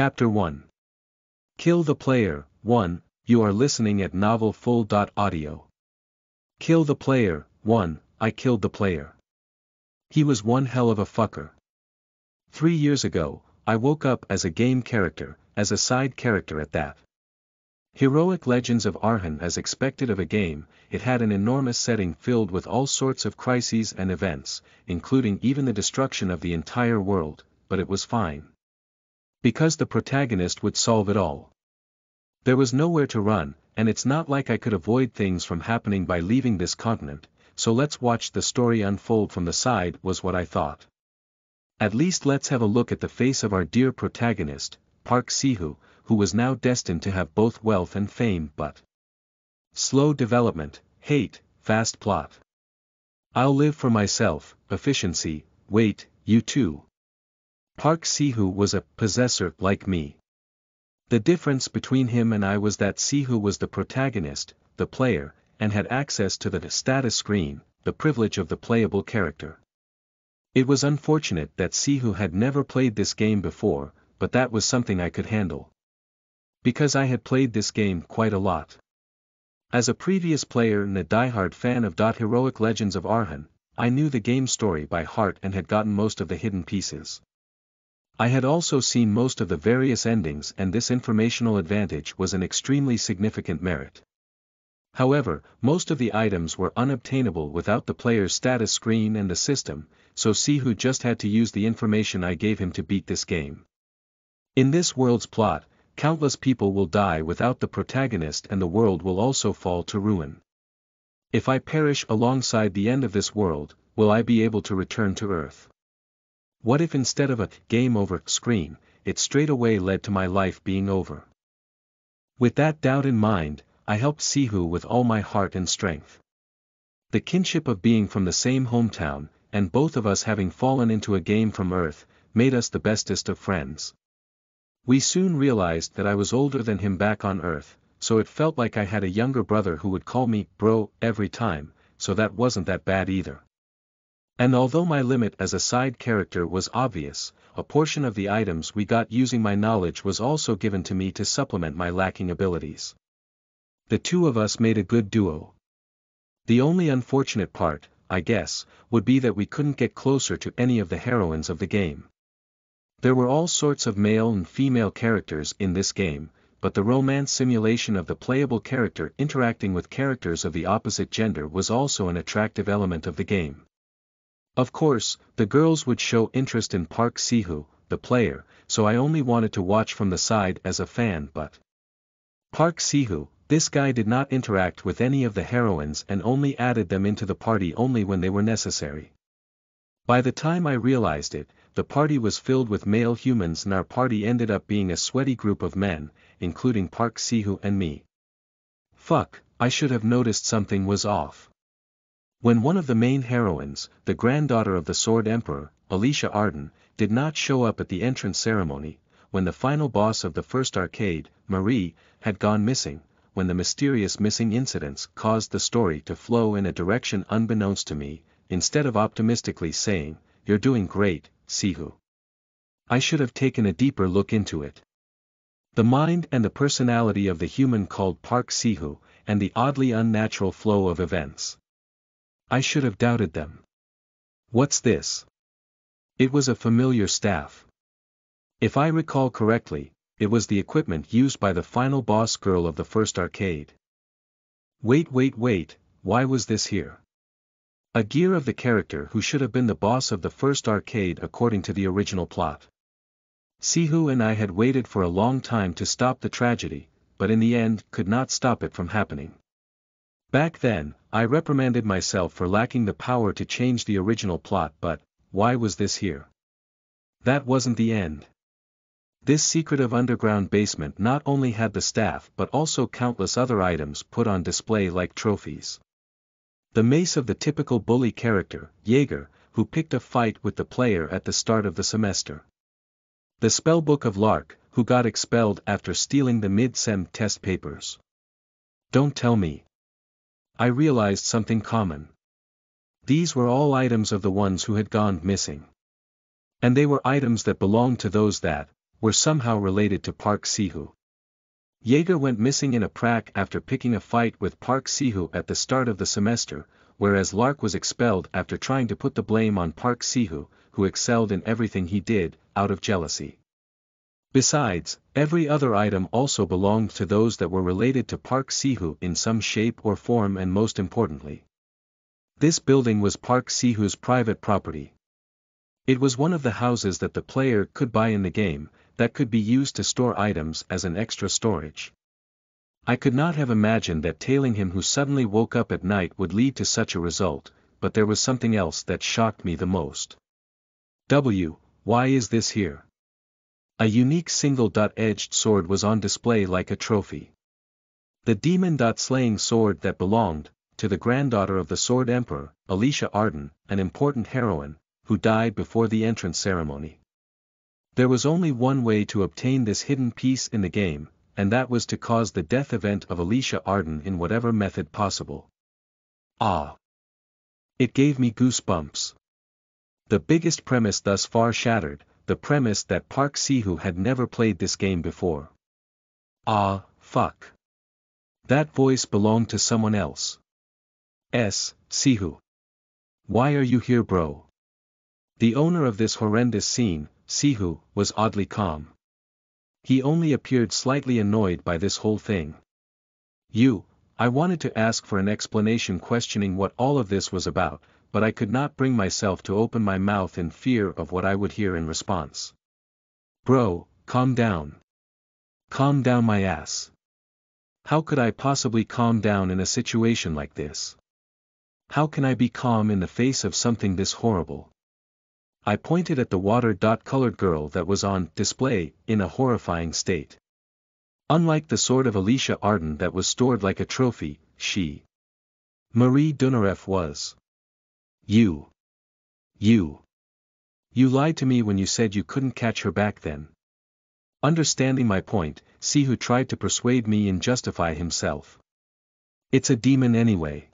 Chapter 1 Kill the Player 1 You are listening at novelfull.audio. Kill the Player 1 I killed the player. He was one hell of a fucker. Three years ago, I woke up as a game character, as a side character at that. Heroic Legends of Arhan as expected of a game, it had an enormous setting filled with all sorts of crises and events, including even the destruction of the entire world, but it was fine because the protagonist would solve it all. There was nowhere to run, and it's not like I could avoid things from happening by leaving this continent, so let's watch the story unfold from the side was what I thought. At least let's have a look at the face of our dear protagonist, Park Sihu, who was now destined to have both wealth and fame but slow development, hate, fast plot. I'll live for myself, efficiency, wait, you too, Park Sihu was a possessor like me. The difference between him and I was that Sihu was the protagonist, the player, and had access to the status screen, the privilege of the playable character. It was unfortunate that Sihu had never played this game before, but that was something I could handle. Because I had played this game quite a lot. As a previous player and a diehard fan of Heroic Legends of Arhan, I knew the game story by heart and had gotten most of the hidden pieces. I had also seen most of the various endings and this informational advantage was an extremely significant merit. However, most of the items were unobtainable without the player's status screen and the system, so Sihu just had to use the information I gave him to beat this game. In this world's plot, countless people will die without the protagonist and the world will also fall to ruin. If I perish alongside the end of this world, will I be able to return to Earth? What if instead of a game over screen, it straightaway led to my life being over? With that doubt in mind, I helped Sihu with all my heart and strength. The kinship of being from the same hometown, and both of us having fallen into a game from Earth, made us the bestest of friends. We soon realized that I was older than him back on Earth, so it felt like I had a younger brother who would call me bro every time, so that wasn't that bad either. And although my limit as a side character was obvious, a portion of the items we got using my knowledge was also given to me to supplement my lacking abilities. The two of us made a good duo. The only unfortunate part, I guess, would be that we couldn't get closer to any of the heroines of the game. There were all sorts of male and female characters in this game, but the romance simulation of the playable character interacting with characters of the opposite gender was also an attractive element of the game. Of course, the girls would show interest in Park Sihu, the player, so I only wanted to watch from the side as a fan but... Park Sihu, this guy did not interact with any of the heroines and only added them into the party only when they were necessary. By the time I realized it, the party was filled with male humans and our party ended up being a sweaty group of men, including Park Sihu and me. Fuck, I should have noticed something was off. When one of the main heroines, the granddaughter of the Sword Emperor, Alicia Arden, did not show up at the entrance ceremony, when the final boss of the first arcade, Marie, had gone missing, when the mysterious missing incidents caused the story to flow in a direction unbeknownst to me, instead of optimistically saying, you're doing great, Sihu. I should have taken a deeper look into it. The mind and the personality of the human called Park Sihu, and the oddly unnatural flow of events. I should have doubted them. What's this? It was a familiar staff. If I recall correctly, it was the equipment used by the final boss girl of the first arcade. Wait wait wait, why was this here? A gear of the character who should have been the boss of the first arcade according to the original plot. Sihu and I had waited for a long time to stop the tragedy, but in the end could not stop it from happening. Back then, I reprimanded myself for lacking the power to change the original plot but, why was this here? That wasn't the end. This secretive underground basement not only had the staff but also countless other items put on display like trophies. The mace of the typical bully character, Jaeger, who picked a fight with the player at the start of the semester. The spellbook of Lark, who got expelled after stealing the mid-sem test papers. Don't tell me. I realized something common. These were all items of the ones who had gone missing. And they were items that belonged to those that, were somehow related to Park Sihu. Jaeger went missing in a prac after picking a fight with Park Sihu at the start of the semester, whereas Lark was expelled after trying to put the blame on Park Sihu, who excelled in everything he did, out of jealousy. Besides, every other item also belonged to those that were related to Park Sihu in some shape or form and most importantly. This building was Park Sihu's private property. It was one of the houses that the player could buy in the game, that could be used to store items as an extra storage. I could not have imagined that tailing him who suddenly woke up at night would lead to such a result, but there was something else that shocked me the most. W, why is this here? A unique single-edged sword was on display like a trophy. The demon-slaying sword that belonged, to the granddaughter of the Sword Emperor, Alicia Arden, an important heroine, who died before the entrance ceremony. There was only one way to obtain this hidden piece in the game, and that was to cause the death event of Alicia Arden in whatever method possible. Ah! It gave me goosebumps. The biggest premise thus far shattered, the premise that Park Sihu had never played this game before. Ah, fuck. That voice belonged to someone else. S. Sihu. Why are you here bro? The owner of this horrendous scene, Sihu, was oddly calm. He only appeared slightly annoyed by this whole thing. You, I wanted to ask for an explanation questioning what all of this was about, but I could not bring myself to open my mouth in fear of what I would hear in response. Bro, calm down. Calm down my ass. How could I possibly calm down in a situation like this? How can I be calm in the face of something this horrible? I pointed at the water dot colored girl that was on display, in a horrifying state. Unlike the sword of Alicia Arden that was stored like a trophy, she. Marie Dunareff was. You. You. You lied to me when you said you couldn't catch her back then. Understanding my point, see who tried to persuade me and justify himself. It's a demon anyway.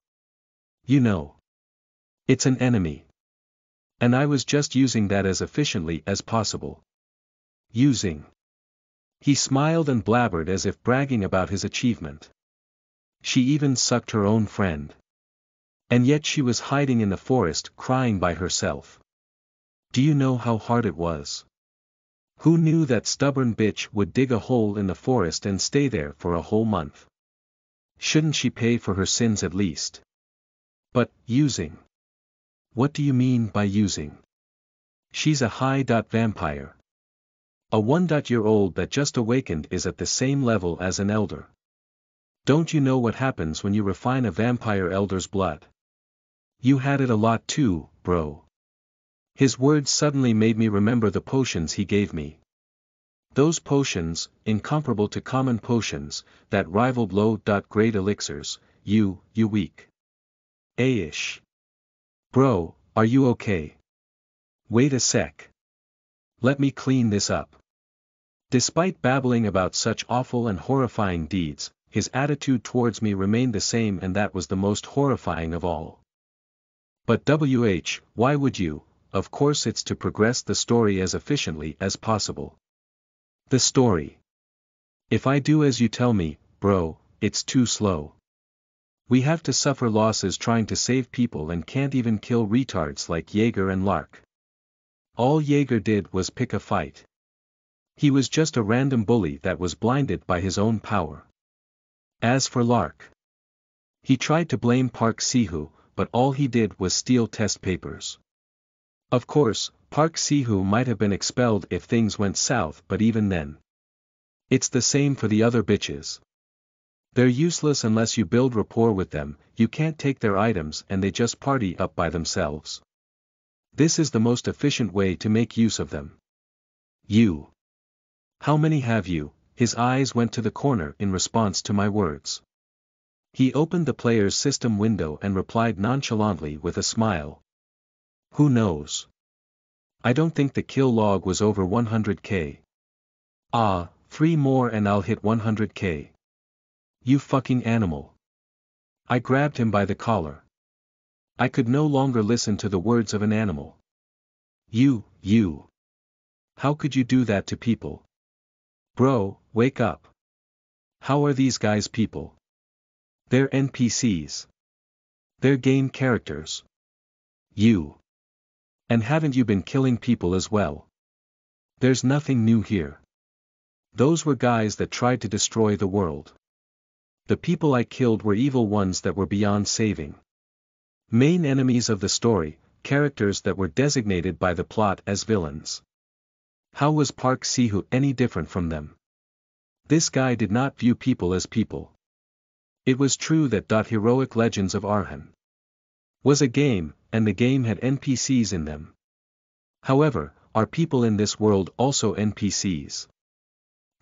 You know. It's an enemy. And I was just using that as efficiently as possible. Using. He smiled and blabbered as if bragging about his achievement. She even sucked her own friend. And yet she was hiding in the forest crying by herself. Do you know how hard it was? Who knew that stubborn bitch would dig a hole in the forest and stay there for a whole month? Shouldn't she pay for her sins at least? But, using. What do you mean by using? She's a high-vampire. A one-year-old that just awakened is at the same level as an elder. Don't you know what happens when you refine a vampire elder's blood? You had it a lot too, bro. His words suddenly made me remember the potions he gave me. Those potions, incomparable to common potions, that rivaled low-grade elixirs, you, you weak. Aish. Bro, are you okay? Wait a sec. Let me clean this up. Despite babbling about such awful and horrifying deeds, his attitude towards me remained the same and that was the most horrifying of all. But WH, why would you? Of course it's to progress the story as efficiently as possible. The story. If I do as you tell me, bro, it's too slow. We have to suffer losses trying to save people and can't even kill retards like Jaeger and Lark. All Jaeger did was pick a fight. He was just a random bully that was blinded by his own power. As for Lark, he tried to blame Park Sihu, but all he did was steal test papers. Of course, Park Si-hoo might have been expelled if things went south but even then. It's the same for the other bitches. They're useless unless you build rapport with them, you can't take their items and they just party up by themselves. This is the most efficient way to make use of them. You. How many have you? His eyes went to the corner in response to my words. He opened the player's system window and replied nonchalantly with a smile. Who knows? I don't think the kill log was over 100k. Ah, three more and I'll hit 100k. You fucking animal. I grabbed him by the collar. I could no longer listen to the words of an animal. You, you. How could you do that to people? Bro, wake up. How are these guys people? They're NPCs. They're game characters. You. And haven't you been killing people as well? There's nothing new here. Those were guys that tried to destroy the world. The people I killed were evil ones that were beyond saving. Main enemies of the story, characters that were designated by the plot as villains. How was Park Sihu any different from them? This guy did not view people as people. It was true that Heroic Legends of Arhan was a game, and the game had NPCs in them. However, are people in this world also NPCs?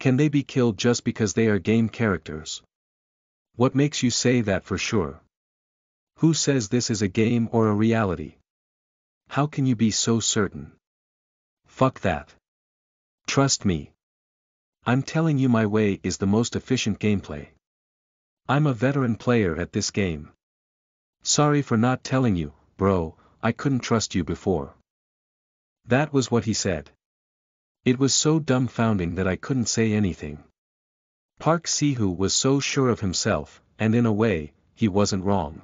Can they be killed just because they are game characters? What makes you say that for sure? Who says this is a game or a reality? How can you be so certain? Fuck that. Trust me. I'm telling you my way is the most efficient gameplay. I'm a veteran player at this game. Sorry for not telling you, bro, I couldn't trust you before. That was what he said. It was so dumbfounding that I couldn't say anything. Park Sihu was so sure of himself, and in a way, he wasn't wrong.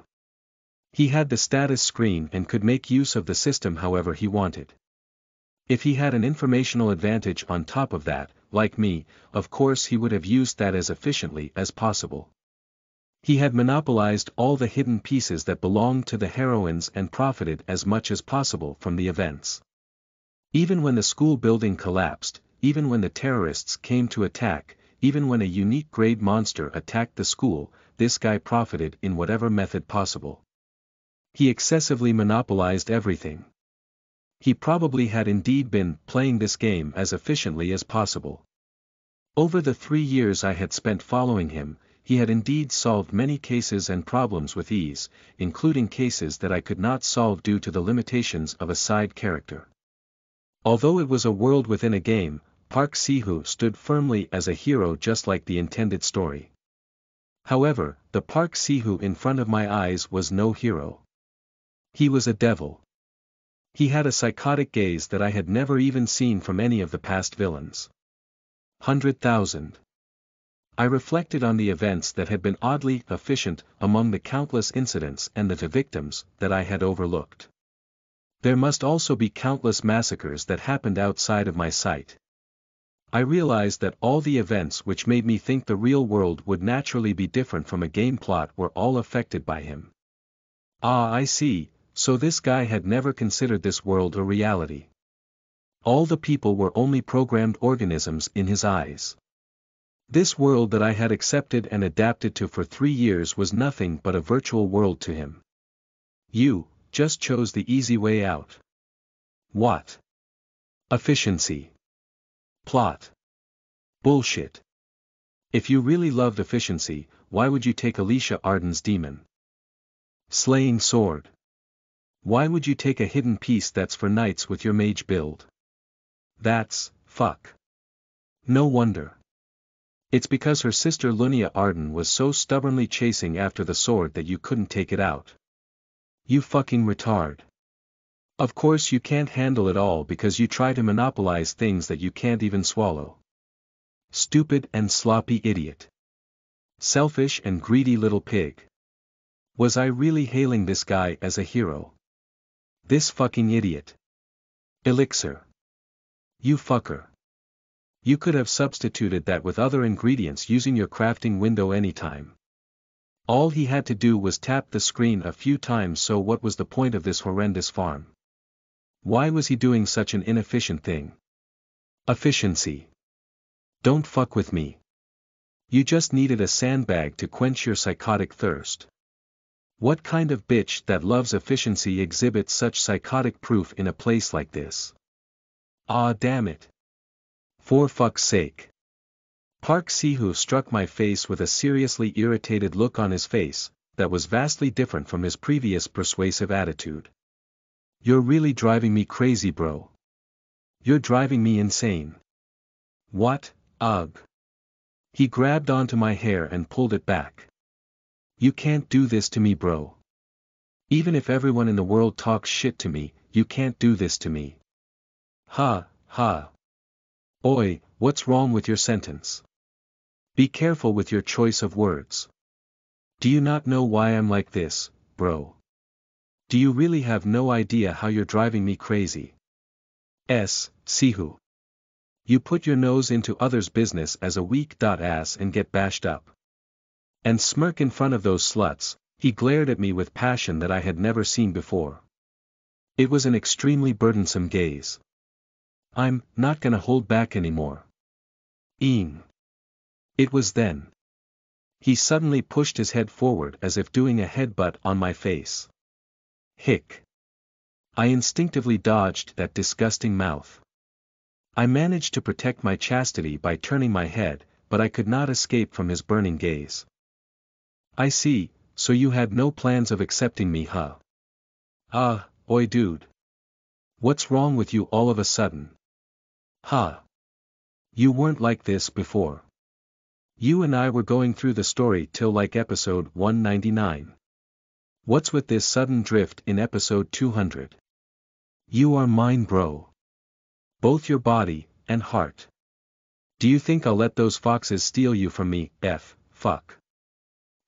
He had the status screen and could make use of the system however he wanted. If he had an informational advantage on top of that, like me, of course he would have used that as efficiently as possible. He had monopolized all the hidden pieces that belonged to the heroines and profited as much as possible from the events. Even when the school building collapsed, even when the terrorists came to attack, even when a unique grade monster attacked the school, this guy profited in whatever method possible. He excessively monopolized everything. He probably had indeed been playing this game as efficiently as possible. Over the three years I had spent following him, he had indeed solved many cases and problems with ease, including cases that I could not solve due to the limitations of a side character. Although it was a world within a game, Park Sihu stood firmly as a hero just like the intended story. However, the Park Sihu in front of my eyes was no hero. He was a devil. He had a psychotic gaze that I had never even seen from any of the past villains. Hundred thousand. I reflected on the events that had been oddly efficient among the countless incidents and the victims that I had overlooked. There must also be countless massacres that happened outside of my sight. I realized that all the events which made me think the real world would naturally be different from a game plot were all affected by him. Ah, I see, so this guy had never considered this world a reality. All the people were only programmed organisms in his eyes. This world that I had accepted and adapted to for three years was nothing but a virtual world to him. You, just chose the easy way out. What? Efficiency. Plot. Bullshit. If you really loved efficiency, why would you take Alicia Arden's demon? Slaying sword. Why would you take a hidden piece that's for knights with your mage build? That's, fuck. No wonder. It's because her sister Lunia Arden was so stubbornly chasing after the sword that you couldn't take it out. You fucking retard. Of course you can't handle it all because you try to monopolize things that you can't even swallow. Stupid and sloppy idiot. Selfish and greedy little pig. Was I really hailing this guy as a hero? This fucking idiot. Elixir. You fucker you could have substituted that with other ingredients using your crafting window anytime. All he had to do was tap the screen a few times so what was the point of this horrendous farm? Why was he doing such an inefficient thing? Efficiency. Don't fuck with me. You just needed a sandbag to quench your psychotic thirst. What kind of bitch that loves efficiency exhibits such psychotic proof in a place like this? Ah damn it. For fuck's sake. Park Sihu struck my face with a seriously irritated look on his face, that was vastly different from his previous persuasive attitude. You're really driving me crazy bro. You're driving me insane. What, ugh. He grabbed onto my hair and pulled it back. You can't do this to me bro. Even if everyone in the world talks shit to me, you can't do this to me. Ha, ha. Oi, what's wrong with your sentence? Be careful with your choice of words. Do you not know why I'm like this, bro? Do you really have no idea how you're driving me crazy? S. Sihu. You put your nose into others' business as a weak dot ass and get bashed up. And smirk in front of those sluts, he glared at me with passion that I had never seen before. It was an extremely burdensome gaze. I'm not gonna hold back anymore. Eem. It was then. He suddenly pushed his head forward as if doing a headbutt on my face. Hick. I instinctively dodged that disgusting mouth. I managed to protect my chastity by turning my head, but I could not escape from his burning gaze. I see, so you had no plans of accepting me, huh? Ah, oi dude. What's wrong with you all of a sudden? Huh. You weren't like this before. You and I were going through the story till like episode 199. What's with this sudden drift in episode 200? You are mine, bro. Both your body and heart. Do you think I'll let those foxes steal you from me, F, fuck?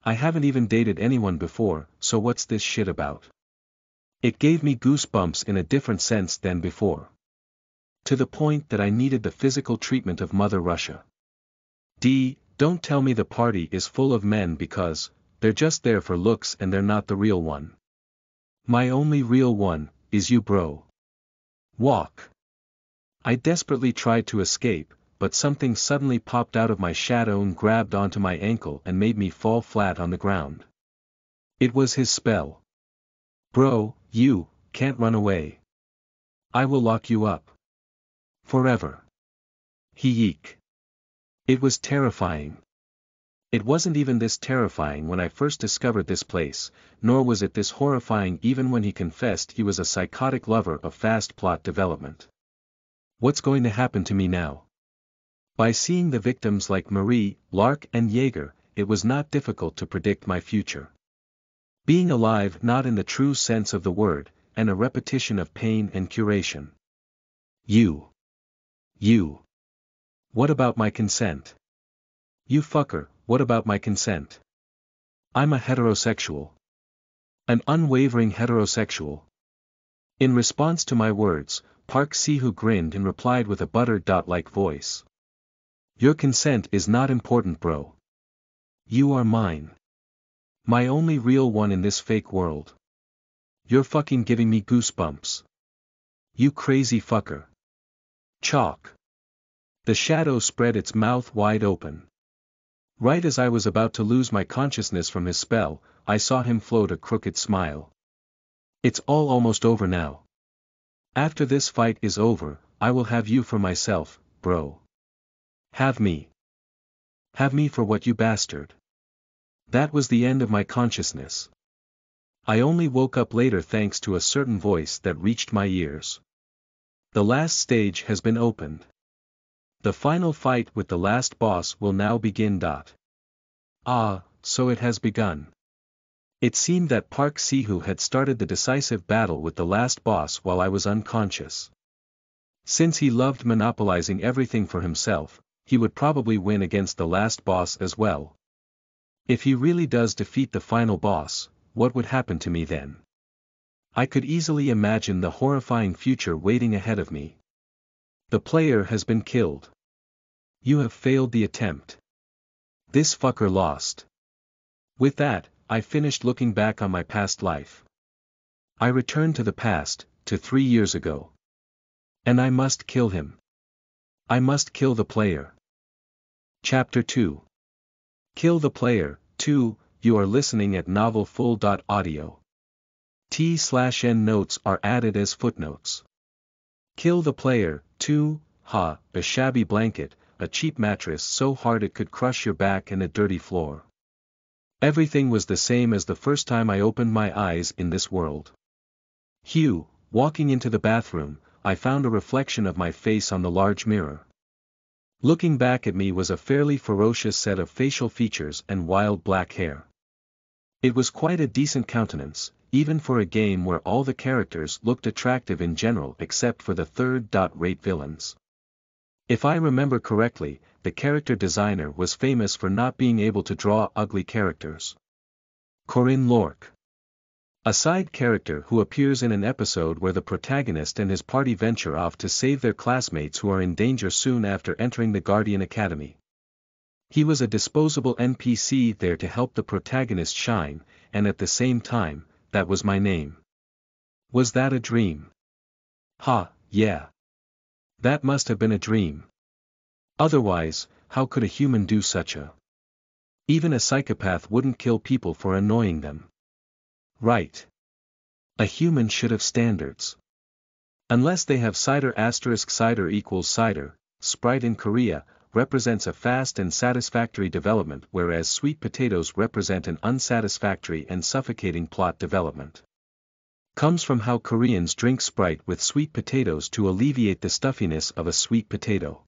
I haven't even dated anyone before, so what's this shit about? It gave me goosebumps in a different sense than before to the point that I needed the physical treatment of Mother Russia. D. Don't tell me the party is full of men because, they're just there for looks and they're not the real one. My only real one, is you bro. Walk. I desperately tried to escape, but something suddenly popped out of my shadow and grabbed onto my ankle and made me fall flat on the ground. It was his spell. Bro, you, can't run away. I will lock you up. Forever. He eek. It was terrifying. It wasn't even this terrifying when I first discovered this place, nor was it this horrifying even when he confessed he was a psychotic lover of fast plot development. What's going to happen to me now? By seeing the victims like Marie, Lark and Jaeger, it was not difficult to predict my future. Being alive not in the true sense of the word, and a repetition of pain and curation. You. You. What about my consent? You fucker, what about my consent? I'm a heterosexual. An unwavering heterosexual. In response to my words, Park Sihu grinned and replied with a butter-like voice. Your consent is not important bro. You are mine. My only real one in this fake world. You're fucking giving me goosebumps. You crazy fucker. Chalk. The shadow spread its mouth wide open. Right as I was about to lose my consciousness from his spell, I saw him float a crooked smile. It's all almost over now. After this fight is over, I will have you for myself, bro. Have me. Have me for what you bastard. That was the end of my consciousness. I only woke up later thanks to a certain voice that reached my ears. The last stage has been opened. The final fight with the last boss will now begin. Ah, so it has begun. It seemed that Park Sihu had started the decisive battle with the last boss while I was unconscious. Since he loved monopolizing everything for himself, he would probably win against the last boss as well. If he really does defeat the final boss, what would happen to me then? I could easily imagine the horrifying future waiting ahead of me. The player has been killed. You have failed the attempt. This fucker lost. With that, I finished looking back on my past life. I returned to the past, to three years ago. And I must kill him. I must kill the player. Chapter 2 Kill the Player, 2, you are listening at novelfull.audio. T slash N notes are added as footnotes. Kill the player, too, ha, a shabby blanket, a cheap mattress so hard it could crush your back and a dirty floor. Everything was the same as the first time I opened my eyes in this world. Hugh, walking into the bathroom, I found a reflection of my face on the large mirror. Looking back at me was a fairly ferocious set of facial features and wild black hair. It was quite a decent countenance, even for a game where all the characters looked attractive in general except for the third-rate villains. If I remember correctly, the character designer was famous for not being able to draw ugly characters. Corinne Lork a side character who appears in an episode where the protagonist and his party venture off to save their classmates who are in danger soon after entering the Guardian Academy. He was a disposable NPC there to help the protagonist shine, and at the same time, that was my name. Was that a dream? Ha, yeah. That must have been a dream. Otherwise, how could a human do such a? Even a psychopath wouldn't kill people for annoying them. Right. A human should have standards. Unless they have cider asterisk cider equals cider, Sprite in Korea, represents a fast and satisfactory development whereas sweet potatoes represent an unsatisfactory and suffocating plot development. Comes from how Koreans drink Sprite with sweet potatoes to alleviate the stuffiness of a sweet potato.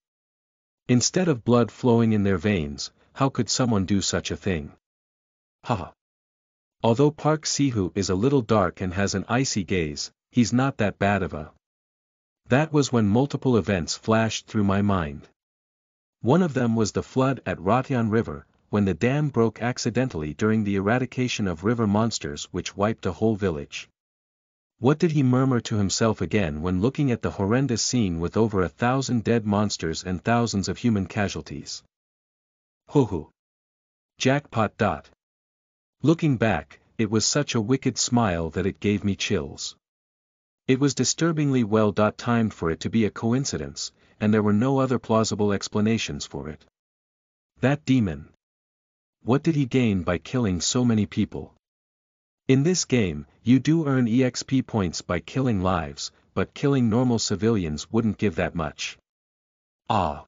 Instead of blood flowing in their veins, how could someone do such a thing? ha. Although Park Sihu is a little dark and has an icy gaze, he's not that bad of a. That was when multiple events flashed through my mind. One of them was the flood at Ratian River, when the dam broke accidentally during the eradication of river monsters which wiped a whole village. What did he murmur to himself again when looking at the horrendous scene with over a thousand dead monsters and thousands of human casualties? Ho ho. Jackpot dot. Looking back, it was such a wicked smile that it gave me chills. It was disturbingly well timed for it to be a coincidence, and there were no other plausible explanations for it. That demon. What did he gain by killing so many people? In this game, you do earn EXP points by killing lives, but killing normal civilians wouldn't give that much. Ah.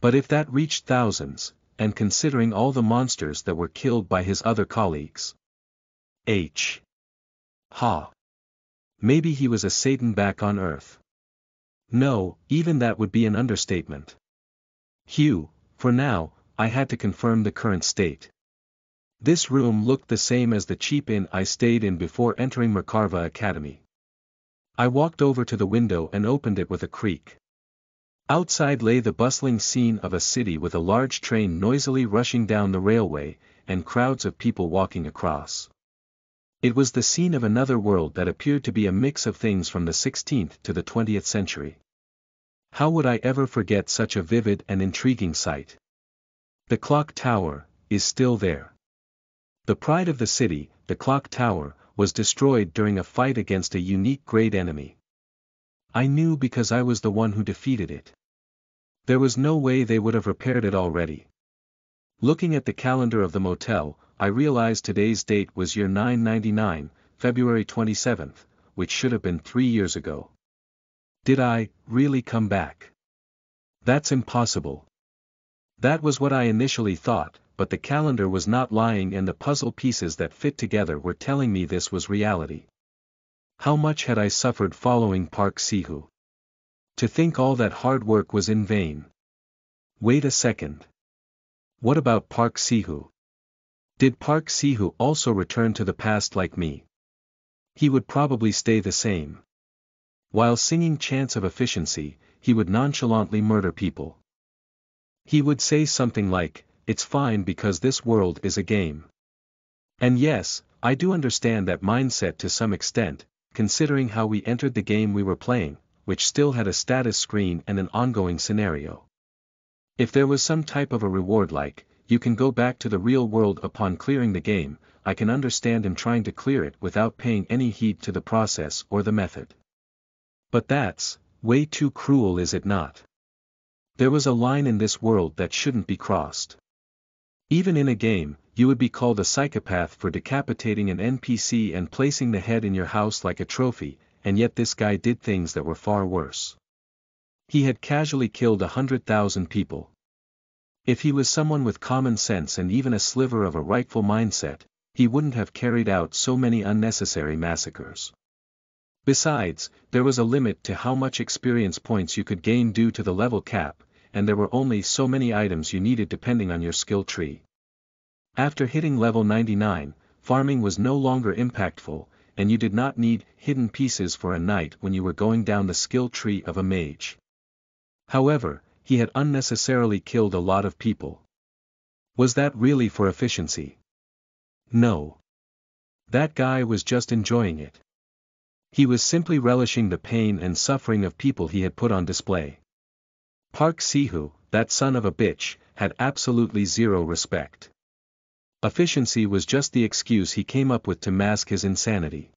But if that reached thousands, and considering all the monsters that were killed by his other colleagues. H. Ha. Maybe he was a Satan back on Earth. No, even that would be an understatement. Hugh, for now, I had to confirm the current state. This room looked the same as the cheap inn I stayed in before entering Makarva Academy. I walked over to the window and opened it with a creak. Outside lay the bustling scene of a city with a large train noisily rushing down the railway, and crowds of people walking across. It was the scene of another world that appeared to be a mix of things from the 16th to the 20th century. How would I ever forget such a vivid and intriguing sight? The clock tower is still there. The pride of the city, the clock tower, was destroyed during a fight against a unique great enemy. I knew because I was the one who defeated it. There was no way they would have repaired it already. Looking at the calendar of the motel, I realized today's date was year 999, February 27th, which should have been three years ago. Did I, really come back? That's impossible. That was what I initially thought, but the calendar was not lying and the puzzle pieces that fit together were telling me this was reality. How much had I suffered following Park Sihu? To think all that hard work was in vain. Wait a second. What about Park Sihu? Did Park Sihu also return to the past like me? He would probably stay the same. While singing chants of efficiency, he would nonchalantly murder people. He would say something like, it's fine because this world is a game. And yes, I do understand that mindset to some extent, considering how we entered the game we were playing, which still had a status screen and an ongoing scenario. If there was some type of a reward like, you can go back to the real world upon clearing the game, I can understand him trying to clear it without paying any heed to the process or the method. But that's, way too cruel is it not? There was a line in this world that shouldn't be crossed. Even in a game, you would be called a psychopath for decapitating an NPC and placing the head in your house like a trophy, and yet this guy did things that were far worse. He had casually killed a hundred thousand people, if he was someone with common sense and even a sliver of a rightful mindset, he wouldn't have carried out so many unnecessary massacres. Besides, there was a limit to how much experience points you could gain due to the level cap, and there were only so many items you needed depending on your skill tree. After hitting level 99, farming was no longer impactful, and you did not need hidden pieces for a knight when you were going down the skill tree of a mage. However, he had unnecessarily killed a lot of people. Was that really for efficiency? No. That guy was just enjoying it. He was simply relishing the pain and suffering of people he had put on display. Park Sihu, that son of a bitch, had absolutely zero respect. Efficiency was just the excuse he came up with to mask his insanity.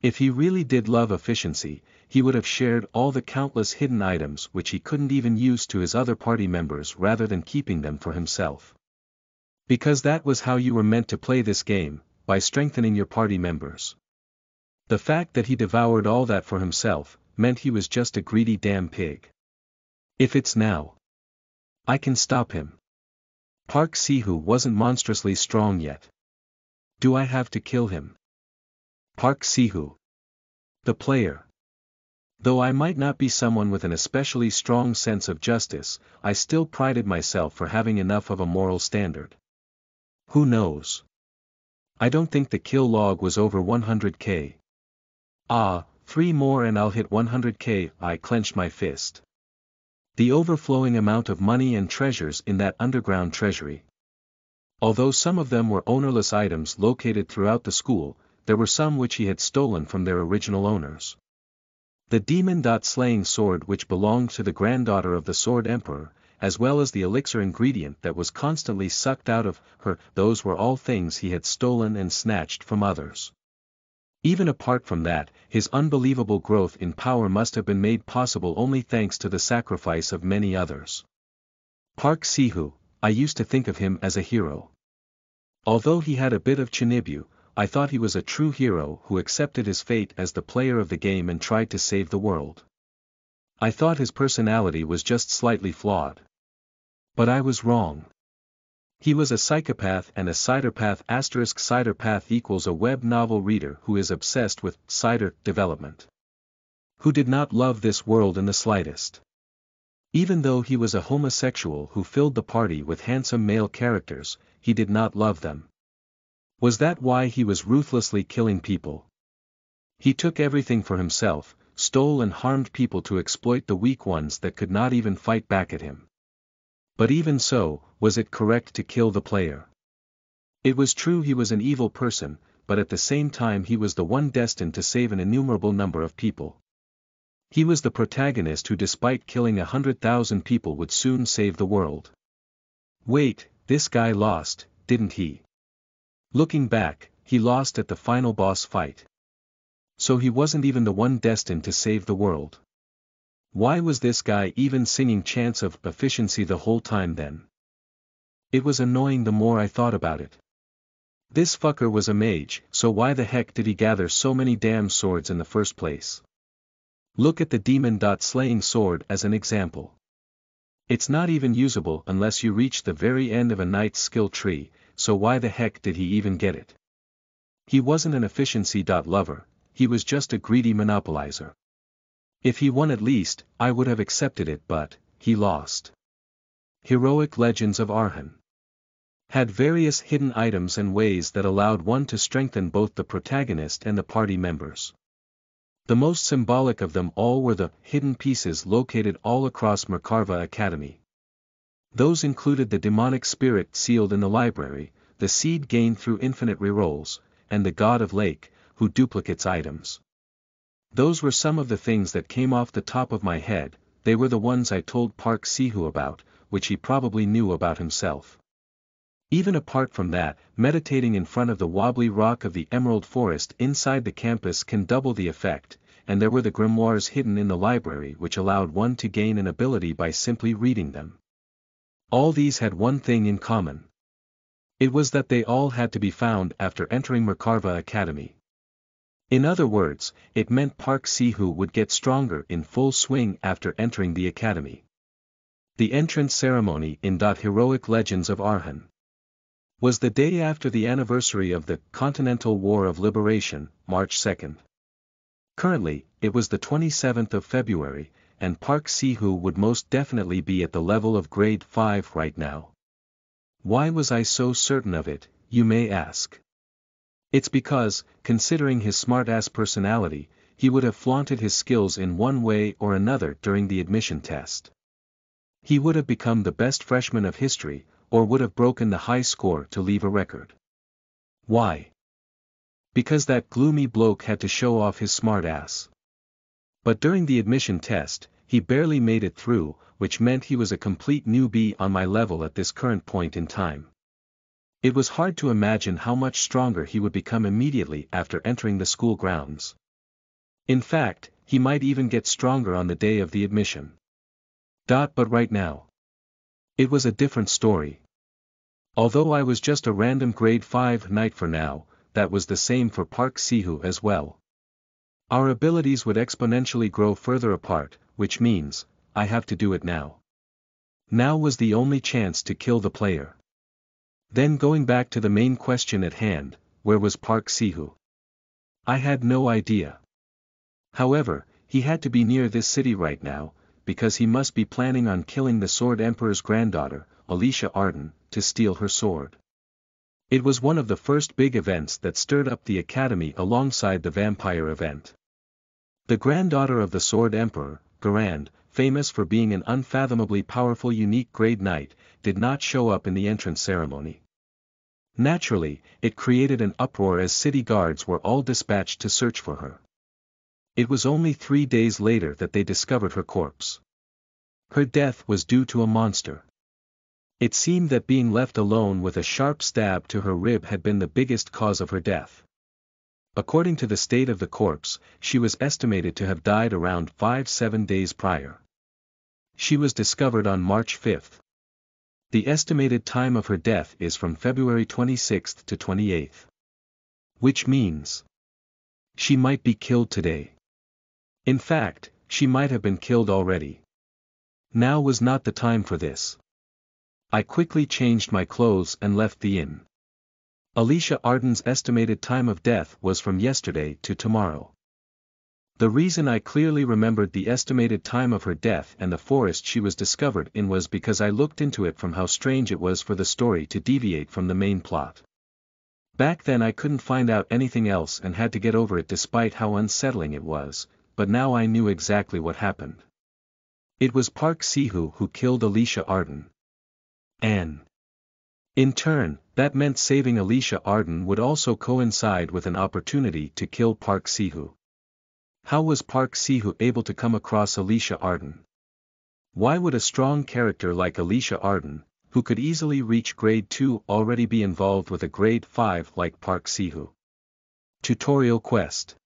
If he really did love efficiency, he would have shared all the countless hidden items which he couldn't even use to his other party members rather than keeping them for himself. Because that was how you were meant to play this game, by strengthening your party members. The fact that he devoured all that for himself, meant he was just a greedy damn pig. If it's now. I can stop him. Park Sihu wasn't monstrously strong yet. Do I have to kill him? Park Sihu. The player. Though I might not be someone with an especially strong sense of justice, I still prided myself for having enough of a moral standard. Who knows? I don't think the kill log was over 100k. Ah, three more and I'll hit 100k, I clenched my fist. The overflowing amount of money and treasures in that underground treasury. Although some of them were ownerless items located throughout the school, there were some which he had stolen from their original owners. The demon-slaying sword which belonged to the granddaughter of the Sword Emperor, as well as the elixir ingredient that was constantly sucked out of her, those were all things he had stolen and snatched from others. Even apart from that, his unbelievable growth in power must have been made possible only thanks to the sacrifice of many others. Park Sihu, I used to think of him as a hero. Although he had a bit of chinibu, I thought he was a true hero who accepted his fate as the player of the game and tried to save the world. I thought his personality was just slightly flawed. But I was wrong. He was a psychopath and a cytopath asterisk cytopath equals a web novel reader who is obsessed with cider development. Who did not love this world in the slightest. Even though he was a homosexual who filled the party with handsome male characters, he did not love them. Was that why he was ruthlessly killing people? He took everything for himself, stole and harmed people to exploit the weak ones that could not even fight back at him. But even so, was it correct to kill the player? It was true he was an evil person, but at the same time he was the one destined to save an innumerable number of people. He was the protagonist who despite killing a hundred thousand people would soon save the world. Wait, this guy lost, didn't he? Looking back, he lost at the final boss fight. So he wasn't even the one destined to save the world. Why was this guy even singing chants of efficiency the whole time then? It was annoying the more I thought about it. This fucker was a mage, so why the heck did he gather so many damn swords in the first place? Look at the demon slaying sword as an example. It's not even usable unless you reach the very end of a knight's skill tree, so why the heck did he even get it? He wasn't an efficiency lover, he was just a greedy monopolizer. If he won at least, I would have accepted it but, he lost. Heroic Legends of Arhan had various hidden items and ways that allowed one to strengthen both the protagonist and the party members. The most symbolic of them all were the hidden pieces located all across Merkarva Academy. Those included the demonic spirit sealed in the library, the seed gained through infinite rerolls, and the god of lake, who duplicates items. Those were some of the things that came off the top of my head, they were the ones I told Park Sihu about, which he probably knew about himself. Even apart from that, meditating in front of the wobbly rock of the emerald forest inside the campus can double the effect, and there were the grimoires hidden in the library which allowed one to gain an ability by simply reading them. All these had one thing in common. It was that they all had to be found after entering Merkarva Academy. In other words, it meant Park Sihu would get stronger in full swing after entering the academy. The entrance ceremony in Dot Heroic Legends of Arhan was the day after the anniversary of the Continental War of Liberation, March 2. Currently, it was the 27th of February, and Park Sihu would most definitely be at the level of grade 5 right now. Why was I so certain of it, you may ask. It's because, considering his smart-ass personality, he would have flaunted his skills in one way or another during the admission test. He would have become the best freshman of history, or would have broken the high score to leave a record. Why? Because that gloomy bloke had to show off his smart ass. But during the admission test, he barely made it through, which meant he was a complete newbie on my level at this current point in time. It was hard to imagine how much stronger he would become immediately after entering the school grounds. In fact, he might even get stronger on the day of the admission. Dot but right now. It was a different story. Although I was just a random grade 5 knight for now, that was the same for Park Sihu as well. Our abilities would exponentially grow further apart, which means, I have to do it now. Now was the only chance to kill the player. Then going back to the main question at hand, where was Park Sihu? I had no idea. However, he had to be near this city right now, because he must be planning on killing the Sword Emperor's granddaughter, Alicia Arden, to steal her sword. It was one of the first big events that stirred up the Academy alongside the vampire event. The granddaughter of the Sword Emperor, Garand, famous for being an unfathomably powerful unique grade knight, did not show up in the entrance ceremony. Naturally, it created an uproar as city guards were all dispatched to search for her. It was only three days later that they discovered her corpse. Her death was due to a monster. It seemed that being left alone with a sharp stab to her rib had been the biggest cause of her death. According to the state of the corpse, she was estimated to have died around 5-7 days prior. She was discovered on March 5. The estimated time of her death is from February 26th to 28th, Which means she might be killed today. In fact, she might have been killed already. Now was not the time for this. I quickly changed my clothes and left the inn. Alicia Arden's estimated time of death was from yesterday to tomorrow. The reason I clearly remembered the estimated time of her death and the forest she was discovered in was because I looked into it from how strange it was for the story to deviate from the main plot. Back then I couldn't find out anything else and had to get over it despite how unsettling it was, but now I knew exactly what happened. It was Park Sihu who killed Alicia Arden. Anne. In turn, that meant saving Alicia Arden would also coincide with an opportunity to kill Park Sihu. How was Park Sihu able to come across Alicia Arden? Why would a strong character like Alicia Arden, who could easily reach grade 2 already be involved with a grade 5 like Park Sihu? Tutorial Quest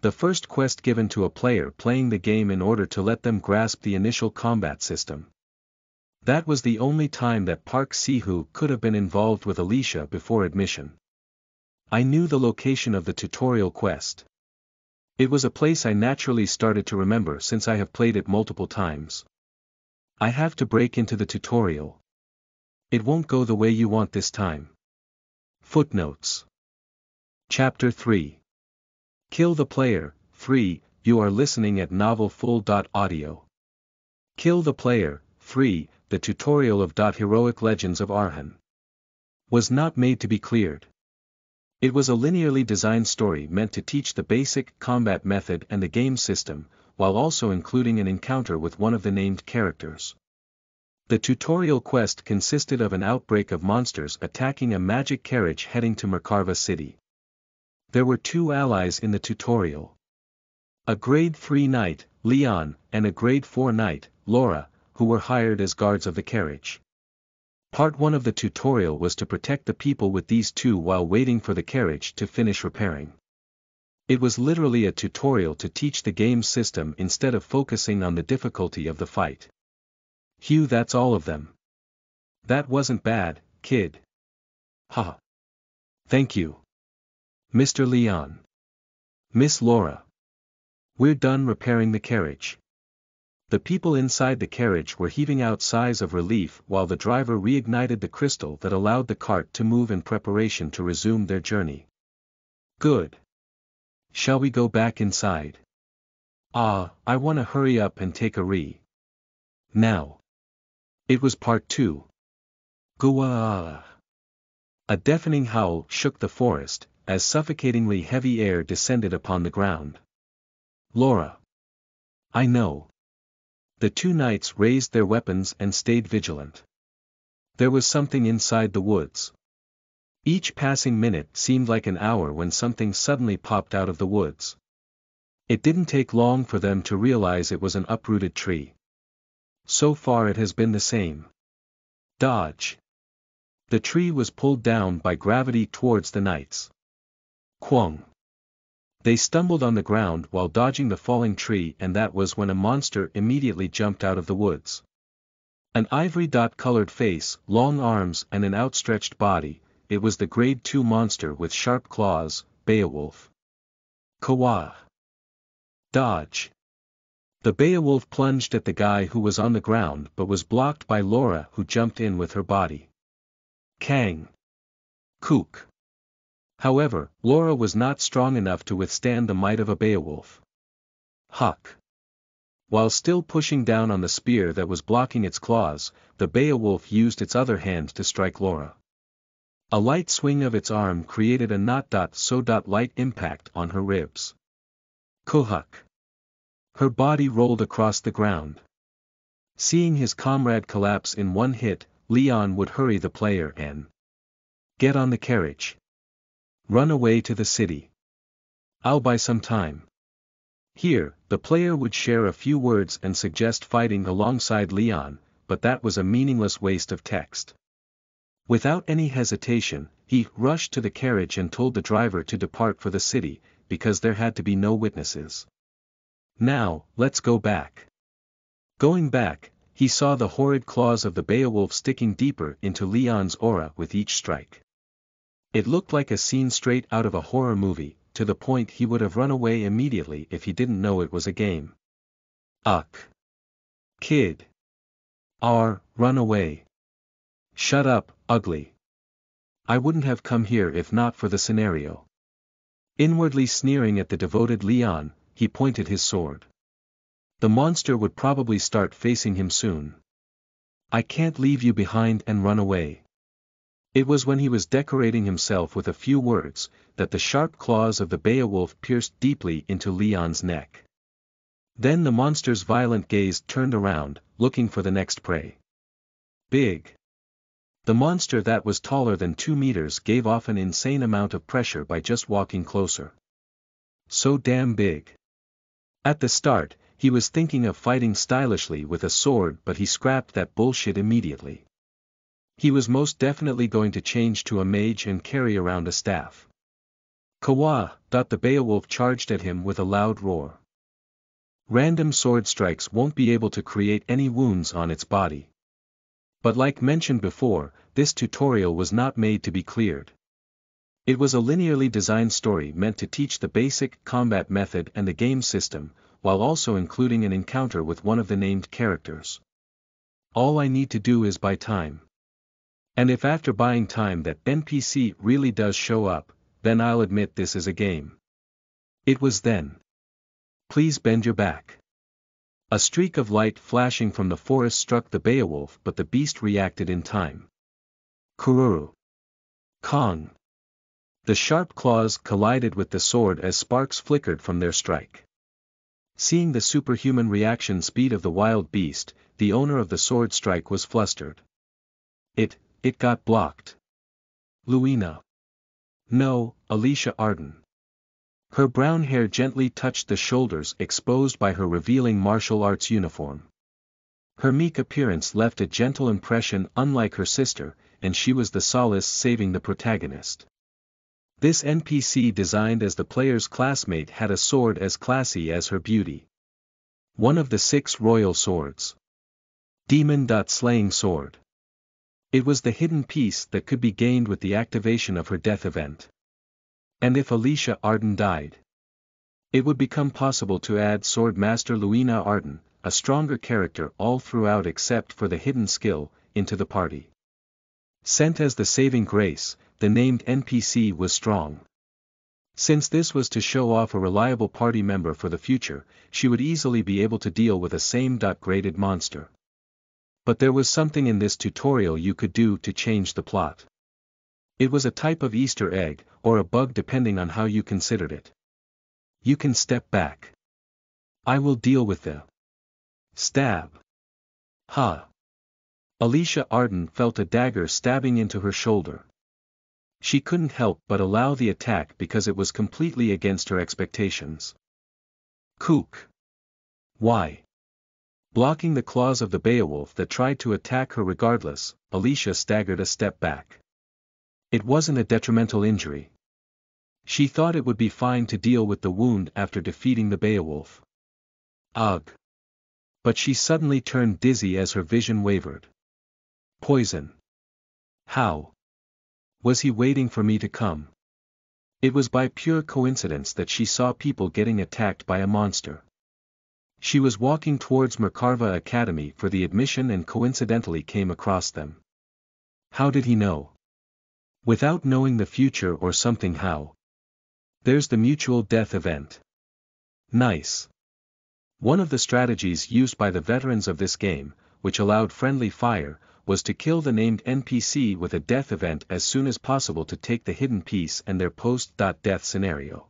The first quest given to a player playing the game in order to let them grasp the initial combat system, that was the only time that Park Sihu could have been involved with Alicia before admission. I knew the location of the tutorial quest. It was a place I naturally started to remember since I have played it multiple times. I have to break into the tutorial. It won't go the way you want this time. Footnotes. Chapter 3. Kill the player, 3, you are listening at novelfull.audio. Kill the player, 3, the tutorial of .heroic legends of Arhan. Was not made to be cleared. It was a linearly designed story meant to teach the basic combat method and the game system, while also including an encounter with one of the named characters. The tutorial quest consisted of an outbreak of monsters attacking a magic carriage heading to Merkarva City. There were two allies in the tutorial. A Grade 3 knight, Leon, and a Grade 4 knight, Laura, who were hired as guards of the carriage. Part 1 of the tutorial was to protect the people with these two while waiting for the carriage to finish repairing. It was literally a tutorial to teach the game system instead of focusing on the difficulty of the fight. Hugh, that's all of them. That wasn't bad, kid. Ha. Thank you. Mr. Leon. Miss Laura. We're done repairing the carriage. The people inside the carriage were heaving out sighs of relief while the driver reignited the crystal that allowed the cart to move in preparation to resume their journey. Good. Shall we go back inside? Ah, I wanna hurry up and take a re. Now. It was part two. Gua. A deafening howl shook the forest, as suffocatingly heavy air descended upon the ground. Laura. I know the two knights raised their weapons and stayed vigilant. There was something inside the woods. Each passing minute seemed like an hour when something suddenly popped out of the woods. It didn't take long for them to realize it was an uprooted tree. So far it has been the same. Dodge. The tree was pulled down by gravity towards the knights. Quong. They stumbled on the ground while dodging the falling tree and that was when a monster immediately jumped out of the woods. An ivory dot-colored face, long arms and an outstretched body, it was the grade 2 monster with sharp claws, Beowulf. Kawa. Dodge. The Beowulf plunged at the guy who was on the ground but was blocked by Laura who jumped in with her body. Kang. Kook. However, Laura was not strong enough to withstand the might of a Beowulf. Huck. While still pushing down on the spear that was blocking its claws, the Beowulf used its other hand to strike Laura. A light swing of its arm created a not dot so dot light impact on her ribs. Kuhak. Her body rolled across the ground. Seeing his comrade collapse in one hit, Leon would hurry the player and get on the carriage. Run away to the city. I'll buy some time. Here, the player would share a few words and suggest fighting alongside Leon, but that was a meaningless waste of text. Without any hesitation, he rushed to the carriage and told the driver to depart for the city, because there had to be no witnesses. Now, let's go back. Going back, he saw the horrid claws of the Beowulf sticking deeper into Leon's aura with each strike. It looked like a scene straight out of a horror movie, to the point he would have run away immediately if he didn't know it was a game. Uck. Kid. R, run away. Shut up, ugly. I wouldn't have come here if not for the scenario. Inwardly sneering at the devoted Leon, he pointed his sword. The monster would probably start facing him soon. I can't leave you behind and run away. It was when he was decorating himself with a few words, that the sharp claws of the Beowulf pierced deeply into Leon's neck. Then the monster's violent gaze turned around, looking for the next prey. Big. The monster that was taller than two meters gave off an insane amount of pressure by just walking closer. So damn big. At the start, he was thinking of fighting stylishly with a sword but he scrapped that bullshit immediately he was most definitely going to change to a mage and carry around a staff. Kawa, the Beowulf charged at him with a loud roar. Random sword strikes won't be able to create any wounds on its body. But like mentioned before, this tutorial was not made to be cleared. It was a linearly designed story meant to teach the basic combat method and the game system, while also including an encounter with one of the named characters. All I need to do is buy time. And if after buying time that NPC really does show up, then I'll admit this is a game. It was then. Please bend your back. A streak of light flashing from the forest struck the Beowulf but the beast reacted in time. Kururu. Kong. The sharp claws collided with the sword as sparks flickered from their strike. Seeing the superhuman reaction speed of the wild beast, the owner of the sword strike was flustered. It, it got blocked. Luina. No, Alicia Arden. Her brown hair gently touched the shoulders exposed by her revealing martial arts uniform. Her meek appearance left a gentle impression unlike her sister, and she was the solace saving the protagonist. This NPC designed as the player's classmate had a sword as classy as her beauty. One of the six royal swords. Demon. Slaying Sword. It was the hidden peace that could be gained with the activation of her death event. And if Alicia Arden died, it would become possible to add Sword Master Luina Arden, a stronger character all throughout except for the hidden skill, into the party. Sent as the saving grace, the named NPC was strong. Since this was to show off a reliable party member for the future, she would easily be able to deal with a same-graded monster but there was something in this tutorial you could do to change the plot. It was a type of Easter egg, or a bug depending on how you considered it. You can step back. I will deal with the stab. Ha. Huh. Alicia Arden felt a dagger stabbing into her shoulder. She couldn't help but allow the attack because it was completely against her expectations. Kook. Why? Blocking the claws of the Beowulf that tried to attack her regardless, Alicia staggered a step back. It wasn't a detrimental injury. She thought it would be fine to deal with the wound after defeating the Beowulf. Ugh. But she suddenly turned dizzy as her vision wavered. Poison. How? Was he waiting for me to come? It was by pure coincidence that she saw people getting attacked by a monster. She was walking towards Merkarva Academy for the admission and coincidentally came across them. How did he know? Without knowing the future or something how. There's the mutual death event. Nice. One of the strategies used by the veterans of this game, which allowed friendly fire, was to kill the named NPC with a death event as soon as possible to take the hidden piece and their post-death scenario.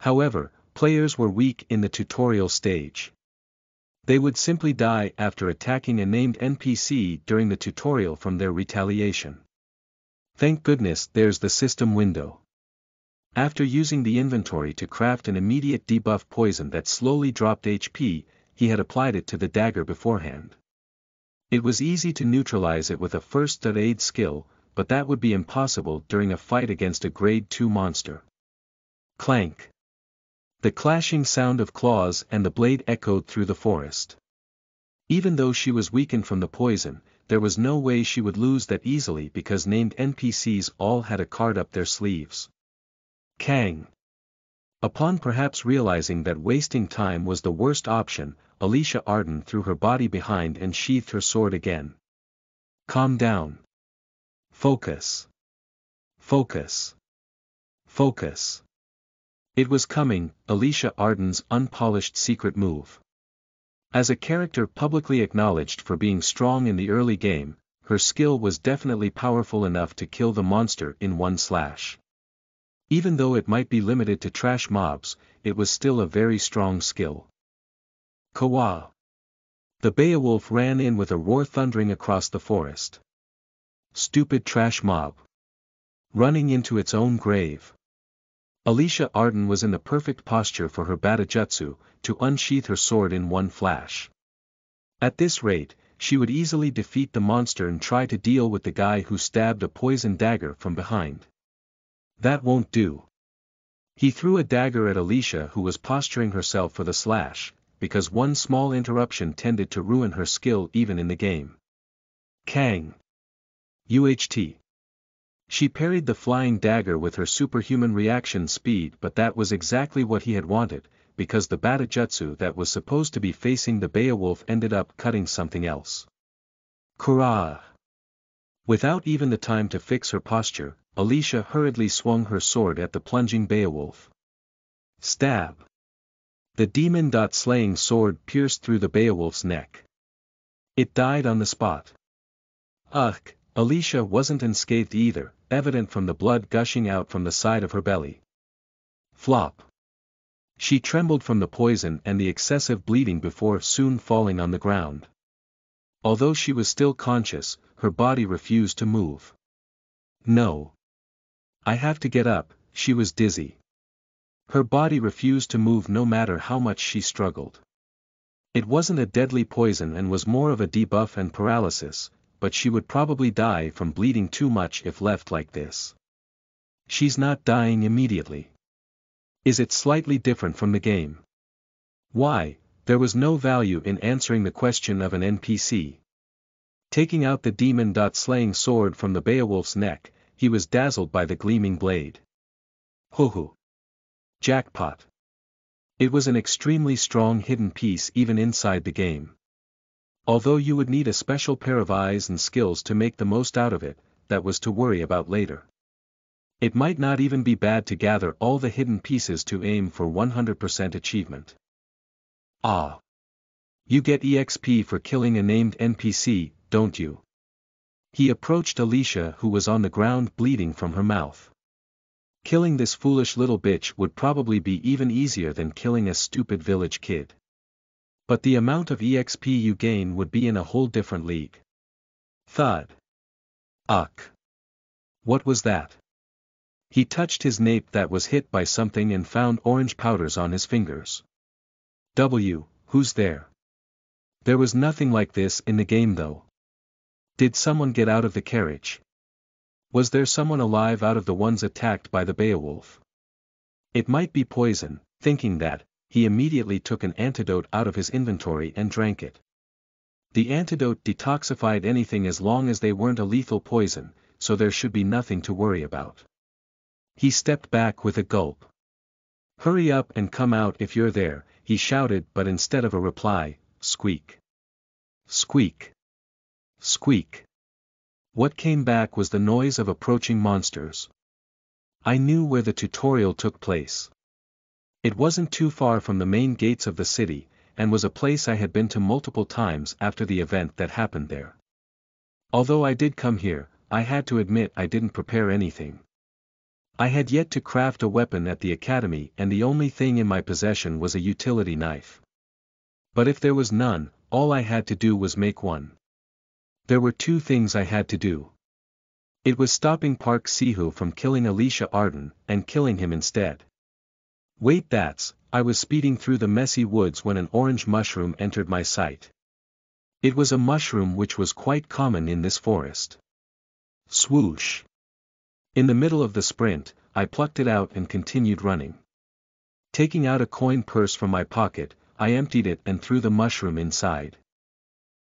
However, players were weak in the tutorial stage. They would simply die after attacking a named NPC during the tutorial from their retaliation. Thank goodness there's the system window. After using the inventory to craft an immediate debuff poison that slowly dropped HP, he had applied it to the dagger beforehand. It was easy to neutralize it with a first aid skill, but that would be impossible during a fight against a grade 2 monster. Clank. The clashing sound of claws and the blade echoed through the forest. Even though she was weakened from the poison, there was no way she would lose that easily because named NPCs all had a card up their sleeves. Kang. Upon perhaps realizing that wasting time was the worst option, Alicia Arden threw her body behind and sheathed her sword again. Calm down. Focus. Focus. Focus. It was coming, Alicia Arden's unpolished secret move. As a character publicly acknowledged for being strong in the early game, her skill was definitely powerful enough to kill the monster in one slash. Even though it might be limited to trash mobs, it was still a very strong skill. Koa. The Beowulf ran in with a roar thundering across the forest. Stupid trash mob. Running into its own grave. Alicia Arden was in the perfect posture for her Batajutsu, to unsheath her sword in one flash. At this rate, she would easily defeat the monster and try to deal with the guy who stabbed a poison dagger from behind. That won't do. He threw a dagger at Alicia who was posturing herself for the slash, because one small interruption tended to ruin her skill even in the game. Kang. UHT. She parried the flying dagger with her superhuman reaction speed but that was exactly what he had wanted, because the Batajutsu that was supposed to be facing the Beowulf ended up cutting something else. Kurah! Without even the time to fix her posture, Alicia hurriedly swung her sword at the plunging Beowulf. Stab! The demon-slaying sword pierced through the Beowulf's neck. It died on the spot. Ugh, Alicia wasn't unscathed either, evident from the blood gushing out from the side of her belly. Flop. She trembled from the poison and the excessive bleeding before soon falling on the ground. Although she was still conscious, her body refused to move. No. I have to get up, she was dizzy. Her body refused to move no matter how much she struggled. It wasn't a deadly poison and was more of a debuff and paralysis, but she would probably die from bleeding too much if left like this. She's not dying immediately. Is it slightly different from the game? Why, there was no value in answering the question of an NPC. Taking out the demon-slaying sword from the Beowulf's neck, he was dazzled by the gleaming blade. Hoo hoo! Jackpot! It was an extremely strong hidden piece even inside the game. Although you would need a special pair of eyes and skills to make the most out of it, that was to worry about later. It might not even be bad to gather all the hidden pieces to aim for 100% achievement. Ah. You get EXP for killing a named NPC, don't you? He approached Alicia who was on the ground bleeding from her mouth. Killing this foolish little bitch would probably be even easier than killing a stupid village kid. But the amount of EXP you gain would be in a whole different league. Thud. Uck. What was that? He touched his nape that was hit by something and found orange powders on his fingers. W, who's there? There was nothing like this in the game though. Did someone get out of the carriage? Was there someone alive out of the ones attacked by the Beowulf? It might be poison, thinking that, he immediately took an antidote out of his inventory and drank it. The antidote detoxified anything as long as they weren't a lethal poison, so there should be nothing to worry about. He stepped back with a gulp. Hurry up and come out if you're there, he shouted but instead of a reply, squeak. Squeak. Squeak. What came back was the noise of approaching monsters. I knew where the tutorial took place. It wasn't too far from the main gates of the city, and was a place I had been to multiple times after the event that happened there. Although I did come here, I had to admit I didn't prepare anything. I had yet to craft a weapon at the academy and the only thing in my possession was a utility knife. But if there was none, all I had to do was make one. There were two things I had to do. It was stopping Park Sihu from killing Alicia Arden and killing him instead. Wait that's, I was speeding through the messy woods when an orange mushroom entered my sight. It was a mushroom which was quite common in this forest. Swoosh! In the middle of the sprint, I plucked it out and continued running. Taking out a coin purse from my pocket, I emptied it and threw the mushroom inside.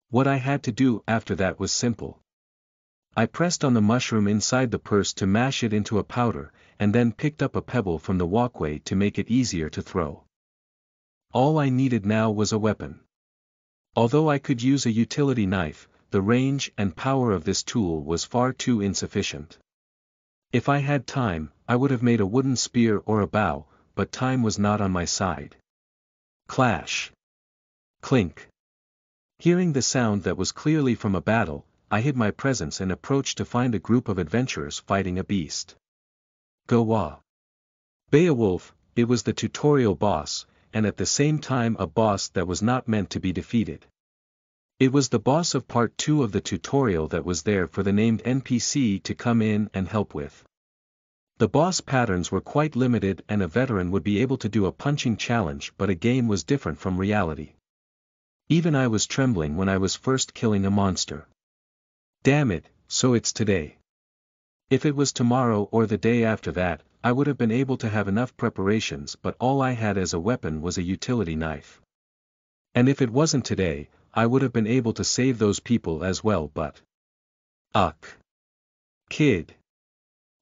What I had to do after that was simple. I pressed on the mushroom inside the purse to mash it into a powder, and then picked up a pebble from the walkway to make it easier to throw. All I needed now was a weapon. Although I could use a utility knife, the range and power of this tool was far too insufficient. If I had time, I would have made a wooden spear or a bow, but time was not on my side. Clash. Clink. Hearing the sound that was clearly from a battle, I hid my presence and approached to find a group of adventurers fighting a beast. Go Beowulf, it was the tutorial boss, and at the same time a boss that was not meant to be defeated. It was the boss of part 2 of the tutorial that was there for the named NPC to come in and help with. The boss patterns were quite limited and a veteran would be able to do a punching challenge but a game was different from reality. Even I was trembling when I was first killing a monster. Damn it, so it's today. If it was tomorrow or the day after that, I would have been able to have enough preparations but all I had as a weapon was a utility knife. And if it wasn't today, I would have been able to save those people as well but. Uck. Kid.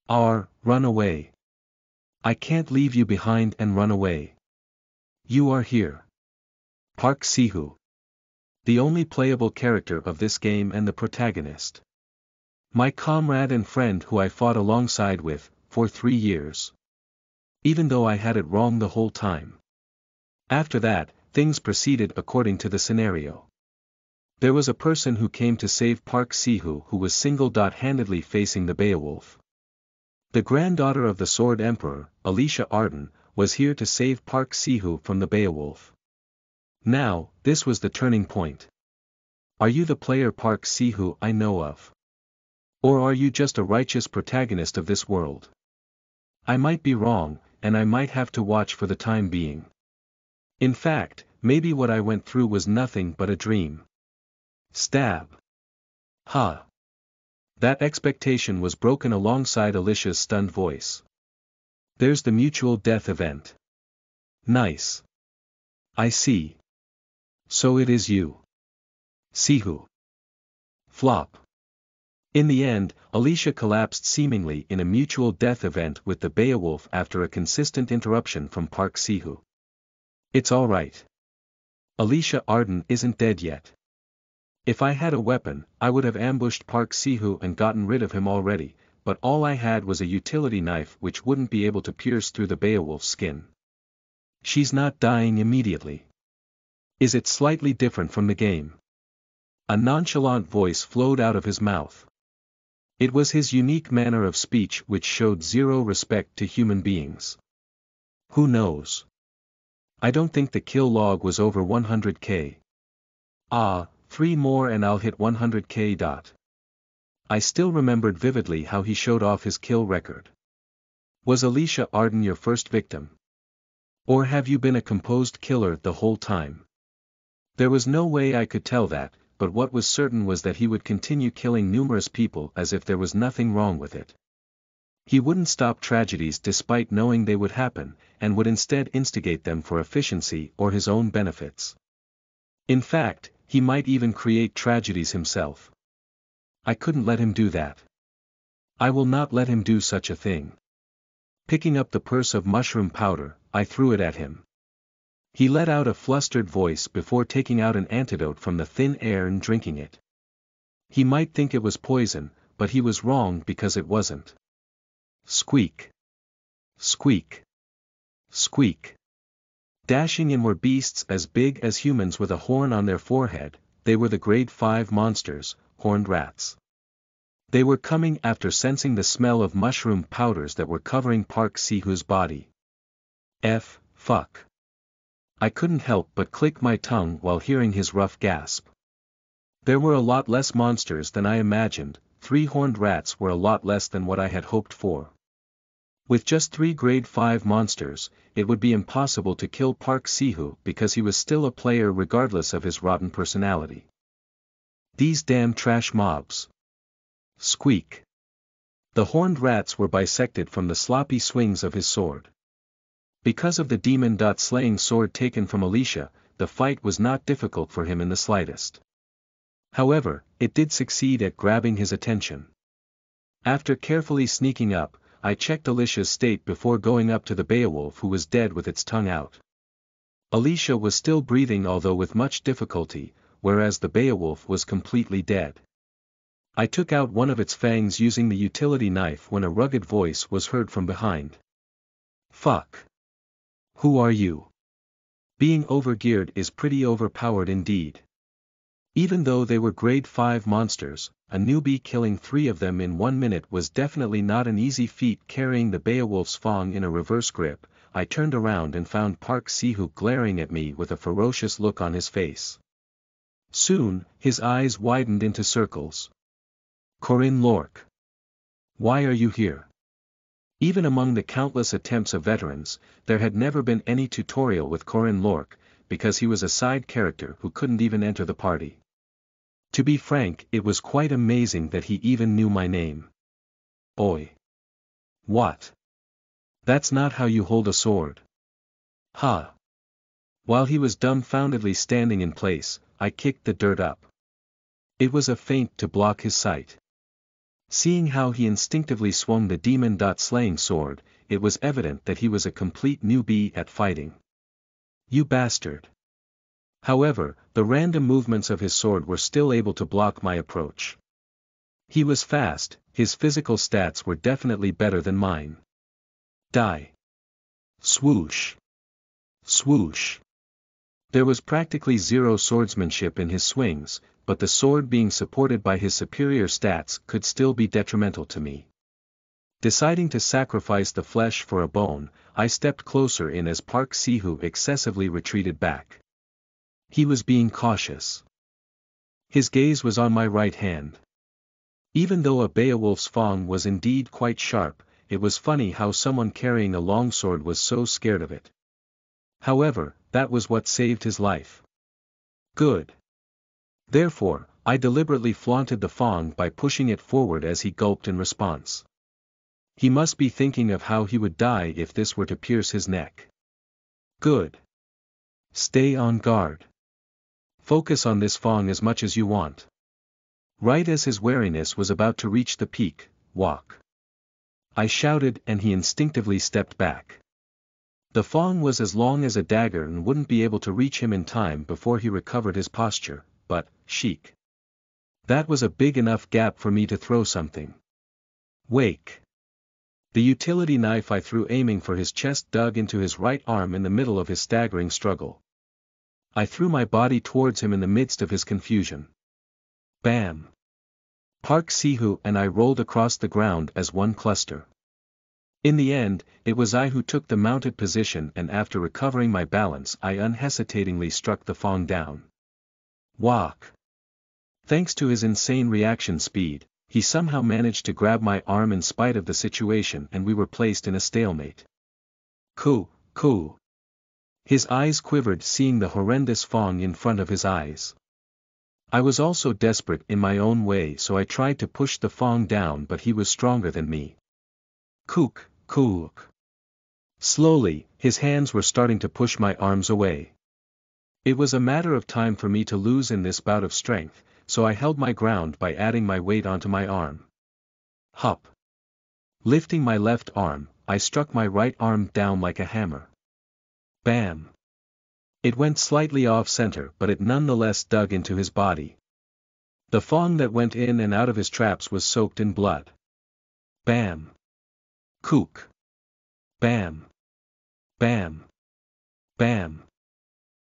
R, run away. I can't leave you behind and run away. You are here. Park Sihu the only playable character of this game and the protagonist. My comrade and friend who I fought alongside with, for three years. Even though I had it wrong the whole time. After that, things proceeded according to the scenario. There was a person who came to save Park Sihu who was single-handedly facing the Beowulf. The granddaughter of the Sword Emperor, Alicia Arden, was here to save Park Sihu from the Beowulf. Now, this was the turning point. Are you the player Park Sihu I know of? Or are you just a righteous protagonist of this world? I might be wrong, and I might have to watch for the time being. In fact, maybe what I went through was nothing but a dream. Stab. Huh. That expectation was broken alongside Alicia's stunned voice. There's the mutual death event. Nice. I see so it is you. Sihu. Flop. In the end, Alicia collapsed seemingly in a mutual death event with the Beowulf after a consistent interruption from Park Sihu. It's alright. Alicia Arden isn't dead yet. If I had a weapon, I would have ambushed Park Sihu and gotten rid of him already, but all I had was a utility knife which wouldn't be able to pierce through the Beowulf's skin. She's not dying immediately. Is it slightly different from the game? A nonchalant voice flowed out of his mouth. It was his unique manner of speech which showed zero respect to human beings. Who knows? I don't think the kill log was over 100k. Ah, three more and I'll hit 100k. Dot. I still remembered vividly how he showed off his kill record. Was Alicia Arden your first victim? Or have you been a composed killer the whole time? There was no way I could tell that, but what was certain was that he would continue killing numerous people as if there was nothing wrong with it. He wouldn't stop tragedies despite knowing they would happen, and would instead instigate them for efficiency or his own benefits. In fact, he might even create tragedies himself. I couldn't let him do that. I will not let him do such a thing. Picking up the purse of mushroom powder, I threw it at him. He let out a flustered voice before taking out an antidote from the thin air and drinking it. He might think it was poison, but he was wrong because it wasn't. Squeak. Squeak. Squeak. Dashing in were beasts as big as humans with a horn on their forehead, they were the grade 5 monsters, horned rats. They were coming after sensing the smell of mushroom powders that were covering Park si body. F. Fuck. I couldn't help but click my tongue while hearing his rough gasp. There were a lot less monsters than I imagined, three-horned rats were a lot less than what I had hoped for. With just three grade 5 monsters, it would be impossible to kill Park Sihu because he was still a player regardless of his rotten personality. These damn trash mobs. Squeak. The horned rats were bisected from the sloppy swings of his sword. Because of the demon slaying sword taken from Alicia, the fight was not difficult for him in the slightest. However, it did succeed at grabbing his attention. After carefully sneaking up, I checked Alicia's state before going up to the Beowulf who was dead with its tongue out. Alicia was still breathing although with much difficulty, whereas the Beowulf was completely dead. I took out one of its fangs using the utility knife when a rugged voice was heard from behind. Fuck. Who are you? Being overgeared is pretty overpowered indeed. Even though they were grade 5 monsters, a newbie killing three of them in one minute was definitely not an easy feat carrying the Beowulf's Fong in a reverse grip, I turned around and found Park Sihu glaring at me with a ferocious look on his face. Soon, his eyes widened into circles. Corinne Lork. Why are you here? Even among the countless attempts of veterans, there had never been any tutorial with Corin Lork, because he was a side character who couldn't even enter the party. To be frank, it was quite amazing that he even knew my name. Oi. What? That's not how you hold a sword. Ha. While he was dumbfoundedly standing in place, I kicked the dirt up. It was a feint to block his sight. Seeing how he instinctively swung the demon-slaying sword, it was evident that he was a complete newbie at fighting. You bastard. However, the random movements of his sword were still able to block my approach. He was fast, his physical stats were definitely better than mine. Die. Swoosh. Swoosh. There was practically zero swordsmanship in his swings, but the sword being supported by his superior stats could still be detrimental to me. Deciding to sacrifice the flesh for a bone, I stepped closer in as Park Sihu excessively retreated back. He was being cautious. His gaze was on my right hand. Even though a Beowulf's fawn was indeed quite sharp, it was funny how someone carrying a longsword was so scared of it. However, that was what saved his life. Good. Therefore, I deliberately flaunted the Fong by pushing it forward as he gulped in response. He must be thinking of how he would die if this were to pierce his neck. Good. Stay on guard. Focus on this Fong as much as you want. Right as his wariness was about to reach the peak, walk. I shouted and he instinctively stepped back. The Fong was as long as a dagger and wouldn't be able to reach him in time before he recovered his posture, but, chic. That was a big enough gap for me to throw something. Wake. The utility knife I threw aiming for his chest dug into his right arm in the middle of his staggering struggle. I threw my body towards him in the midst of his confusion. Bam! Park Sihu and I rolled across the ground as one cluster. In the end, it was I who took the mounted position and after recovering my balance I unhesitatingly struck the Fong down. Walk! Thanks to his insane reaction speed, he somehow managed to grab my arm in spite of the situation and we were placed in a stalemate. Coo, coo. His eyes quivered seeing the horrendous Fong in front of his eyes. I was also desperate in my own way so I tried to push the Fong down but he was stronger than me. Kook, kook. Slowly, his hands were starting to push my arms away. It was a matter of time for me to lose in this bout of strength, so I held my ground by adding my weight onto my arm. Hop. Lifting my left arm, I struck my right arm down like a hammer. Bam. It went slightly off center but it nonetheless dug into his body. The fong that went in and out of his traps was soaked in blood. Bam. Kook. Bam. Bam. Bam.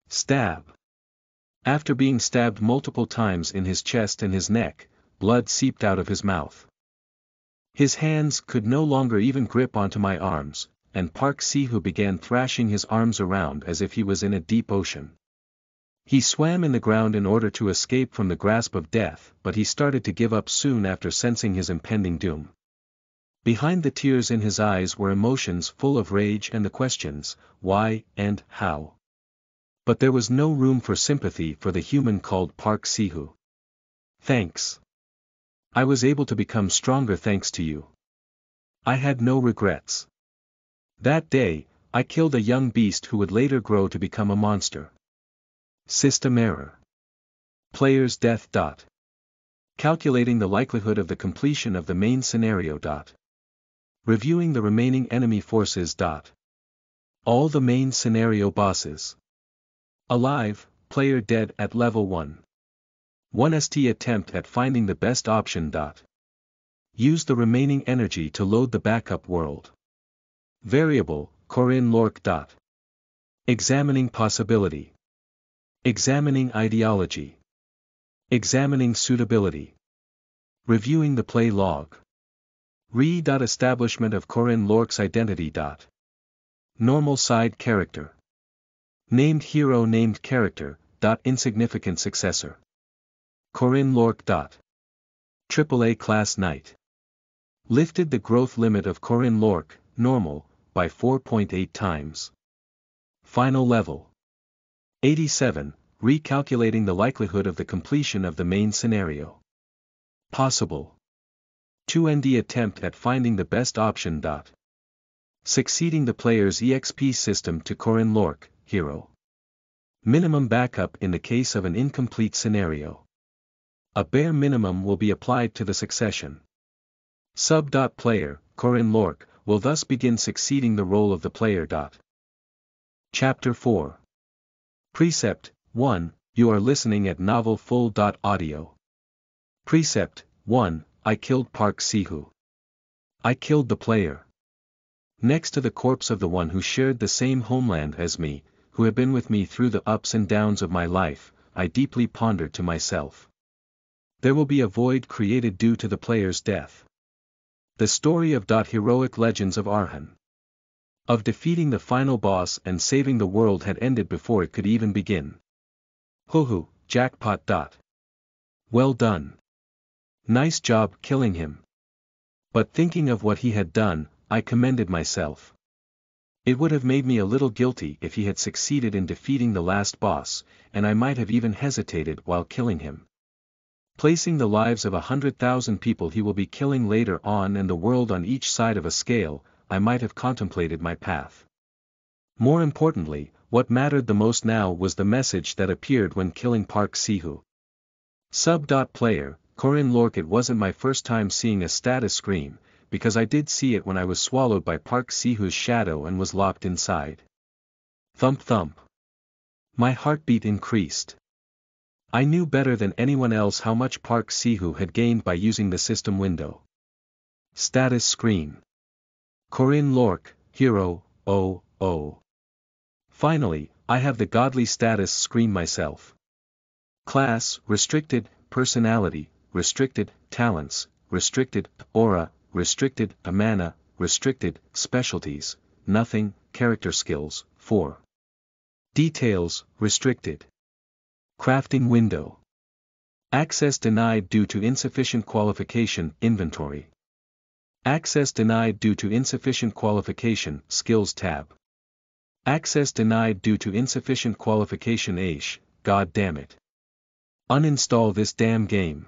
Stab. After being stabbed multiple times in his chest and his neck, blood seeped out of his mouth. His hands could no longer even grip onto my arms, and Park Sihu began thrashing his arms around as if he was in a deep ocean. He swam in the ground in order to escape from the grasp of death, but he started to give up soon after sensing his impending doom. Behind the tears in his eyes were emotions full of rage and the questions, why and how but there was no room for sympathy for the human called Park Sihu. Thanks. I was able to become stronger thanks to you. I had no regrets. That day, I killed a young beast who would later grow to become a monster. System error. Player's death. Dot. Calculating the likelihood of the completion of the main scenario. Dot. Reviewing the remaining enemy forces. Dot. All the main scenario bosses. Alive, player dead at level 1. 1st attempt at finding the best option. Dot. Use the remaining energy to load the backup world. Variable, Corinne Lork. Dot. Examining possibility. Examining ideology. Examining suitability. Reviewing the play log. Re. Establishment of Corinne Lork's identity. Normal side character. Named hero named character, dot insignificant successor. Corinne Lork. Dot. AAA class knight. Lifted the growth limit of Corinne Lork, normal, by 4.8 times. Final level. 87, recalculating the likelihood of the completion of the main scenario. Possible. 2ND attempt at finding the best option. Dot. Succeeding the player's EXP system to Corin Lork, hero. Minimum backup in the case of an incomplete scenario. A bare minimum will be applied to the succession. Sub. Player, Corin Lork, will thus begin succeeding the role of the player. Chapter 4 Precept 1 You are listening at novel full. Audio. Precept 1 I killed Park Sihu. I killed the player. Next to the corpse of the one who shared the same homeland as me, who have been with me through the ups and downs of my life, I deeply pondered to myself. There will be a void created due to the player's death. The story of heroic legends of Arhan. Of defeating the final boss and saving the world had ended before it could even begin. hoo, jackpot. Dot. Well done. Nice job killing him. But thinking of what he had done, I commended myself. It would have made me a little guilty if he had succeeded in defeating the last boss, and I might have even hesitated while killing him. Placing the lives of a hundred thousand people he will be killing later on and the world on each side of a scale, I might have contemplated my path. More importantly, what mattered the most now was the message that appeared when killing Park Sihu. Sub. Player, Corin Lork It wasn't my first time seeing a status screen, because I did see it when I was swallowed by Park Sihu's shadow and was locked inside. Thump thump. My heartbeat increased. I knew better than anyone else how much Park Sihu had gained by using the system window. Status screen. Corinne Lork, hero, oh, oh. Finally, I have the godly status screen myself. Class, restricted, personality, restricted, talents, restricted, aura, restricted, amana, restricted, specialties, nothing, character skills, 4. Details, restricted. Crafting window. Access denied due to insufficient qualification, inventory. Access denied due to insufficient qualification, skills tab. Access denied due to insufficient qualification, aish, god damn it. Uninstall this damn game.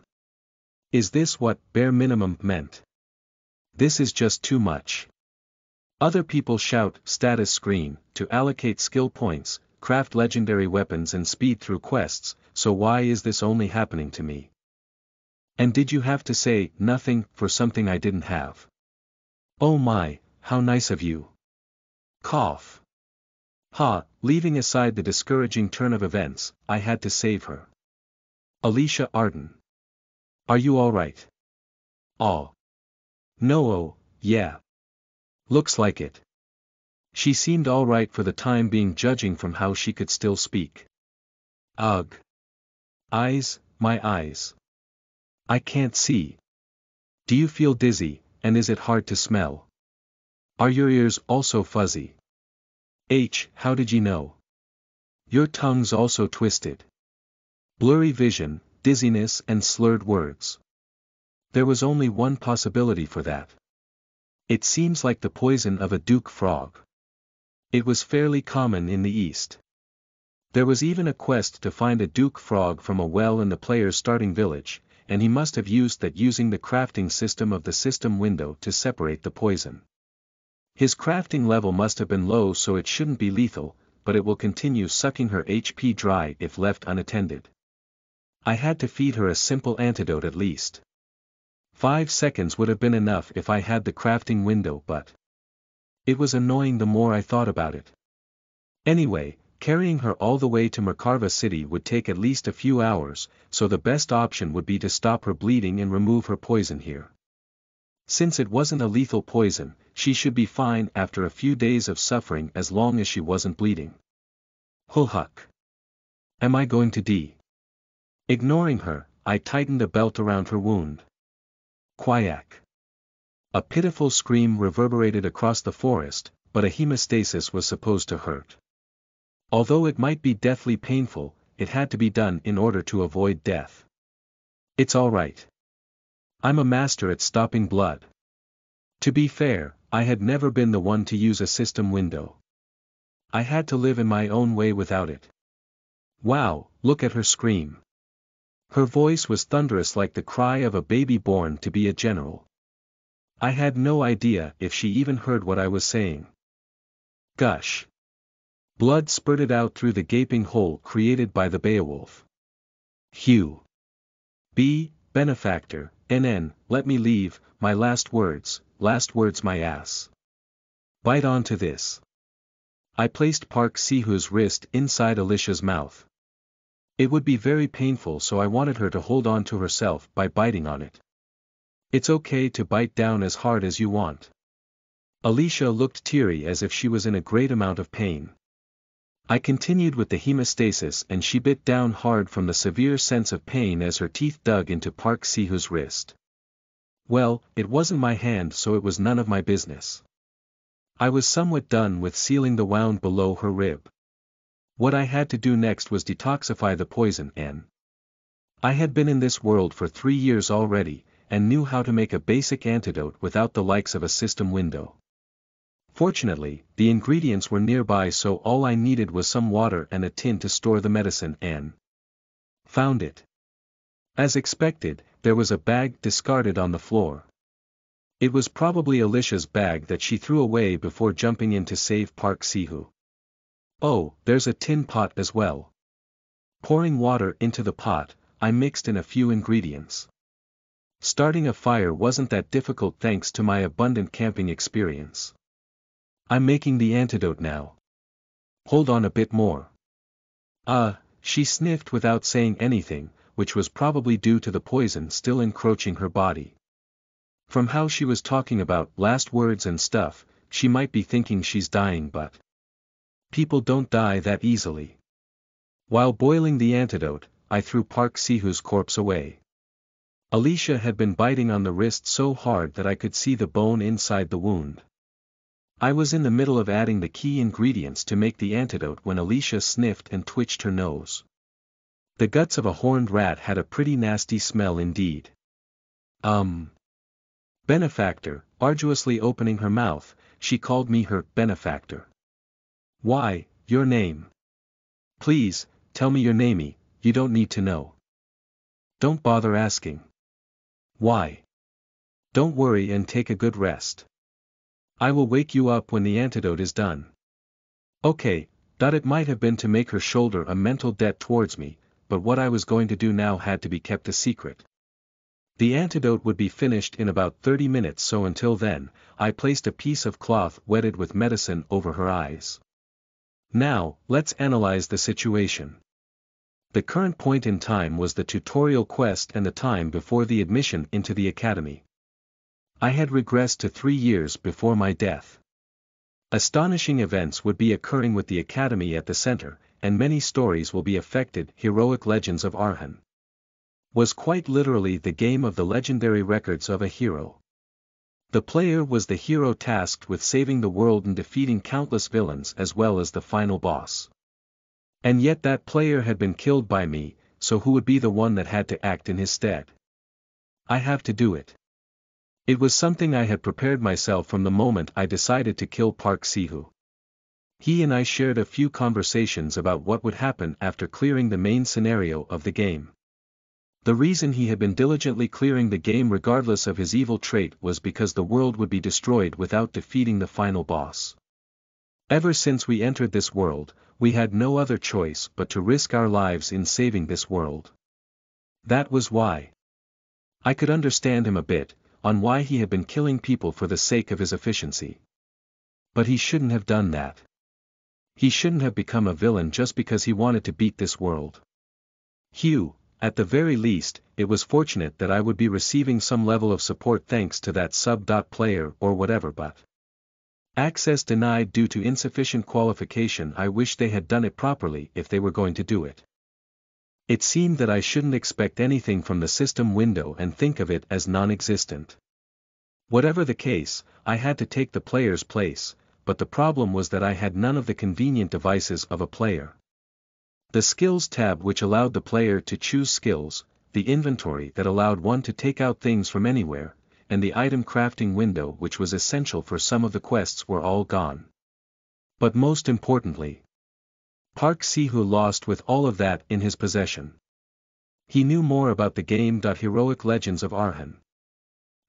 Is this what bare minimum meant? This is just too much. Other people shout, status screen, to allocate skill points, craft legendary weapons and speed through quests, so why is this only happening to me? And did you have to say, nothing, for something I didn't have? Oh my, how nice of you. Cough. Ha, leaving aside the discouraging turn of events, I had to save her. Alicia Arden. Are you alright? All. No oh, yeah. Looks like it. She seemed alright for the time being judging from how she could still speak. Ugh. Eyes, my eyes. I can't see. Do you feel dizzy, and is it hard to smell? Are your ears also fuzzy? H, how did you know? Your tongue's also twisted. Blurry vision, dizziness and slurred words. There was only one possibility for that. It seems like the poison of a duke frog. It was fairly common in the East. There was even a quest to find a duke frog from a well in the player's starting village, and he must have used that using the crafting system of the system window to separate the poison. His crafting level must have been low so it shouldn't be lethal, but it will continue sucking her HP dry if left unattended. I had to feed her a simple antidote at least. Five seconds would have been enough if I had the crafting window but... It was annoying the more I thought about it. Anyway, carrying her all the way to Merkarva City would take at least a few hours, so the best option would be to stop her bleeding and remove her poison here. Since it wasn't a lethal poison, she should be fine after a few days of suffering as long as she wasn't bleeding. Hulhuk. Am I going to D? Ignoring her, I tightened the belt around her wound. Quiack. A pitiful scream reverberated across the forest, but a hemostasis was supposed to hurt. Although it might be deathly painful, it had to be done in order to avoid death. It's alright. I'm a master at stopping blood. To be fair, I had never been the one to use a system window. I had to live in my own way without it. Wow, look at her scream. Her voice was thunderous like the cry of a baby born to be a general. I had no idea if she even heard what I was saying. Gush. Blood spurted out through the gaping hole created by the Beowulf. Hugh. B. Benefactor, NN, let me leave, my last words, last words my ass. Bite on to this. I placed Park Sihu's wrist inside Alicia's mouth. It would be very painful so I wanted her to hold on to herself by biting on it. It's okay to bite down as hard as you want. Alicia looked teary as if she was in a great amount of pain. I continued with the hemostasis and she bit down hard from the severe sense of pain as her teeth dug into Park Sihu's wrist. Well, it wasn't my hand so it was none of my business. I was somewhat done with sealing the wound below her rib. What I had to do next was detoxify the poison and I had been in this world for three years already, and knew how to make a basic antidote without the likes of a system window. Fortunately, the ingredients were nearby so all I needed was some water and a tin to store the medicine and found it. As expected, there was a bag discarded on the floor. It was probably Alicia's bag that she threw away before jumping in to save Park Sihu. Oh, there's a tin pot as well. Pouring water into the pot, I mixed in a few ingredients. Starting a fire wasn't that difficult thanks to my abundant camping experience. I'm making the antidote now. Hold on a bit more. Ah, uh, she sniffed without saying anything, which was probably due to the poison still encroaching her body. From how she was talking about last words and stuff, she might be thinking she's dying but. People don't die that easily. While boiling the antidote, I threw Park Sihu's corpse away. Alicia had been biting on the wrist so hard that I could see the bone inside the wound. I was in the middle of adding the key ingredients to make the antidote when Alicia sniffed and twitched her nose. The guts of a horned rat had a pretty nasty smell indeed. Um. Benefactor, arduously opening her mouth, she called me her benefactor. Why, your name. Please, tell me your namey, you don't need to know. Don't bother asking. Why? Don't worry and take a good rest. I will wake you up when the antidote is done. Okay, That it might have been to make her shoulder a mental debt towards me, but what I was going to do now had to be kept a secret. The antidote would be finished in about 30 minutes so until then, I placed a piece of cloth wetted with medicine over her eyes. Now, let's analyze the situation. The current point in time was the tutorial quest and the time before the admission into the academy. I had regressed to three years before my death. Astonishing events would be occurring with the academy at the center, and many stories will be affected heroic legends of Arhan. Was quite literally the game of the legendary records of a hero. The player was the hero tasked with saving the world and defeating countless villains as well as the final boss. And yet that player had been killed by me, so who would be the one that had to act in his stead? I have to do it. It was something I had prepared myself from the moment I decided to kill Park Sihu. He and I shared a few conversations about what would happen after clearing the main scenario of the game. The reason he had been diligently clearing the game regardless of his evil trait was because the world would be destroyed without defeating the final boss. Ever since we entered this world, we had no other choice but to risk our lives in saving this world. That was why. I could understand him a bit, on why he had been killing people for the sake of his efficiency. But he shouldn't have done that. He shouldn't have become a villain just because he wanted to beat this world. Hugh, at the very least, it was fortunate that I would be receiving some level of support thanks to that sub-dot player or whatever but. Access denied due to insufficient qualification I wish they had done it properly if they were going to do it. It seemed that I shouldn't expect anything from the system window and think of it as non-existent. Whatever the case, I had to take the player's place, but the problem was that I had none of the convenient devices of a player. The Skills tab which allowed the player to choose skills, the inventory that allowed one to take out things from anywhere, and the item crafting window which was essential for some of the quests were all gone. But most importantly, Park Sihu lost with all of that in his possession. He knew more about the game. Heroic Legends of Arhan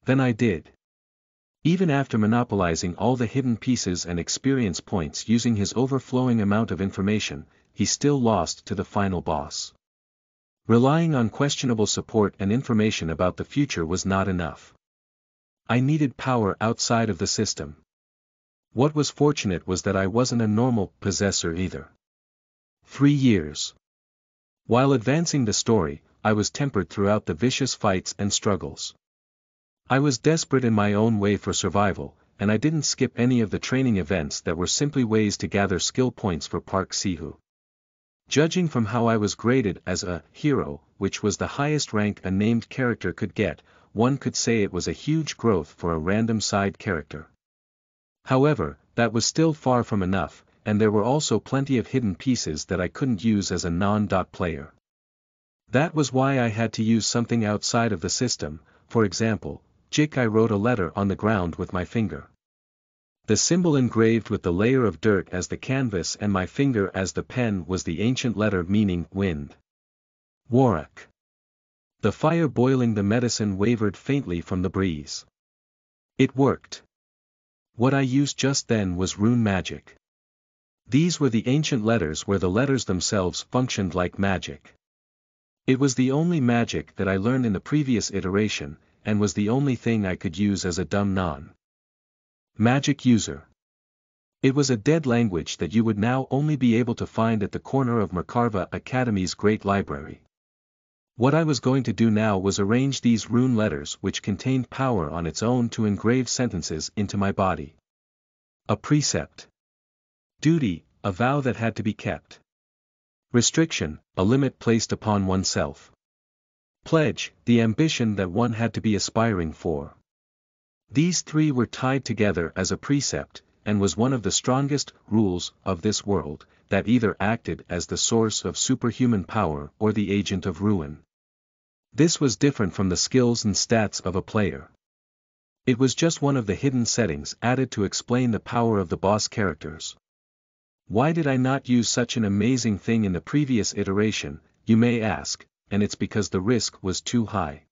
than I did. Even after monopolizing all the hidden pieces and experience points using his overflowing amount of information, he still lost to the final boss. Relying on questionable support and information about the future was not enough. I needed power outside of the system. What was fortunate was that I wasn't a normal possessor either. Three years. While advancing the story, I was tempered throughout the vicious fights and struggles. I was desperate in my own way for survival, and I didn't skip any of the training events that were simply ways to gather skill points for Park Sihu. Judging from how I was graded as a hero, which was the highest rank a named character could get, one could say it was a huge growth for a random side character. However, that was still far from enough, and there were also plenty of hidden pieces that I couldn't use as a non-dot player. That was why I had to use something outside of the system, for example, Jik I wrote a letter on the ground with my finger. The symbol engraved with the layer of dirt as the canvas and my finger as the pen was the ancient letter meaning wind. Warwick. The fire boiling the medicine wavered faintly from the breeze. It worked. What I used just then was rune magic. These were the ancient letters where the letters themselves functioned like magic. It was the only magic that I learned in the previous iteration, and was the only thing I could use as a dumb non. Magic User It was a dead language that you would now only be able to find at the corner of Merkarva Academy's great library. What I was going to do now was arrange these rune letters which contained power on its own to engrave sentences into my body. A precept. Duty, a vow that had to be kept. Restriction, a limit placed upon oneself. Pledge, the ambition that one had to be aspiring for. These three were tied together as a precept, and was one of the strongest rules of this world, that either acted as the source of superhuman power or the agent of ruin. This was different from the skills and stats of a player. It was just one of the hidden settings added to explain the power of the boss characters. Why did I not use such an amazing thing in the previous iteration, you may ask, and it's because the risk was too high.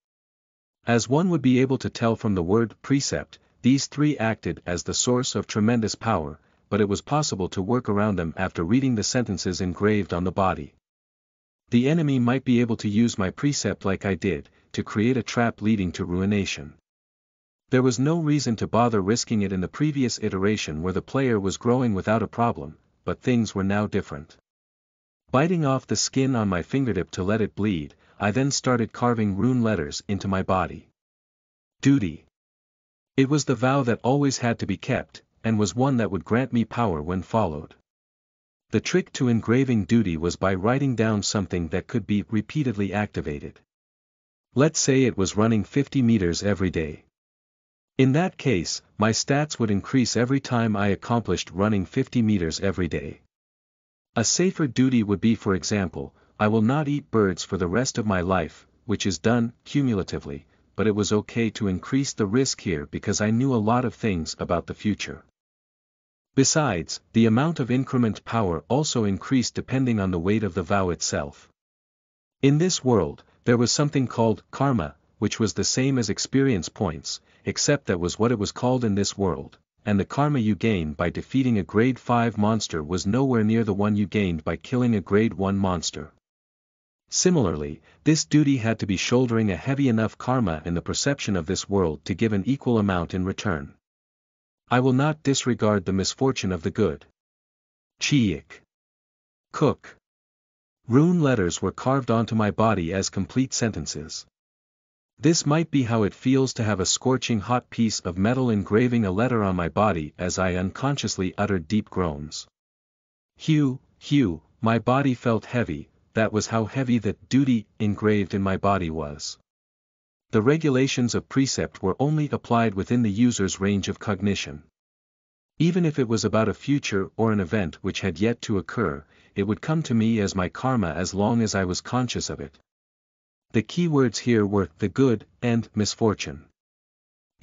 As one would be able to tell from the word precept, these three acted as the source of tremendous power, but it was possible to work around them after reading the sentences engraved on the body. The enemy might be able to use my precept like I did, to create a trap leading to ruination. There was no reason to bother risking it in the previous iteration where the player was growing without a problem, but things were now different. Biting off the skin on my fingertip to let it bleed, I then started carving rune letters into my body. Duty. It was the vow that always had to be kept, and was one that would grant me power when followed. The trick to engraving duty was by writing down something that could be repeatedly activated. Let's say it was running 50 meters every day. In that case, my stats would increase every time I accomplished running 50 meters every day. A safer duty would be for example, I will not eat birds for the rest of my life, which is done, cumulatively, but it was okay to increase the risk here because I knew a lot of things about the future. Besides, the amount of increment power also increased depending on the weight of the vow itself. In this world, there was something called karma, which was the same as experience points, except that was what it was called in this world, and the karma you gain by defeating a grade 5 monster was nowhere near the one you gained by killing a grade 1 monster. Similarly, this duty had to be shouldering a heavy enough karma in the perception of this world to give an equal amount in return. I will not disregard the misfortune of the good. Chiik. Cook. Rune letters were carved onto my body as complete sentences. This might be how it feels to have a scorching hot piece of metal engraving a letter on my body as I unconsciously uttered deep groans. Hugh, Hugh, my body felt heavy, that was how heavy that duty engraved in my body was. The regulations of precept were only applied within the user's range of cognition. Even if it was about a future or an event which had yet to occur, it would come to me as my karma as long as I was conscious of it. The key words here were the good and misfortune.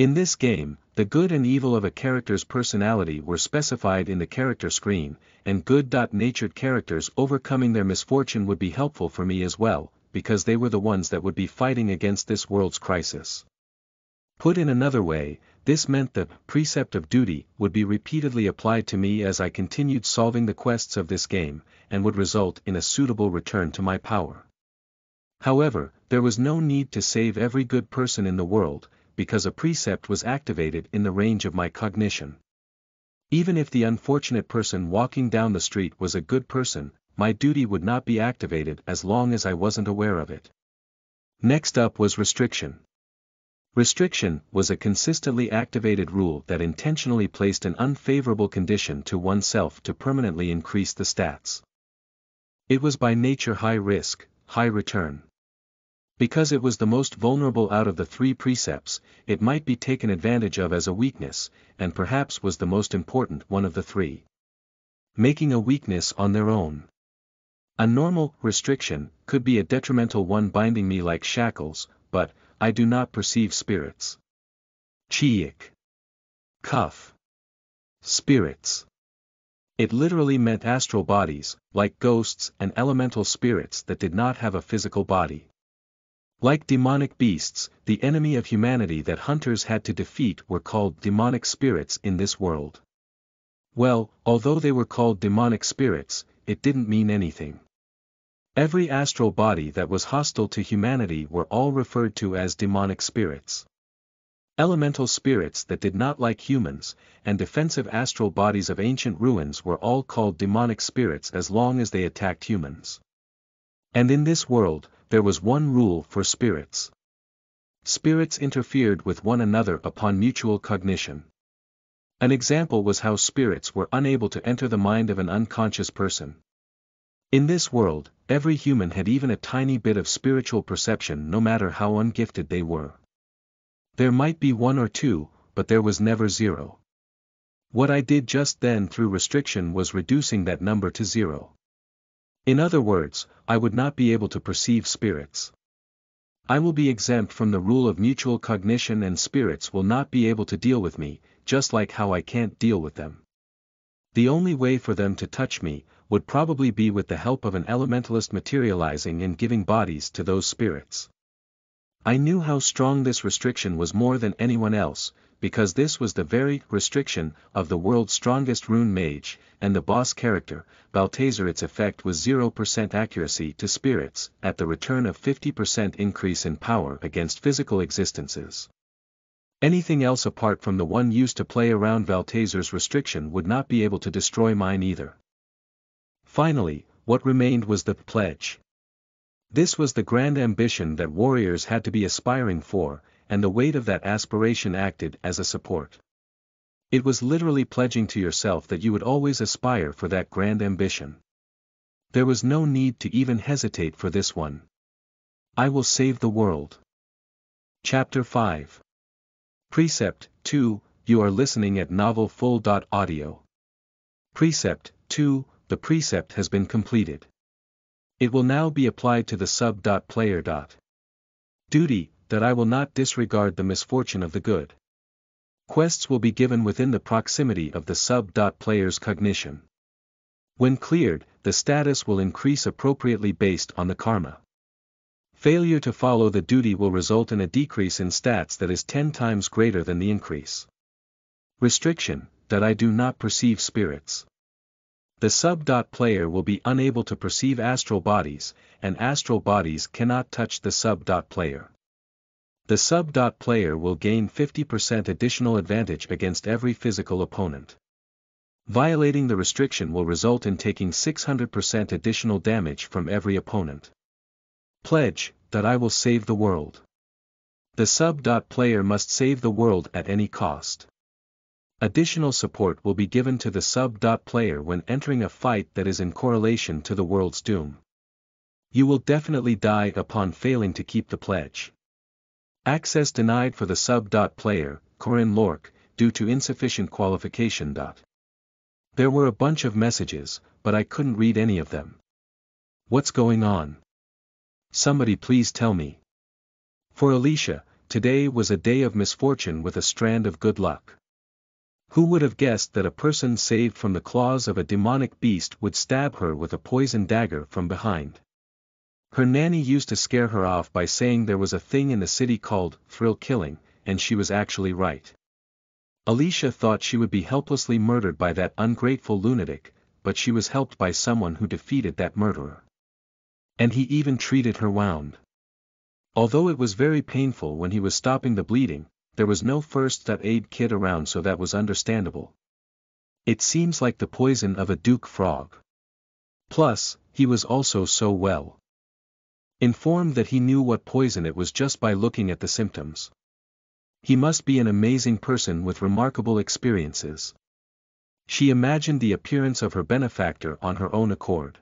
In this game, the good and evil of a character's personality were specified in the character screen, and good.natured characters overcoming their misfortune would be helpful for me as well, because they were the ones that would be fighting against this world's crisis. Put in another way, this meant the precept of duty would be repeatedly applied to me as I continued solving the quests of this game, and would result in a suitable return to my power. However, there was no need to save every good person in the world, because a precept was activated in the range of my cognition. Even if the unfortunate person walking down the street was a good person, my duty would not be activated as long as I wasn't aware of it. Next up was restriction. Restriction was a consistently activated rule that intentionally placed an unfavorable condition to oneself to permanently increase the stats. It was by nature high risk, high return because it was the most vulnerable out of the three precepts, it might be taken advantage of as a weakness, and perhaps was the most important one of the three. Making a weakness on their own. A normal restriction could be a detrimental one binding me like shackles, but I do not perceive spirits. Chiik. Cuff. Spirits. It literally meant astral bodies, like ghosts and elemental spirits that did not have a physical body. Like demonic beasts, the enemy of humanity that hunters had to defeat were called demonic spirits in this world. Well, although they were called demonic spirits, it didn't mean anything. Every astral body that was hostile to humanity were all referred to as demonic spirits. Elemental spirits that did not like humans, and defensive astral bodies of ancient ruins were all called demonic spirits as long as they attacked humans. And in this world, there was one rule for spirits. Spirits interfered with one another upon mutual cognition. An example was how spirits were unable to enter the mind of an unconscious person. In this world, every human had even a tiny bit of spiritual perception no matter how ungifted they were. There might be one or two, but there was never zero. What I did just then through restriction was reducing that number to zero. In other words, I would not be able to perceive spirits. I will be exempt from the rule of mutual cognition and spirits will not be able to deal with me, just like how I can't deal with them. The only way for them to touch me would probably be with the help of an elementalist materializing and giving bodies to those spirits. I knew how strong this restriction was more than anyone else, because this was the very restriction of the world's strongest rune mage, and the boss character, Baltazar its effect was 0% accuracy to spirits, at the return of 50% increase in power against physical existences. Anything else apart from the one used to play around Valtazar's restriction would not be able to destroy mine either. Finally, what remained was the pledge. This was the grand ambition that warriors had to be aspiring for, and the weight of that aspiration acted as a support. It was literally pledging to yourself that you would always aspire for that grand ambition. There was no need to even hesitate for this one. I will save the world. Chapter 5 Precept 2 You are listening at novelfull.audio. Precept 2 The precept has been completed. It will now be applied to the sub.player. Duty that I will not disregard the misfortune of the good. Quests will be given within the proximity of the sub-player's cognition. When cleared, the status will increase appropriately based on the karma. Failure to follow the duty will result in a decrease in stats that is 10 times greater than the increase. Restriction, that I do not perceive spirits. The sub-dot player will be unable to perceive astral bodies, and astral bodies cannot touch the sub-dot player the sub-dot player will gain 50% additional advantage against every physical opponent. Violating the restriction will result in taking 600% additional damage from every opponent. Pledge, that I will save the world. The sub-dot player must save the world at any cost. Additional support will be given to the sub-dot player when entering a fight that is in correlation to the world's doom. You will definitely die upon failing to keep the pledge. Access denied for the sub. Player, Corinne Lork, due to insufficient qualification. There were a bunch of messages, but I couldn't read any of them. What's going on? Somebody please tell me. For Alicia, today was a day of misfortune with a strand of good luck. Who would have guessed that a person saved from the claws of a demonic beast would stab her with a poisoned dagger from behind? Her nanny used to scare her off by saying there was a thing in the city called thrill killing, and she was actually right. Alicia thought she would be helplessly murdered by that ungrateful lunatic, but she was helped by someone who defeated that murderer. And he even treated her wound. Although it was very painful when he was stopping the bleeding, there was no first aid kit around so that was understandable. It seems like the poison of a duke frog. Plus, he was also so well informed that he knew what poison it was just by looking at the symptoms. He must be an amazing person with remarkable experiences. She imagined the appearance of her benefactor on her own accord.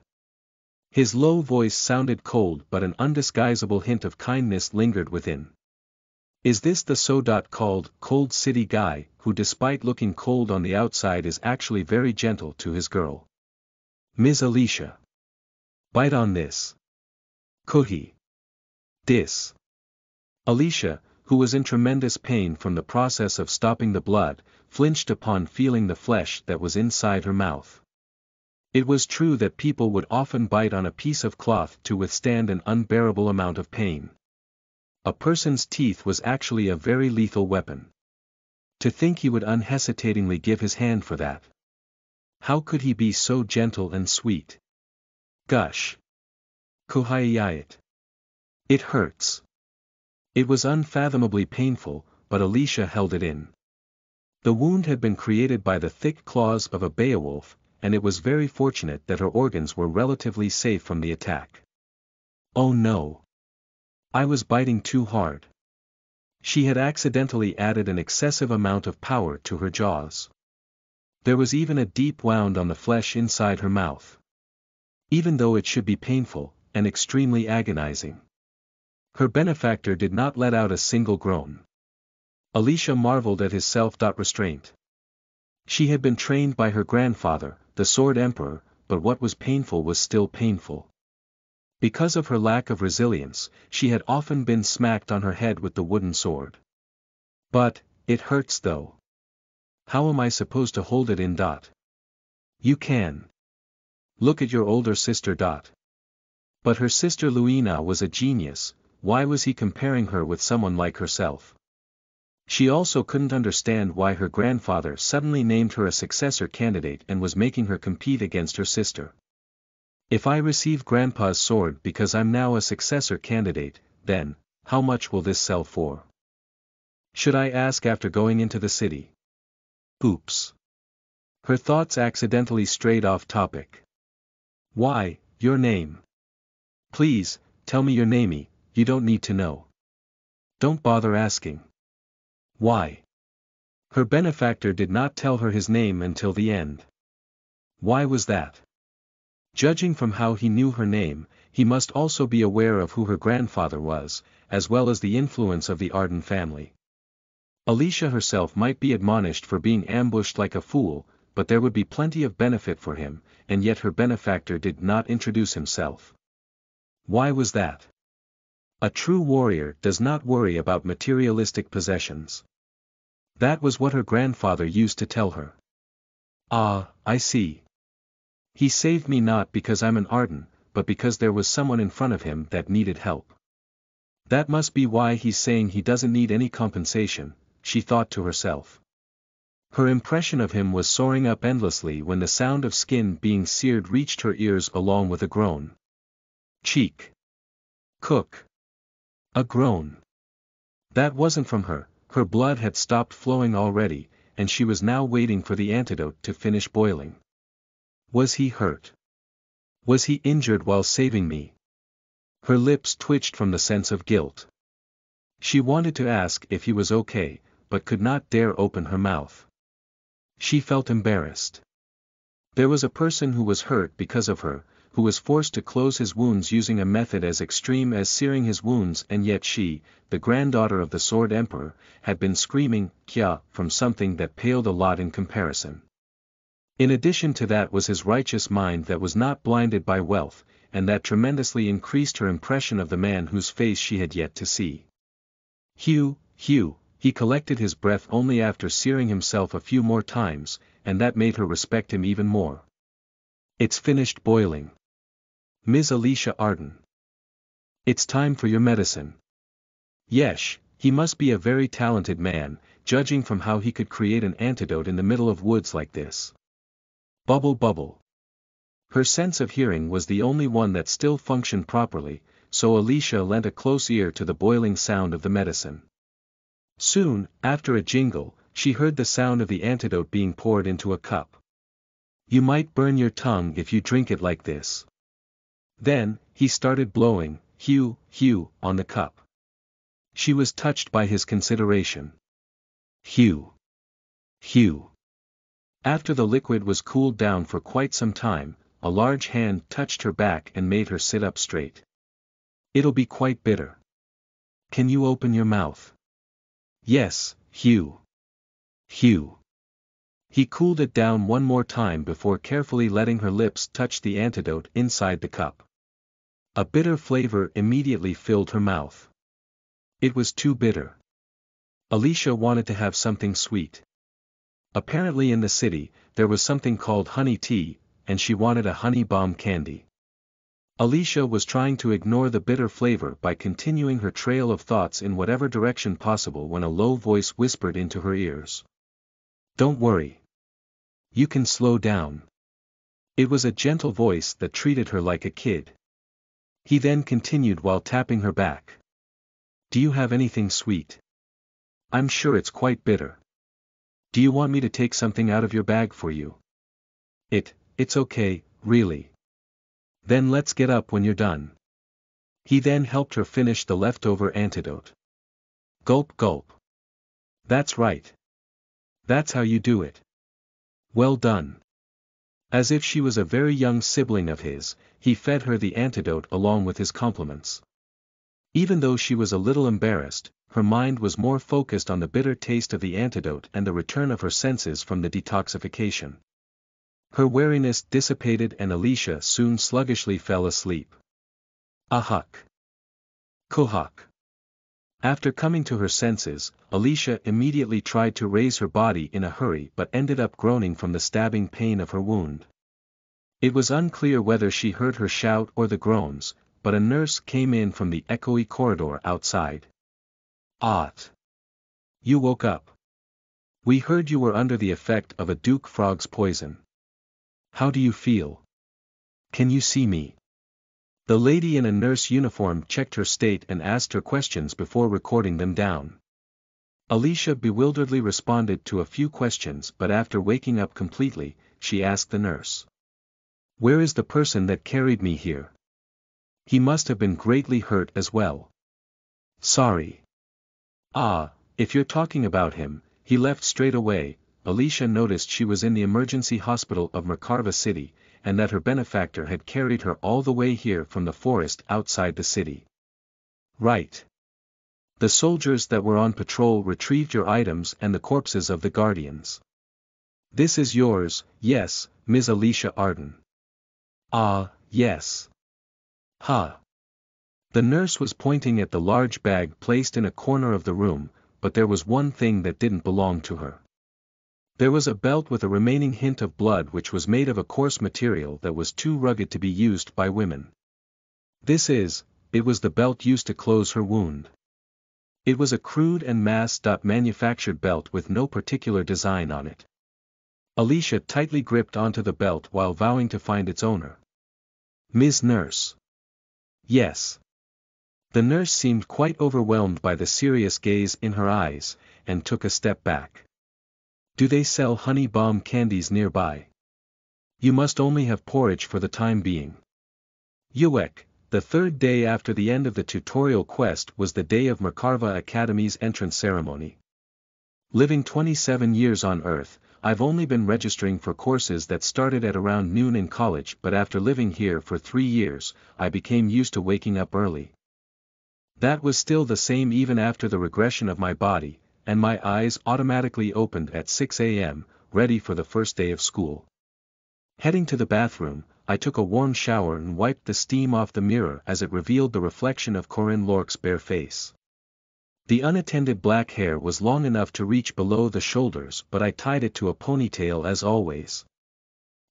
His low voice sounded cold but an undisguisable hint of kindness lingered within. Is this the so called cold city guy who despite looking cold on the outside is actually very gentle to his girl? Miss Alicia. Bite on this. Could he? This. Alicia, who was in tremendous pain from the process of stopping the blood, flinched upon feeling the flesh that was inside her mouth. It was true that people would often bite on a piece of cloth to withstand an unbearable amount of pain. A person's teeth was actually a very lethal weapon. To think he would unhesitatingly give his hand for that. How could he be so gentle and sweet? Gush! Kuhaiiayat. It hurts. It was unfathomably painful, but Alicia held it in. The wound had been created by the thick claws of a Beowulf, and it was very fortunate that her organs were relatively safe from the attack. Oh no! I was biting too hard. She had accidentally added an excessive amount of power to her jaws. There was even a deep wound on the flesh inside her mouth. Even though it should be painful, and extremely agonizing. Her benefactor did not let out a single groan. Alicia marveled at his self-restraint. She had been trained by her grandfather, the Sword Emperor, but what was painful was still painful. Because of her lack of resilience, she had often been smacked on her head with the wooden sword. But, it hurts though. How am I supposed to hold it in dot? You can. Look at your older sister dot. But her sister Luina was a genius, why was he comparing her with someone like herself? She also couldn't understand why her grandfather suddenly named her a successor candidate and was making her compete against her sister. If I receive grandpa's sword because I'm now a successor candidate, then, how much will this sell for? Should I ask after going into the city? Oops. Her thoughts accidentally strayed off topic. Why, your name. Please, tell me your namey, you don't need to know. Don't bother asking. Why? Her benefactor did not tell her his name until the end. Why was that? Judging from how he knew her name, he must also be aware of who her grandfather was, as well as the influence of the Arden family. Alicia herself might be admonished for being ambushed like a fool, but there would be plenty of benefit for him, and yet her benefactor did not introduce himself. Why was that? A true warrior does not worry about materialistic possessions. That was what her grandfather used to tell her. Ah, I see. He saved me not because I'm an Arden, but because there was someone in front of him that needed help. That must be why he's saying he doesn't need any compensation, she thought to herself. Her impression of him was soaring up endlessly when the sound of skin being seared reached her ears along with a groan. Cheek. Cook. A groan. That wasn't from her, her blood had stopped flowing already, and she was now waiting for the antidote to finish boiling. Was he hurt? Was he injured while saving me? Her lips twitched from the sense of guilt. She wanted to ask if he was okay, but could not dare open her mouth. She felt embarrassed. There was a person who was hurt because of her, who was forced to close his wounds using a method as extreme as searing his wounds and yet she, the granddaughter of the Sword Emperor, had been screaming, Kya, from something that paled a lot in comparison. In addition to that was his righteous mind that was not blinded by wealth, and that tremendously increased her impression of the man whose face she had yet to see. Hugh, Hugh, he collected his breath only after searing himself a few more times, and that made her respect him even more. It's finished boiling. Ms. Alicia Arden. It's time for your medicine. Yes, he must be a very talented man, judging from how he could create an antidote in the middle of woods like this. Bubble bubble. Her sense of hearing was the only one that still functioned properly, so Alicia lent a close ear to the boiling sound of the medicine. Soon, after a jingle, she heard the sound of the antidote being poured into a cup. You might burn your tongue if you drink it like this. Then, he started blowing, Hugh, Hugh, on the cup. She was touched by his consideration. Hugh. Hugh. After the liquid was cooled down for quite some time, a large hand touched her back and made her sit up straight. It'll be quite bitter. Can you open your mouth? Yes, Hugh. Hugh. He cooled it down one more time before carefully letting her lips touch the antidote inside the cup. A bitter flavor immediately filled her mouth. It was too bitter. Alicia wanted to have something sweet. Apparently in the city, there was something called honey tea, and she wanted a honey bomb candy. Alicia was trying to ignore the bitter flavor by continuing her trail of thoughts in whatever direction possible when a low voice whispered into her ears. Don't worry. You can slow down. It was a gentle voice that treated her like a kid. He then continued while tapping her back. Do you have anything sweet? I'm sure it's quite bitter. Do you want me to take something out of your bag for you? It, it's okay, really. Then let's get up when you're done. He then helped her finish the leftover antidote. Gulp gulp. That's right. That's how you do it. Well done. As if she was a very young sibling of his, he fed her the antidote along with his compliments. Even though she was a little embarrassed, her mind was more focused on the bitter taste of the antidote and the return of her senses from the detoxification. Her wariness dissipated and Alicia soon sluggishly fell asleep. Ahuk. Kohak. After coming to her senses, Alicia immediately tried to raise her body in a hurry but ended up groaning from the stabbing pain of her wound. It was unclear whether she heard her shout or the groans, but a nurse came in from the echoey corridor outside. Ott. You woke up. We heard you were under the effect of a duke frog's poison. How do you feel? Can you see me? The lady in a nurse uniform checked her state and asked her questions before recording them down. Alicia bewilderedly responded to a few questions but after waking up completely, she asked the nurse. Where is the person that carried me here? He must have been greatly hurt as well. Sorry. Ah, if you're talking about him, he left straight away, Alicia noticed she was in the emergency hospital of Mercarva City, and that her benefactor had carried her all the way here from the forest outside the city. Right. The soldiers that were on patrol retrieved your items and the corpses of the guardians. This is yours, yes, Miss Alicia Arden. Ah, yes. Ha. Huh. The nurse was pointing at the large bag placed in a corner of the room, but there was one thing that didn't belong to her. There was a belt with a remaining hint of blood which was made of a coarse material that was too rugged to be used by women. This is, it was the belt used to close her wound. It was a crude and mass-manufactured belt with no particular design on it. Alicia tightly gripped onto the belt while vowing to find its owner. Miss Nurse. Yes. The nurse seemed quite overwhelmed by the serious gaze in her eyes, and took a step back do they sell honey bomb candies nearby? You must only have porridge for the time being. Uek, the third day after the end of the tutorial quest was the day of Makarva Academy's entrance ceremony. Living 27 years on Earth, I've only been registering for courses that started at around noon in college but after living here for three years, I became used to waking up early. That was still the same even after the regression of my body, and my eyes automatically opened at 6 a.m., ready for the first day of school. Heading to the bathroom, I took a warm shower and wiped the steam off the mirror as it revealed the reflection of Corinne Lork's bare face. The unattended black hair was long enough to reach below the shoulders but I tied it to a ponytail as always.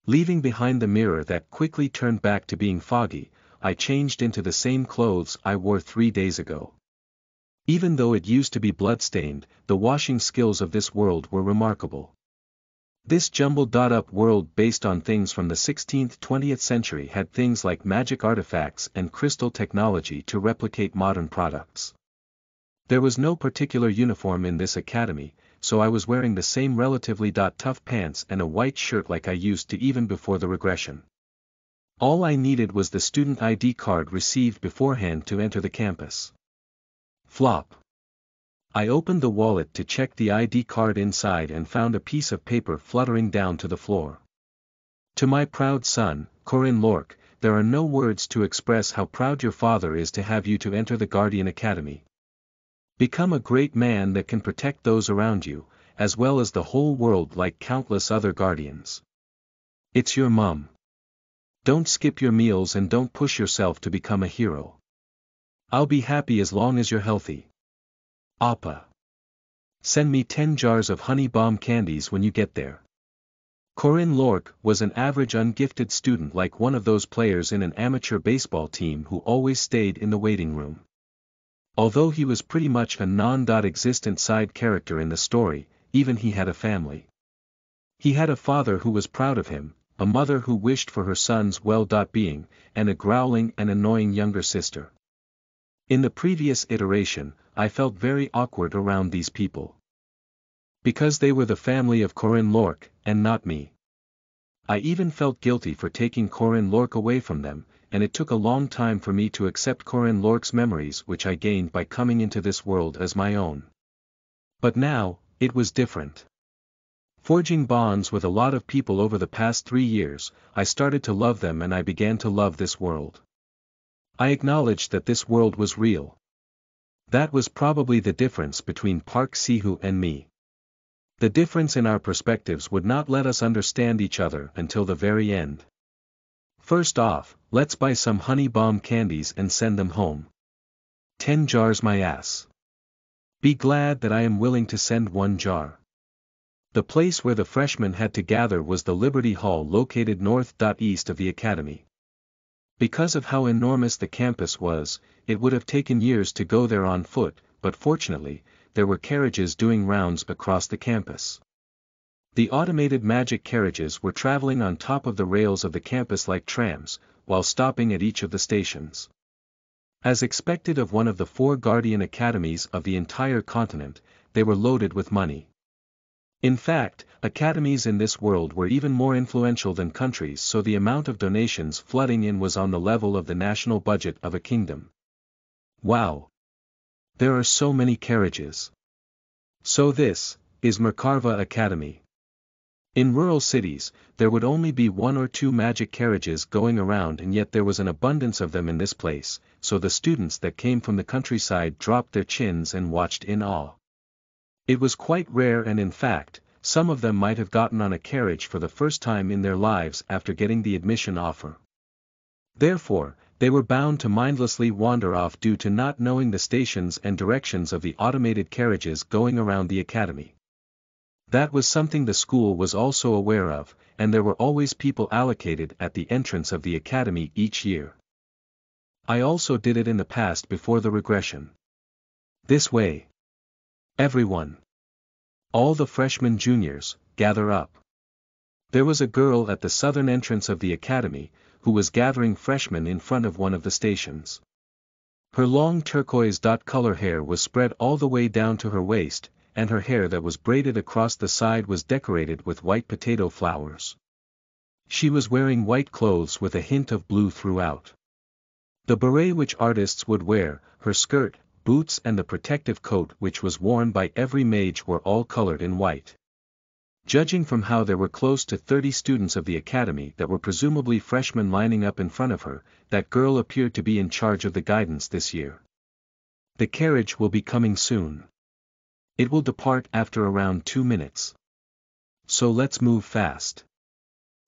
Leaving behind the mirror that quickly turned back to being foggy, I changed into the same clothes I wore three days ago. Even though it used to be blood-stained, the washing skills of this world were remarkable. This jumbled-up dot world based on things from the 16th-20th century had things like magic artifacts and crystal technology to replicate modern products. There was no particular uniform in this academy, so I was wearing the same relatively tough pants and a white shirt like I used to even before the regression. All I needed was the student ID card received beforehand to enter the campus. Flop. I opened the wallet to check the ID card inside and found a piece of paper fluttering down to the floor. To my proud son, Corin Lork, there are no words to express how proud your father is to have you to enter the Guardian Academy. Become a great man that can protect those around you, as well as the whole world like countless other guardians. It's your mum. Don't skip your meals and don't push yourself to become a hero. I'll be happy as long as you're healthy. Appa. Send me 10 jars of honey bomb candies when you get there. Corinne Lork was an average ungifted student like one of those players in an amateur baseball team who always stayed in the waiting room. Although he was pretty much a non-existent side character in the story, even he had a family. He had a father who was proud of him, a mother who wished for her son's well-being, and a growling and annoying younger sister. In the previous iteration, I felt very awkward around these people. Because they were the family of Corinne Lork, and not me. I even felt guilty for taking Corinne Lork away from them, and it took a long time for me to accept Corinne Lork's memories which I gained by coming into this world as my own. But now, it was different. Forging bonds with a lot of people over the past three years, I started to love them and I began to love this world. I acknowledged that this world was real. That was probably the difference between Park Sihu and me. The difference in our perspectives would not let us understand each other until the very end. First off, let's buy some honey bomb candies and send them home. 10 jars my ass. Be glad that I am willing to send one jar. The place where the freshmen had to gather was the Liberty Hall located north-east of the academy. Because of how enormous the campus was, it would have taken years to go there on foot, but fortunately, there were carriages doing rounds across the campus. The automated magic carriages were traveling on top of the rails of the campus like trams, while stopping at each of the stations. As expected of one of the four guardian academies of the entire continent, they were loaded with money. In fact, academies in this world were even more influential than countries so the amount of donations flooding in was on the level of the national budget of a kingdom. Wow! There are so many carriages. So this, is Merkarva Academy. In rural cities, there would only be one or two magic carriages going around and yet there was an abundance of them in this place, so the students that came from the countryside dropped their chins and watched in awe. It was quite rare and in fact, some of them might have gotten on a carriage for the first time in their lives after getting the admission offer. Therefore, they were bound to mindlessly wander off due to not knowing the stations and directions of the automated carriages going around the academy. That was something the school was also aware of, and there were always people allocated at the entrance of the academy each year. I also did it in the past before the regression. This way, Everyone. All the freshmen juniors, gather up. There was a girl at the southern entrance of the academy, who was gathering freshmen in front of one of the stations. Her long turquoise dot color hair was spread all the way down to her waist, and her hair that was braided across the side was decorated with white potato flowers. She was wearing white clothes with a hint of blue throughout. The beret which artists would wear, her skirt, boots and the protective coat which was worn by every mage were all colored in white. Judging from how there were close to 30 students of the academy that were presumably freshmen lining up in front of her, that girl appeared to be in charge of the guidance this year. The carriage will be coming soon. It will depart after around two minutes. So let's move fast.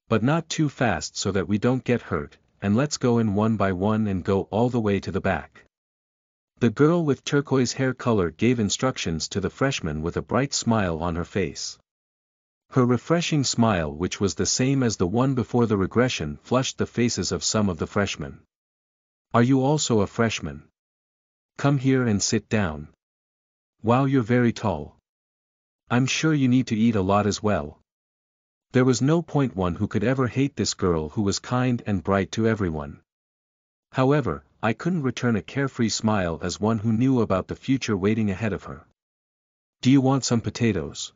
But not too fast so that we don't get hurt, and let's go in one by one and go all the way to the back. The girl with turquoise hair color gave instructions to the freshman with a bright smile on her face. Her refreshing smile which was the same as the one before the regression flushed the faces of some of the freshmen. Are you also a freshman? Come here and sit down. Wow you're very tall. I'm sure you need to eat a lot as well. There was no point one who could ever hate this girl who was kind and bright to everyone. However, I couldn't return a carefree smile as one who knew about the future waiting ahead of her. Do you want some potatoes?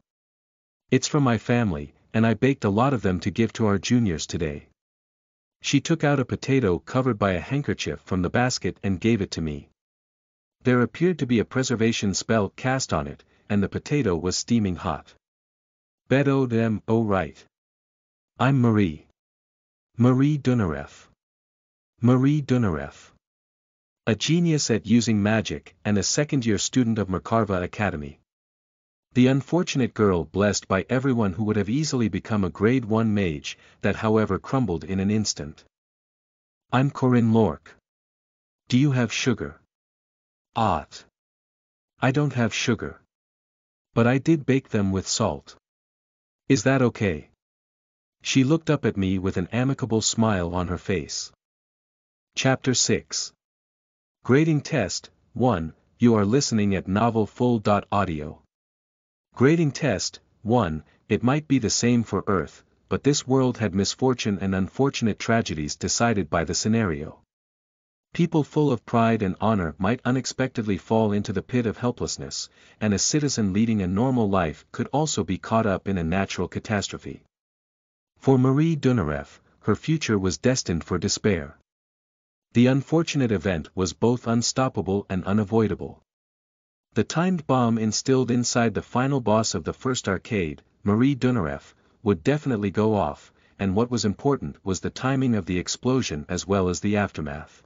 It's from my family, and I baked a lot of them to give to our juniors today. She took out a potato covered by a handkerchief from the basket and gave it to me. There appeared to be a preservation spell cast on it, and the potato was steaming hot. Bed o dem oh right. I'm Marie. Marie Dunareff. Marie Dunareff. A genius at using magic and a second-year student of Merkarva Academy. The unfortunate girl blessed by everyone who would have easily become a grade 1 mage, that however crumbled in an instant. I'm Corinne Lork. Do you have sugar? Ot. I don't have sugar. But I did bake them with salt. Is that okay? She looked up at me with an amicable smile on her face. Chapter 6 Grading Test 1. You are listening at Novel Full. Audio. Grading Test 1. It might be the same for Earth, but this world had misfortune and unfortunate tragedies decided by the scenario. People full of pride and honor might unexpectedly fall into the pit of helplessness, and a citizen leading a normal life could also be caught up in a natural catastrophe. For Marie Dunareff, her future was destined for despair. The unfortunate event was both unstoppable and unavoidable. The timed bomb instilled inside the final boss of the first arcade, Marie Dunareff, would definitely go off, and what was important was the timing of the explosion as well as the aftermath.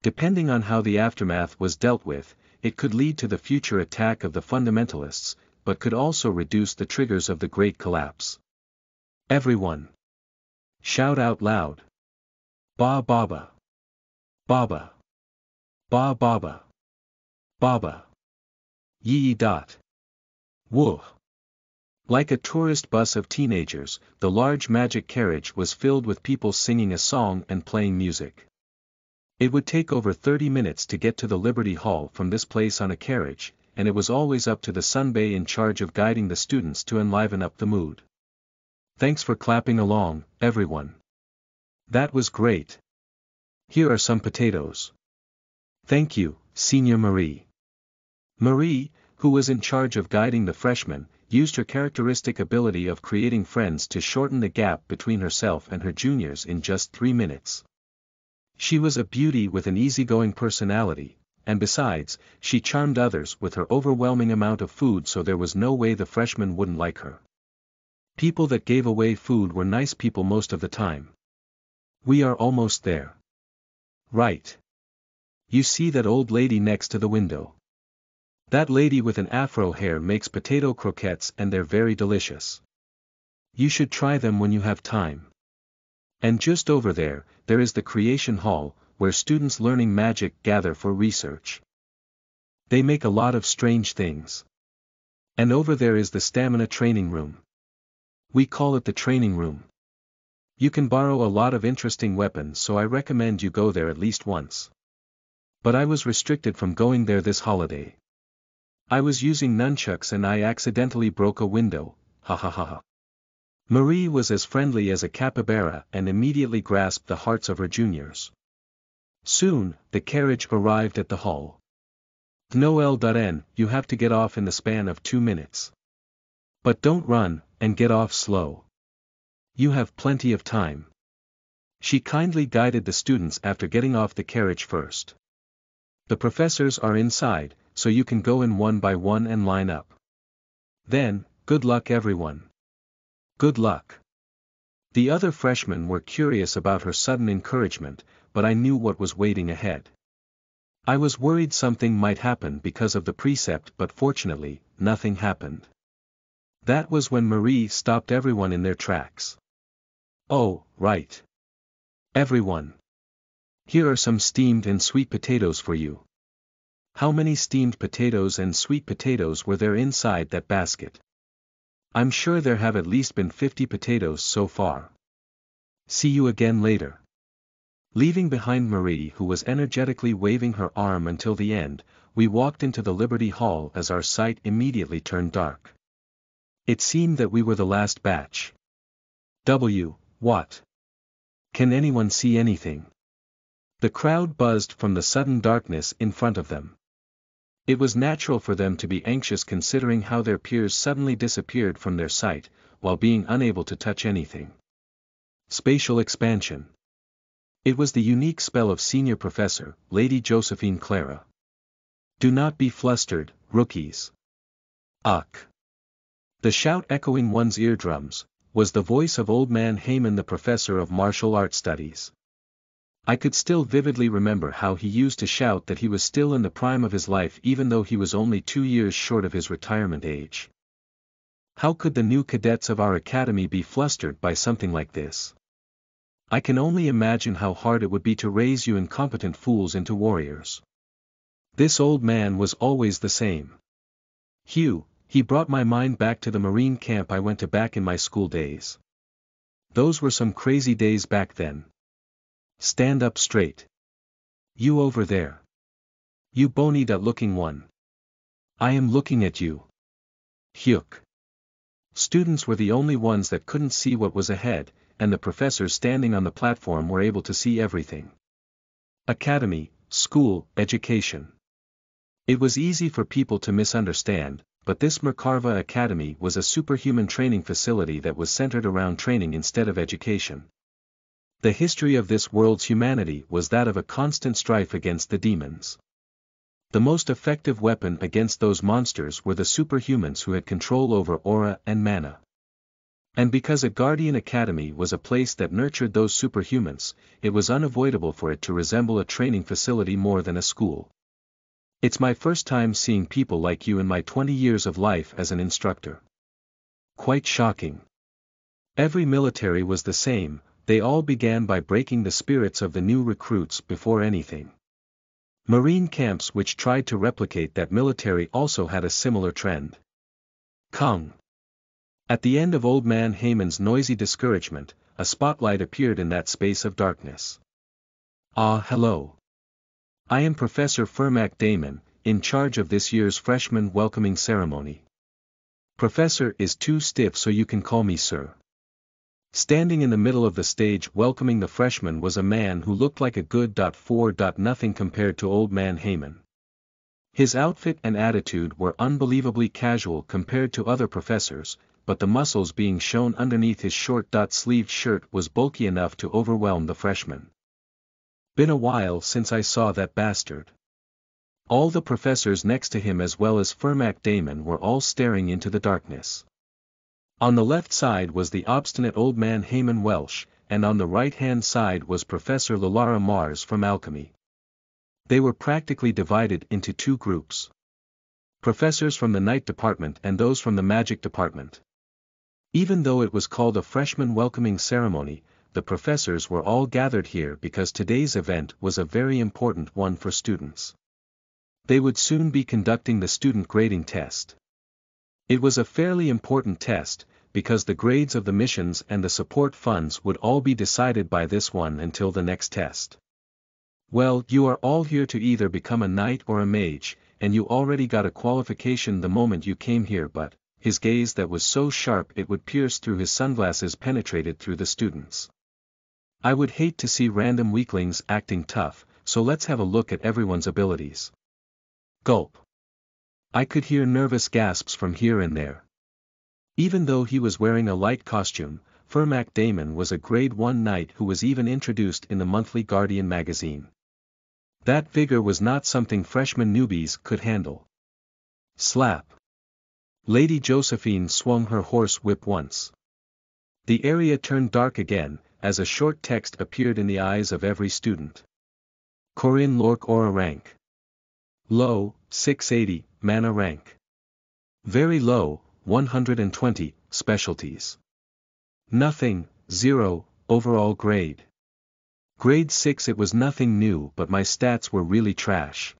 Depending on how the aftermath was dealt with, it could lead to the future attack of the fundamentalists, but could also reduce the triggers of the Great Collapse. Everyone. Shout out loud. Ba Baba. Baba. Ba Baba. Baba. Yi dot. Woof. Like a tourist bus of teenagers, the large magic carriage was filled with people singing a song and playing music. It would take over 30 minutes to get to the Liberty Hall from this place on a carriage, and it was always up to the Sunbay in charge of guiding the students to enliven up the mood. Thanks for clapping along, everyone. That was great. Here are some potatoes. Thank you, Senior Marie. Marie, who was in charge of guiding the freshmen, used her characteristic ability of creating friends to shorten the gap between herself and her juniors in just three minutes. She was a beauty with an easygoing personality, and besides, she charmed others with her overwhelming amount of food so there was no way the freshmen wouldn't like her. People that gave away food were nice people most of the time. We are almost there. Right. You see that old lady next to the window. That lady with an afro hair makes potato croquettes and they're very delicious. You should try them when you have time. And just over there, there is the Creation Hall, where students learning magic gather for research. They make a lot of strange things. And over there is the stamina training room. We call it the training room. You can borrow a lot of interesting weapons so I recommend you go there at least once. But I was restricted from going there this holiday. I was using nunchucks and I accidentally broke a window, ha ha ha ha. Marie was as friendly as a capybara and immediately grasped the hearts of her juniors. Soon, the carriage arrived at the hall. Noel Darren, you have to get off in the span of two minutes. But don't run, and get off slow. You have plenty of time. She kindly guided the students after getting off the carriage first. The professors are inside, so you can go in one by one and line up. Then, good luck everyone. Good luck. The other freshmen were curious about her sudden encouragement, but I knew what was waiting ahead. I was worried something might happen because of the precept but fortunately, nothing happened. That was when Marie stopped everyone in their tracks. Oh, right. Everyone. Here are some steamed and sweet potatoes for you. How many steamed potatoes and sweet potatoes were there inside that basket? I'm sure there have at least been 50 potatoes so far. See you again later. Leaving behind Marie who was energetically waving her arm until the end, we walked into the Liberty Hall as our sight immediately turned dark. It seemed that we were the last batch. W. What? Can anyone see anything? The crowd buzzed from the sudden darkness in front of them. It was natural for them to be anxious considering how their peers suddenly disappeared from their sight, while being unable to touch anything. Spatial expansion. It was the unique spell of senior professor, Lady Josephine Clara. Do not be flustered, rookies. Uck. The shout echoing one's eardrums, was the voice of old man Heyman the professor of martial art studies. I could still vividly remember how he used to shout that he was still in the prime of his life even though he was only two years short of his retirement age. How could the new cadets of our academy be flustered by something like this? I can only imagine how hard it would be to raise you incompetent fools into warriors. This old man was always the same. Hugh, he brought my mind back to the Marine camp I went to back in my school days. Those were some crazy days back then. Stand up straight. You over there. You bony that looking one. I am looking at you. Hyuk. Students were the only ones that couldn't see what was ahead, and the professors standing on the platform were able to see everything. Academy, school, education. It was easy for people to misunderstand, but this Merkarva Academy was a superhuman training facility that was centered around training instead of education. The history of this world's humanity was that of a constant strife against the demons. The most effective weapon against those monsters were the superhumans who had control over aura and mana. And because a guardian academy was a place that nurtured those superhumans, it was unavoidable for it to resemble a training facility more than a school. It's my first time seeing people like you in my 20 years of life as an instructor. Quite shocking. Every military was the same, they all began by breaking the spirits of the new recruits before anything. Marine camps which tried to replicate that military also had a similar trend. Kung. At the end of Old Man Haman's noisy discouragement, a spotlight appeared in that space of darkness. Ah hello. I am Professor Fermak Damon, in charge of this year's freshman welcoming ceremony. Professor is too stiff so you can call me sir. Standing in the middle of the stage welcoming the freshmen was a man who looked like a good four nothing compared to old man Heyman. His outfit and attitude were unbelievably casual compared to other professors, but the muscles being shown underneath his short sleeved shirt was bulky enough to overwhelm the freshmen. Been a while since I saw that bastard. All the professors next to him as well as Fermac Damon were all staring into the darkness. On the left side was the obstinate old man Hayman Welsh, and on the right-hand side was Professor Lalara Mars from Alchemy. They were practically divided into two groups. Professors from the night department and those from the magic department. Even though it was called a freshman welcoming ceremony, the professors were all gathered here because today's event was a very important one for students. They would soon be conducting the student grading test. It was a fairly important test, because the grades of the missions and the support funds would all be decided by this one until the next test. Well, you are all here to either become a knight or a mage, and you already got a qualification the moment you came here but, his gaze that was so sharp it would pierce through his sunglasses penetrated through the students. I would hate to see random weaklings acting tough, so let's have a look at everyone's abilities. Gulp. I could hear nervous gasps from here and there. Even though he was wearing a light costume, Fermac Damon was a grade 1 knight who was even introduced in the monthly Guardian magazine. That vigor was not something freshman newbies could handle. Slap. Lady Josephine swung her horse whip once. The area turned dark again, as a short text appeared in the eyes of every student. Corin Lork Aura Rank. Low, 680, Mana Rank. Very low, 120, Specialties. Nothing, 0, Overall Grade. Grade 6 it was nothing new but my stats were really trash.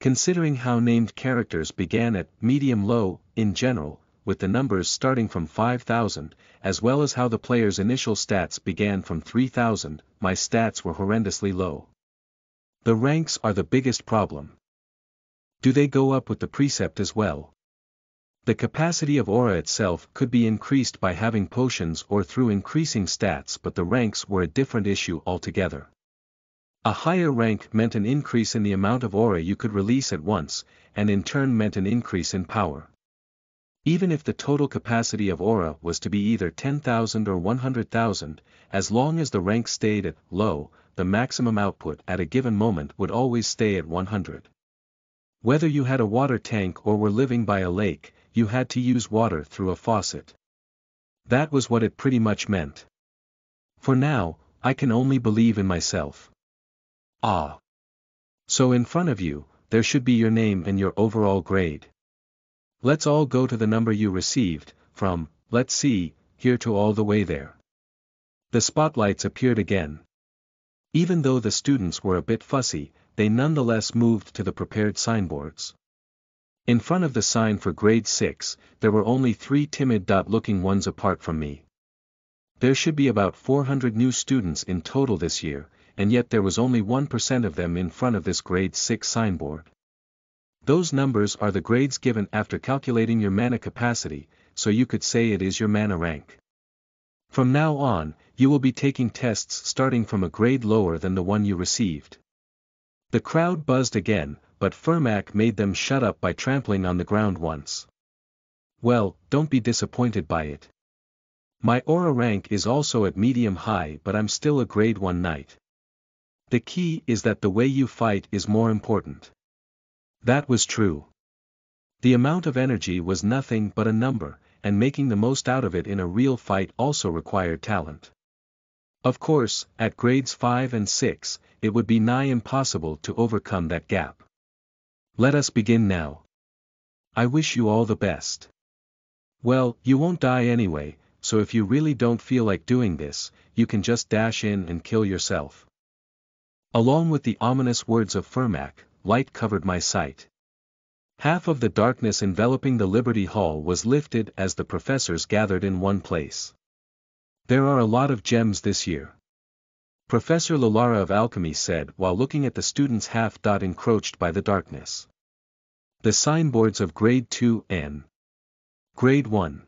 Considering how named characters began at medium low, in general, with the numbers starting from 5,000, as well as how the player's initial stats began from 3,000, my stats were horrendously low. The ranks are the biggest problem. Do they go up with the precept as well? The capacity of aura itself could be increased by having potions or through increasing stats but the ranks were a different issue altogether. A higher rank meant an increase in the amount of aura you could release at once, and in turn meant an increase in power. Even if the total capacity of aura was to be either 10,000 or 100,000, as long as the rank stayed at low, the maximum output at a given moment would always stay at 100. Whether you had a water tank or were living by a lake, you had to use water through a faucet. That was what it pretty much meant. For now, I can only believe in myself. Ah. So in front of you, there should be your name and your overall grade. Let's all go to the number you received, from, let's see, here to all the way there. The spotlights appeared again. Even though the students were a bit fussy, they nonetheless moved to the prepared signboards. In front of the sign for grade 6, there were only three timid-looking ones apart from me. There should be about 400 new students in total this year, and yet there was only 1% of them in front of this grade 6 signboard. Those numbers are the grades given after calculating your mana capacity, so you could say it is your mana rank. From now on, you will be taking tests starting from a grade lower than the one you received. The crowd buzzed again, but Fermac made them shut up by trampling on the ground once. Well, don't be disappointed by it. My aura rank is also at medium high but I'm still a grade 1 knight. The key is that the way you fight is more important. That was true. The amount of energy was nothing but a number, and making the most out of it in a real fight also required talent. Of course, at grades 5 and 6, it would be nigh impossible to overcome that gap. Let us begin now. I wish you all the best. Well, you won't die anyway, so if you really don't feel like doing this, you can just dash in and kill yourself. Along with the ominous words of Fermac, light covered my sight. Half of the darkness enveloping the Liberty Hall was lifted as the professors gathered in one place. There are a lot of gems this year. Professor Lalara of Alchemy said while looking at the students half dot encroached by the darkness. The signboards of Grade 2 and Grade 1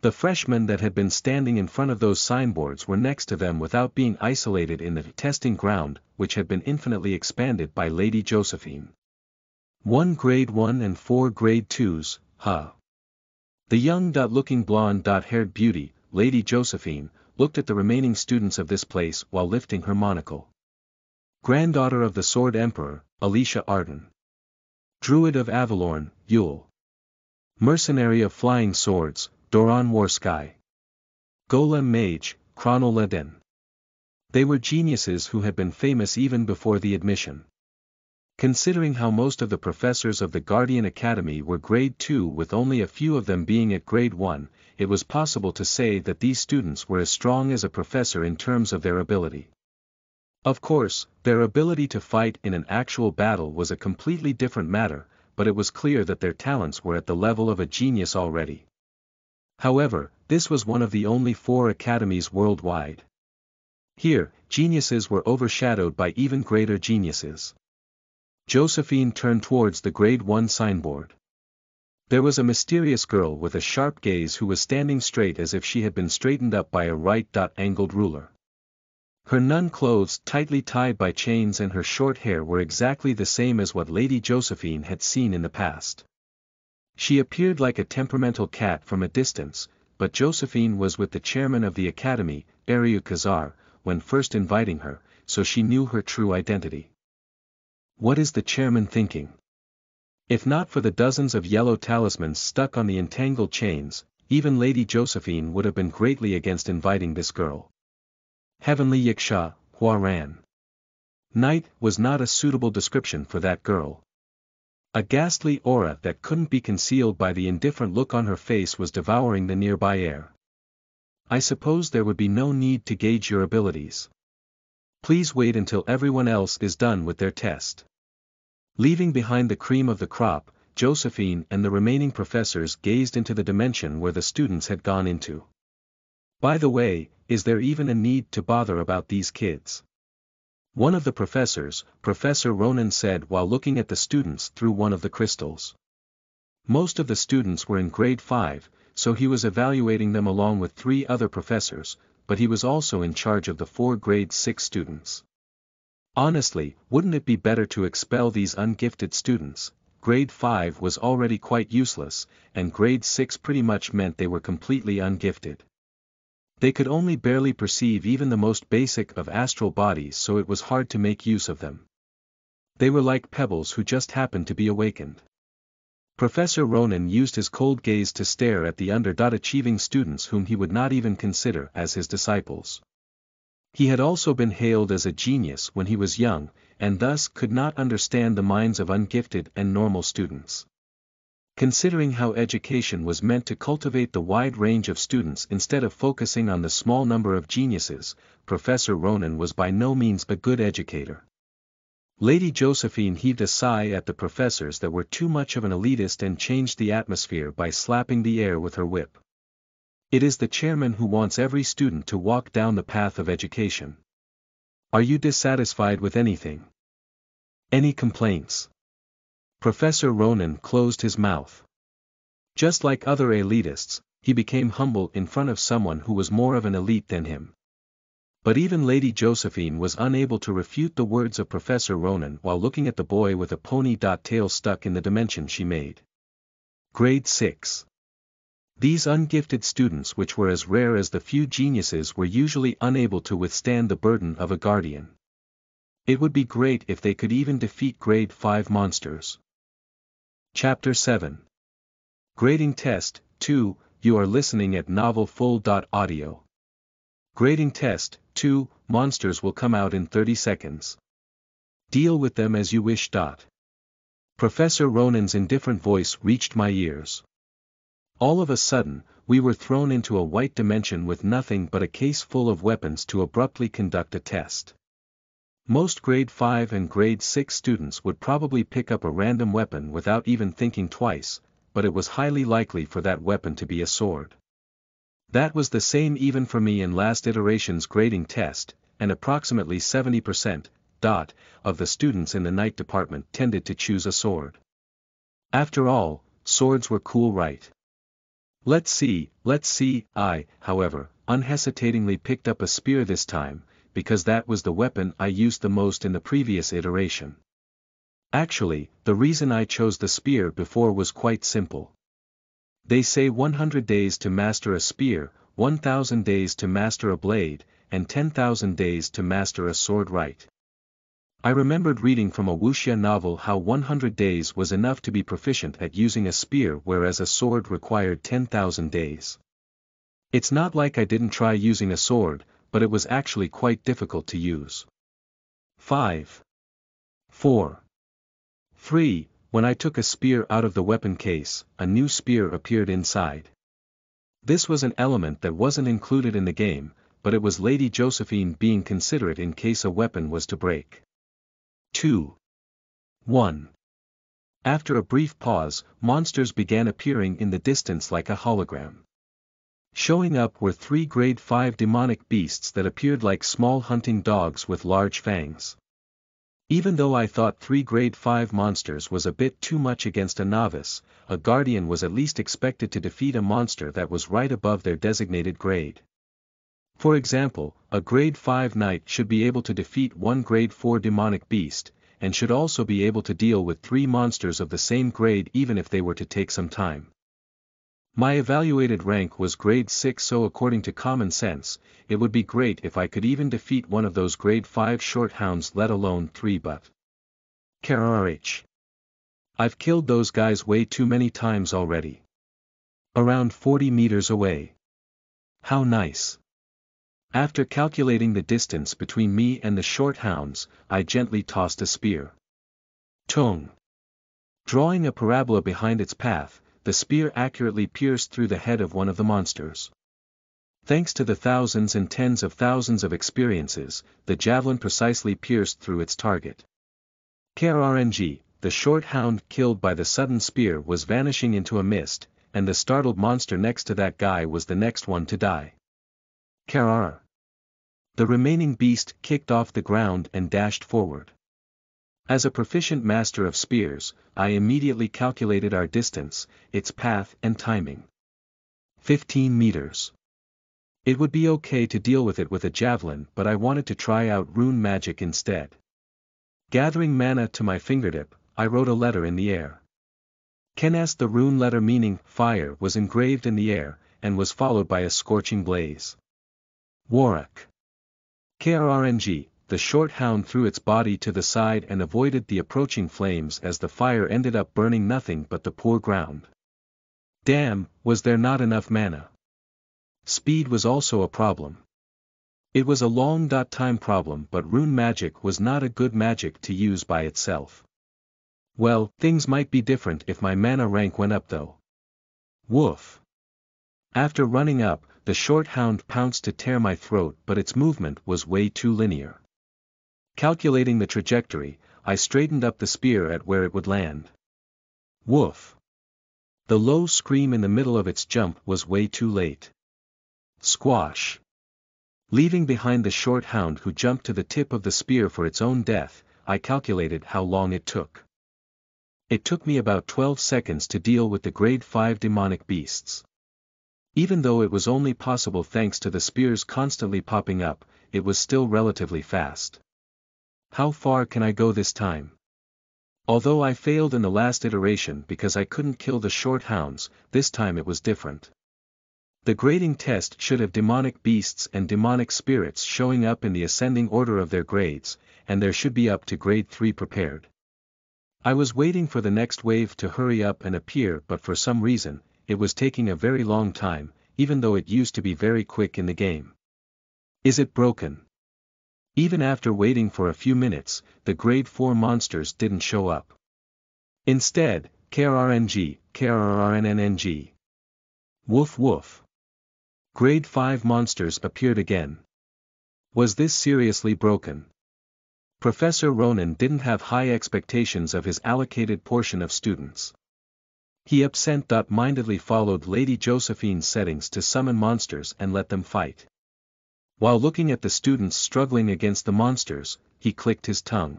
the freshmen that had been standing in front of those signboards were next to them without being isolated in the testing ground, which had been infinitely expanded by Lady Josephine. One grade 1 and four grade 2s, huh? The young looking blonde haired beauty, Lady Josephine, looked at the remaining students of this place while lifting her monocle. Granddaughter of the Sword Emperor, Alicia Arden. Druid of Avalorn, Yule. Mercenary of Flying Swords, Doran Warsky. Golem Mage, Kronoledin. They were geniuses who had been famous even before the admission. Considering how most of the professors of the Guardian Academy were grade 2 with only a few of them being at grade 1, it was possible to say that these students were as strong as a professor in terms of their ability. Of course, their ability to fight in an actual battle was a completely different matter, but it was clear that their talents were at the level of a genius already. However, this was one of the only four academies worldwide. Here, geniuses were overshadowed by even greater geniuses. Josephine turned towards the grade 1 signboard. There was a mysterious girl with a sharp gaze who was standing straight as if she had been straightened up by a right-angled ruler. Her nun clothes tightly tied by chains and her short hair were exactly the same as what Lady Josephine had seen in the past. She appeared like a temperamental cat from a distance, but Josephine was with the chairman of the academy, Ariu Kazar, when first inviting her, so she knew her true identity. What is the chairman thinking? If not for the dozens of yellow talismans stuck on the entangled chains, even Lady Josephine would have been greatly against inviting this girl. Heavenly Yiksha, Huaran. Knight was not a suitable description for that girl. A ghastly aura that couldn't be concealed by the indifferent look on her face was devouring the nearby air. I suppose there would be no need to gauge your abilities. Please wait until everyone else is done with their test. Leaving behind the cream of the crop, Josephine and the remaining professors gazed into the dimension where the students had gone into. By the way, is there even a need to bother about these kids? One of the professors, Professor Ronan said while looking at the students through one of the crystals. Most of the students were in grade 5, so he was evaluating them along with three other professors, but he was also in charge of the four grade 6 students. Honestly, wouldn't it be better to expel these ungifted students? Grade 5 was already quite useless, and grade 6 pretty much meant they were completely ungifted. They could only barely perceive even the most basic of astral bodies so it was hard to make use of them. They were like pebbles who just happened to be awakened. Professor Ronan used his cold gaze to stare at the under-achieving students whom he would not even consider as his disciples. He had also been hailed as a genius when he was young, and thus could not understand the minds of ungifted and normal students considering how education was meant to cultivate the wide range of students instead of focusing on the small number of geniuses, Professor Ronan was by no means a good educator. Lady Josephine heaved a sigh at the professors that were too much of an elitist and changed the atmosphere by slapping the air with her whip. It is the chairman who wants every student to walk down the path of education. Are you dissatisfied with anything? Any complaints? Professor Ronan closed his mouth. Just like other elitists, he became humble in front of someone who was more of an elite than him. But even Lady Josephine was unable to refute the words of Professor Ronan while looking at the boy with a pony dot tail stuck in the dimension she made. Grade 6. These ungifted students which were as rare as the few geniuses were usually unable to withstand the burden of a guardian. It would be great if they could even defeat grade 5 monsters. Chapter 7 Grading Test 2 You are listening at novelfull.audio. Grading Test 2 Monsters will come out in 30 seconds. Deal with them as you wish. Dot. Professor Ronan's indifferent voice reached my ears. All of a sudden, we were thrown into a white dimension with nothing but a case full of weapons to abruptly conduct a test. Most grade 5 and grade 6 students would probably pick up a random weapon without even thinking twice, but it was highly likely for that weapon to be a sword. That was the same even for me in last iteration's grading test, and approximately 70%, dot, of the students in the night department tended to choose a sword. After all, swords were cool right? Let's see, let's see, I, however, unhesitatingly picked up a spear this time, because that was the weapon I used the most in the previous iteration. Actually, the reason I chose the spear before was quite simple. They say 100 days to master a spear, 1000 days to master a blade, and 10,000 days to master a sword right. I remembered reading from a wuxia novel how 100 days was enough to be proficient at using a spear whereas a sword required 10,000 days. It's not like I didn't try using a sword, but it was actually quite difficult to use. 5. 4. 3. When I took a spear out of the weapon case, a new spear appeared inside. This was an element that wasn't included in the game, but it was Lady Josephine being considerate in case a weapon was to break. 2. 1. After a brief pause, monsters began appearing in the distance like a hologram. Showing up were three grade 5 demonic beasts that appeared like small hunting dogs with large fangs. Even though I thought three grade 5 monsters was a bit too much against a novice, a guardian was at least expected to defeat a monster that was right above their designated grade. For example, a grade 5 knight should be able to defeat one grade 4 demonic beast, and should also be able to deal with three monsters of the same grade even if they were to take some time. My evaluated rank was grade 6 so according to common sense, it would be great if I could even defeat one of those grade 5 shorthounds let alone 3 but... Kerarich. I've killed those guys way too many times already. Around 40 meters away. How nice. After calculating the distance between me and the shorthounds, I gently tossed a spear. Tong. Drawing a parabola behind its path, the spear accurately pierced through the head of one of the monsters. Thanks to the thousands and tens of thousands of experiences, the javelin precisely pierced through its target. KRNG, the short hound killed by the sudden spear was vanishing into a mist, and the startled monster next to that guy was the next one to die. Karara. The remaining beast kicked off the ground and dashed forward. As a proficient master of spears, I immediately calculated our distance, its path and timing. 15 meters. It would be okay to deal with it with a javelin but I wanted to try out rune magic instead. Gathering mana to my fingertip, I wrote a letter in the air. asked the rune letter meaning fire was engraved in the air, and was followed by a scorching blaze. Warwick. KRRNG, the short hound threw its body to the side and avoided the approaching flames as the fire ended up burning nothing but the poor ground. Damn, was there not enough mana? Speed was also a problem. It was a long time problem but rune magic was not a good magic to use by itself. Well, things might be different if my mana rank went up though. Woof. After running up, the short hound pounced to tear my throat but its movement was way too linear. Calculating the trajectory, I straightened up the spear at where it would land. Woof! The low scream in the middle of its jump was way too late. Squash! Leaving behind the short hound who jumped to the tip of the spear for its own death, I calculated how long it took. It took me about 12 seconds to deal with the grade 5 demonic beasts. Even though it was only possible thanks to the spears constantly popping up, it was still relatively fast. How far can I go this time? Although I failed in the last iteration because I couldn't kill the short hounds, this time it was different. The grading test should have demonic beasts and demonic spirits showing up in the ascending order of their grades, and there should be up to grade 3 prepared. I was waiting for the next wave to hurry up and appear but for some reason, it was taking a very long time, even though it used to be very quick in the game. Is it broken? Even after waiting for a few minutes, the grade 4 monsters didn't show up. Instead, KRNG, KRRNNNG. Woof woof. Grade 5 monsters appeared again. Was this seriously broken? Professor Ronan didn't have high expectations of his allocated portion of students. He absent-mindedly followed Lady Josephine's settings to summon monsters and let them fight. While looking at the students struggling against the monsters, he clicked his tongue.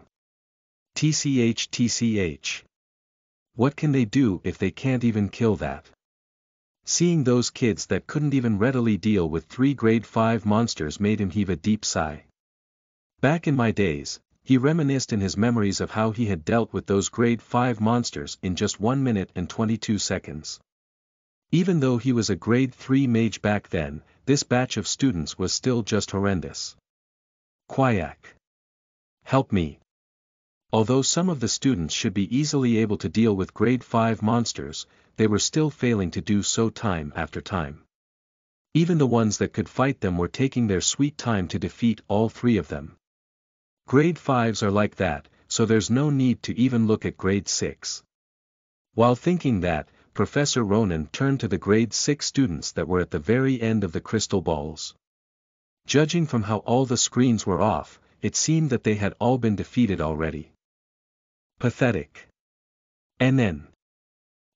TCH TCH. What can they do if they can't even kill that? Seeing those kids that couldn't even readily deal with three grade 5 monsters made him heave a deep sigh. Back in my days, he reminisced in his memories of how he had dealt with those grade 5 monsters in just 1 minute and 22 seconds. Even though he was a grade 3 mage back then, this batch of students was still just horrendous. Quiac. Help me. Although some of the students should be easily able to deal with grade 5 monsters, they were still failing to do so time after time. Even the ones that could fight them were taking their sweet time to defeat all three of them. Grade 5s are like that, so there's no need to even look at grade 6. While thinking that, Professor Ronan turned to the grade 6 students that were at the very end of the crystal balls. Judging from how all the screens were off, it seemed that they had all been defeated already. Pathetic. NN.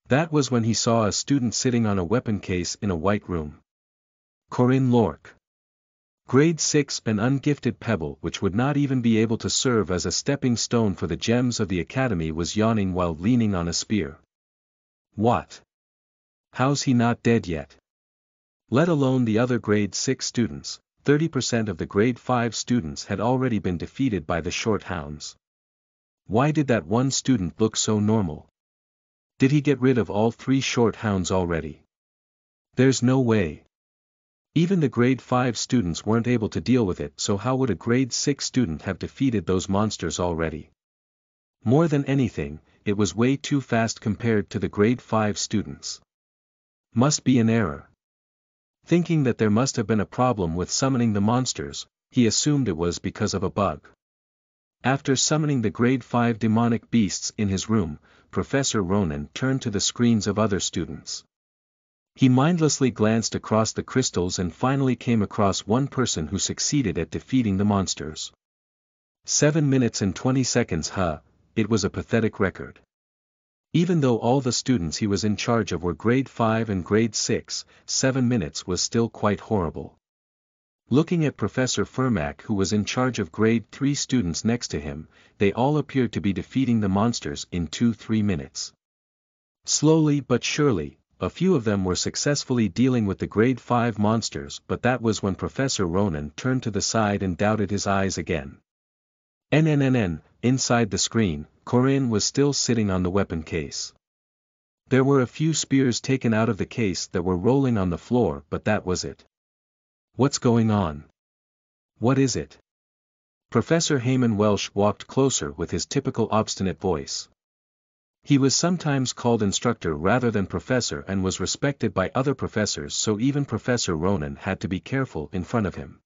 That was when he saw a student sitting on a weapon case in a white room. Corinne Lork. Grade 6 an ungifted pebble which would not even be able to serve as a stepping stone for the gems of the academy was yawning while leaning on a spear. What? How's he not dead yet? Let alone the other grade 6 students, 30% of the grade 5 students had already been defeated by the short hounds. Why did that one student look so normal? Did he get rid of all three short hounds already? There's no way. Even the grade 5 students weren't able to deal with it so how would a grade 6 student have defeated those monsters already? More than anything, it was way too fast compared to the grade 5 students. Must be an error. Thinking that there must have been a problem with summoning the monsters, he assumed it was because of a bug. After summoning the grade 5 demonic beasts in his room, Professor Ronan turned to the screens of other students. He mindlessly glanced across the crystals and finally came across one person who succeeded at defeating the monsters. 7 minutes and 20 seconds huh, it was a pathetic record. Even though all the students he was in charge of were grade 5 and grade 6, 7 minutes was still quite horrible. Looking at Professor Fermack who was in charge of grade 3 students next to him, they all appeared to be defeating the monsters in 2-3 minutes. Slowly but surely, a few of them were successfully dealing with the grade 5 monsters but that was when Professor Ronan turned to the side and doubted his eyes again. NNNN, inside the screen, Corinne was still sitting on the weapon case. There were a few spears taken out of the case that were rolling on the floor but that was it. What's going on? What is it? Professor Hayman Welsh walked closer with his typical obstinate voice. He was sometimes called instructor rather than professor and was respected by other professors so even Professor Ronan had to be careful in front of him.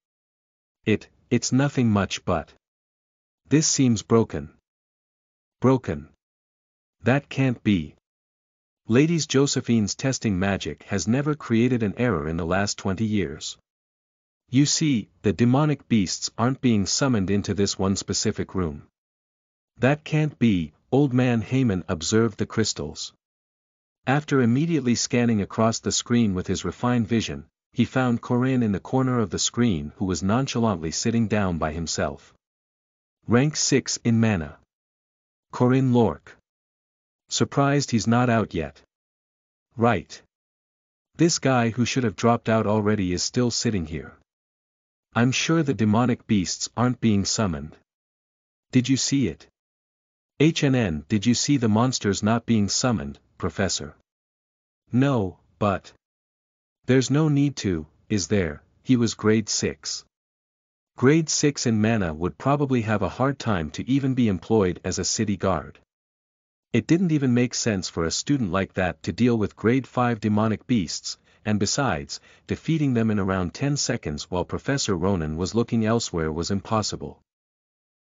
It, it's nothing much but. This seems broken. Broken. That can't be. Ladies Josephine's testing magic has never created an error in the last 20 years. You see, the demonic beasts aren't being summoned into this one specific room. That can't be, old man Haman observed the crystals. After immediately scanning across the screen with his refined vision, he found Corinne in the corner of the screen who was nonchalantly sitting down by himself. Rank 6 in mana. Corin Lork. Surprised he's not out yet. Right. This guy who should have dropped out already is still sitting here. I'm sure the demonic beasts aren't being summoned. Did you see it? HNN Did you see the monsters not being summoned, Professor? No, but. There's no need to, is there, he was grade 6 grade 6 in Mana would probably have a hard time to even be employed as a city guard. It didn't even make sense for a student like that to deal with grade 5 demonic beasts, and besides, defeating them in around 10 seconds while Professor Ronan was looking elsewhere was impossible.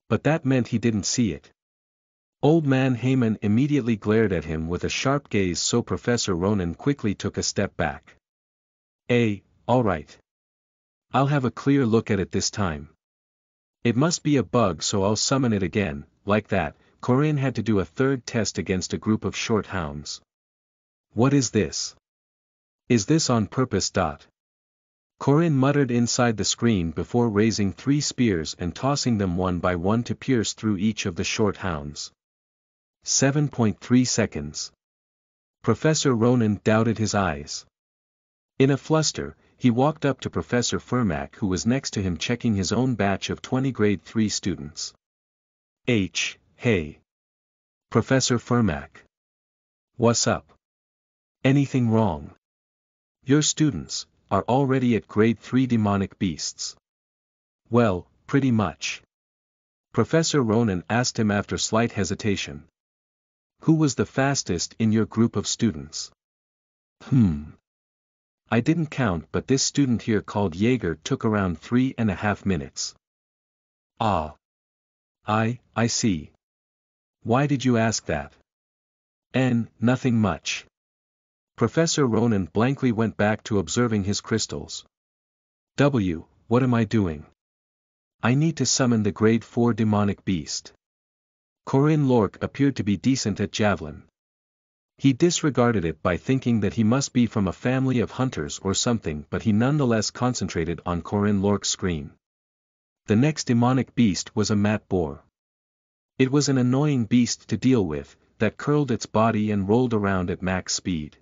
But that meant he didn't see it. Old man Heyman immediately glared at him with a sharp gaze so Professor Ronan quickly took a step back. A, eh, alright. I'll have a clear look at it this time. It must be a bug so I'll summon it again, like that, Corinne had to do a third test against a group of short hounds. What is this? Is this on purpose? Dot. Corinne muttered inside the screen before raising three spears and tossing them one by one to pierce through each of the short hounds. 7.3 seconds. Professor Ronan doubted his eyes. In a fluster, he walked up to Professor Furmack who was next to him checking his own batch of 20 grade 3 students. H. Hey. Professor Furmack. What's up? Anything wrong? Your students, are already at grade 3 demonic beasts. Well, pretty much. Professor Ronan asked him after slight hesitation. Who was the fastest in your group of students? Hmm. I didn't count but this student here called Jaeger took around three and a half minutes. Ah. I, I see. Why did you ask that? N, nothing much. Professor Ronan blankly went back to observing his crystals. W, what am I doing? I need to summon the grade 4 demonic beast. Corinne Lork appeared to be decent at javelin. He disregarded it by thinking that he must be from a family of hunters or something but he nonetheless concentrated on Corin Lork's scream. The next demonic beast was a mat boar. It was an annoying beast to deal with, that curled its body and rolled around at max speed.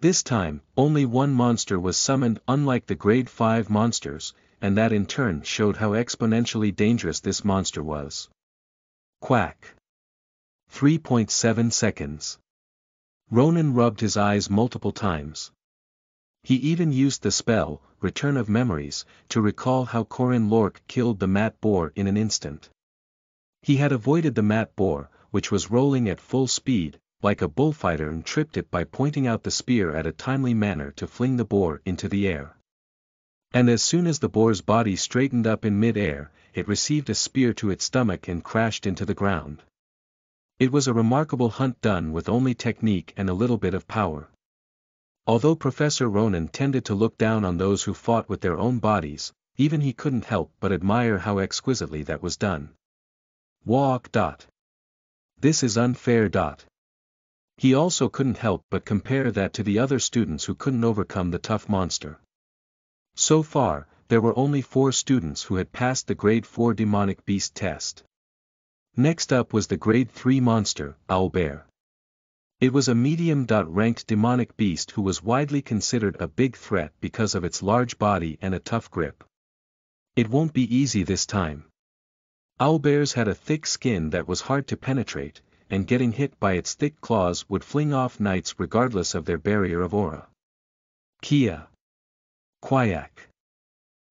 This time, only one monster was summoned unlike the grade 5 monsters, and that in turn showed how exponentially dangerous this monster was. Quack. 3.7 seconds. Ronan rubbed his eyes multiple times. He even used the spell, Return of Memories, to recall how Corin Lork killed the mat boar in an instant. He had avoided the mat boar, which was rolling at full speed, like a bullfighter and tripped it by pointing out the spear at a timely manner to fling the boar into the air. And as soon as the boar's body straightened up in mid-air, it received a spear to its stomach and crashed into the ground. It was a remarkable hunt done with only technique and a little bit of power. Although Professor Ronan tended to look down on those who fought with their own bodies, even he couldn't help but admire how exquisitely that was done. Walk. Dot. This is unfair. Dot. He also couldn't help but compare that to the other students who couldn't overcome the tough monster. So far, there were only four students who had passed the grade 4 demonic beast test. Next up was the Grade 3 monster, Owlbear. It was a medium-ranked demonic beast who was widely considered a big threat because of its large body and a tough grip. It won't be easy this time. Owlbears had a thick skin that was hard to penetrate, and getting hit by its thick claws would fling off knights regardless of their barrier of aura. Kia. Quiac.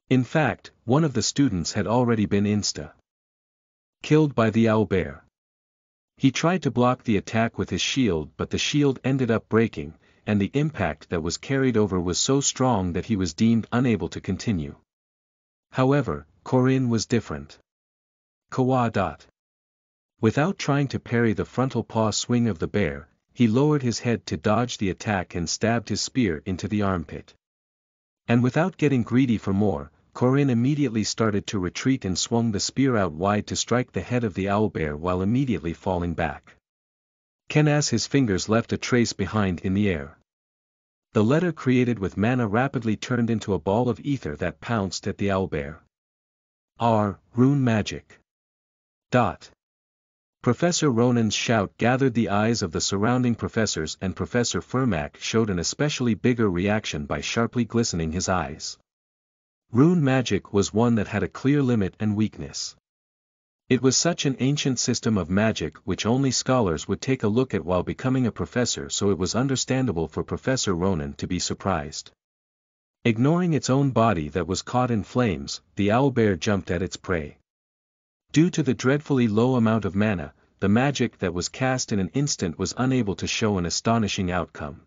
In fact, one of the students had already been insta killed by the owl He tried to block the attack with his shield but the shield ended up breaking, and the impact that was carried over was so strong that he was deemed unable to continue. However, Corinne was different. Kawa dot. Without trying to parry the frontal paw swing of the bear, he lowered his head to dodge the attack and stabbed his spear into the armpit. And without getting greedy for more, Corin immediately started to retreat and swung the spear out wide to strike the head of the owlbear while immediately falling back. Kenas his fingers left a trace behind in the air. The letter created with mana rapidly turned into a ball of ether that pounced at the owlbear. R. Rune Magic. Dot. Professor Ronan's shout gathered the eyes of the surrounding professors and Professor Furmak showed an especially bigger reaction by sharply glistening his eyes. Rune magic was one that had a clear limit and weakness. It was such an ancient system of magic which only scholars would take a look at while becoming a professor so it was understandable for Professor Ronan to be surprised. Ignoring its own body that was caught in flames, the owlbear jumped at its prey. Due to the dreadfully low amount of mana, the magic that was cast in an instant was unable to show an astonishing outcome.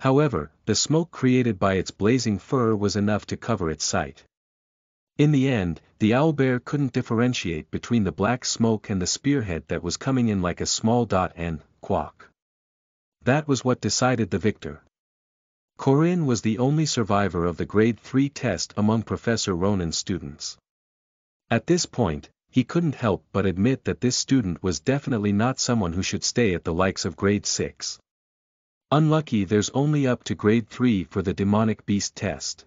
However, the smoke created by its blazing fur was enough to cover its sight. In the end, the owlbear couldn't differentiate between the black smoke and the spearhead that was coming in like a small dot and, quack. That was what decided the victor. Corinne was the only survivor of the grade 3 test among Professor Ronan's students. At this point, he couldn't help but admit that this student was definitely not someone who should stay at the likes of grade 6. Unlucky there's only up to grade 3 for the demonic beast test.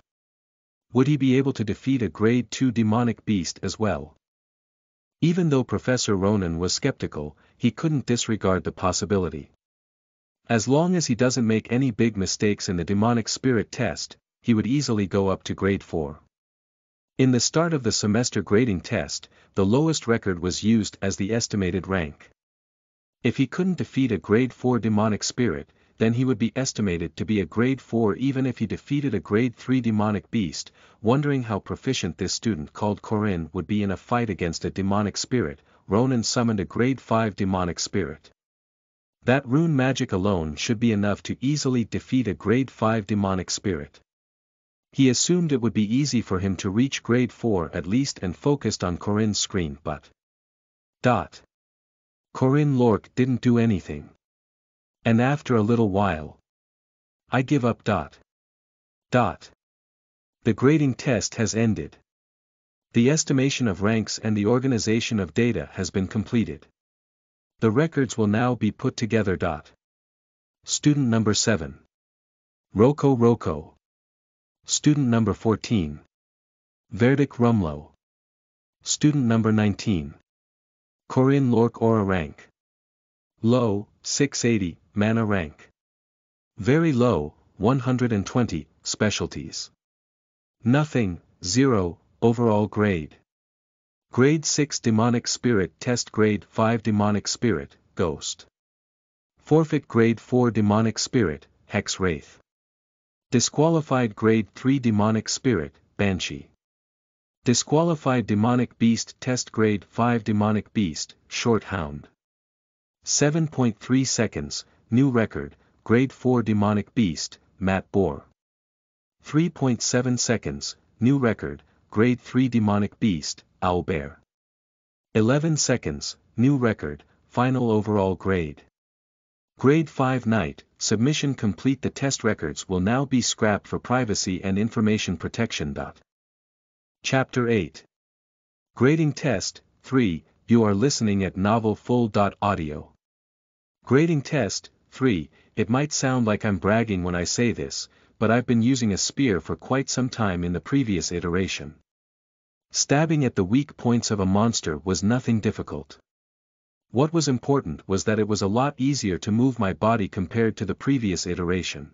Would he be able to defeat a grade 2 demonic beast as well? Even though Professor Ronan was skeptical, he couldn't disregard the possibility. As long as he doesn't make any big mistakes in the demonic spirit test, he would easily go up to grade 4. In the start of the semester grading test, the lowest record was used as the estimated rank. If he couldn't defeat a grade 4 demonic spirit, then he would be estimated to be a grade 4 even if he defeated a grade 3 demonic beast, wondering how proficient this student called Corinne would be in a fight against a demonic spirit, Ronan summoned a grade 5 demonic spirit. That rune magic alone should be enough to easily defeat a grade 5 demonic spirit. He assumed it would be easy for him to reach grade 4 at least and focused on Corinne's screen but... Dot. Corinne Lork didn't do anything. And after a little while. I give up. Dot. Dot. The grading test has ended. The estimation of ranks and the organization of data has been completed. The records will now be put together. Dot. Student number 7. Roko Roko. Student number 14. Verdic Rumlow. Student number 19. Corinne Lork Ora Rank. Low, 680, Mana rank. Very low, 120, specialties. Nothing, 0, overall grade. Grade 6 Demonic Spirit Test Grade 5 Demonic Spirit, Ghost. Forfeit Grade 4 Demonic Spirit, Hex Wraith. Disqualified Grade 3 Demonic Spirit, Banshee. Disqualified Demonic Beast Test Grade 5 Demonic Beast, Short Hound. 7.3 seconds, New record, Grade 4 Demonic Beast, Matt Bohr. 3.7 seconds, new record, Grade 3 Demonic Beast, Owlbear. 11 seconds, new record, final overall grade. Grade 5 knight, submission complete the test records will now be scrapped for privacy and information protection. Chapter 8 Grading Test 3 You are listening at novelfull.audio. Grading Test 3. It might sound like I'm bragging when I say this, but I've been using a spear for quite some time in the previous iteration. Stabbing at the weak points of a monster was nothing difficult. What was important was that it was a lot easier to move my body compared to the previous iteration.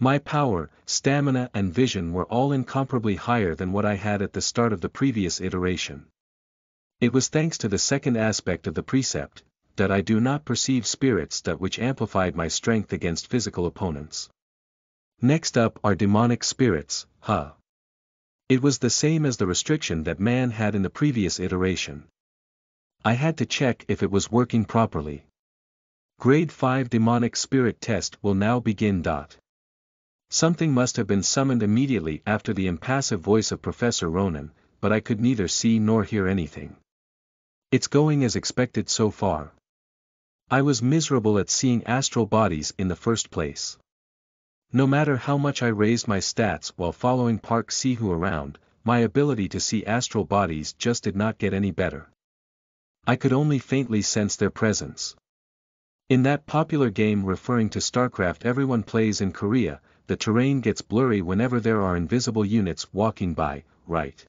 My power, stamina and vision were all incomparably higher than what I had at the start of the previous iteration. It was thanks to the second aspect of the precept, that I do not perceive spirits that which amplified my strength against physical opponents. Next up are demonic spirits, huh? It was the same as the restriction that man had in the previous iteration. I had to check if it was working properly. Grade 5 demonic spirit test will now begin. Dot. Something must have been summoned immediately after the impassive voice of Professor Ronan, but I could neither see nor hear anything. It's going as expected so far, I was miserable at seeing astral bodies in the first place. No matter how much I raised my stats while following Park Sihu around, my ability to see astral bodies just did not get any better. I could only faintly sense their presence. In that popular game referring to StarCraft everyone plays in Korea, the terrain gets blurry whenever there are invisible units walking by, right?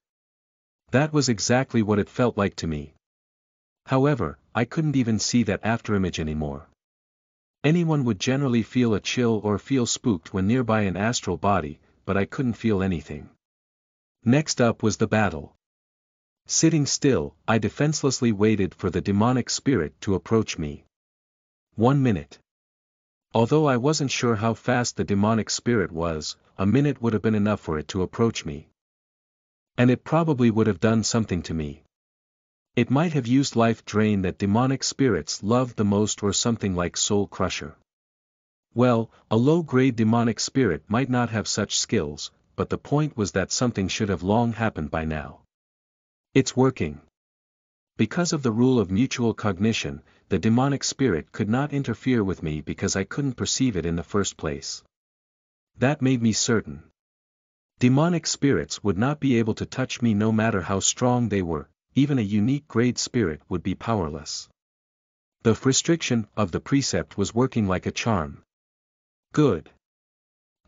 That was exactly what it felt like to me. However, I couldn't even see that afterimage anymore. Anyone would generally feel a chill or feel spooked when nearby an astral body, but I couldn't feel anything. Next up was the battle. Sitting still, I defenselessly waited for the demonic spirit to approach me. One minute. Although I wasn't sure how fast the demonic spirit was, a minute would have been enough for it to approach me. And it probably would have done something to me. It might have used life drain that demonic spirits loved the most or something like soul crusher. Well, a low-grade demonic spirit might not have such skills, but the point was that something should have long happened by now. It's working. Because of the rule of mutual cognition, the demonic spirit could not interfere with me because I couldn't perceive it in the first place. That made me certain. Demonic spirits would not be able to touch me no matter how strong they were, even a unique grade spirit would be powerless. The restriction of the precept was working like a charm. Good.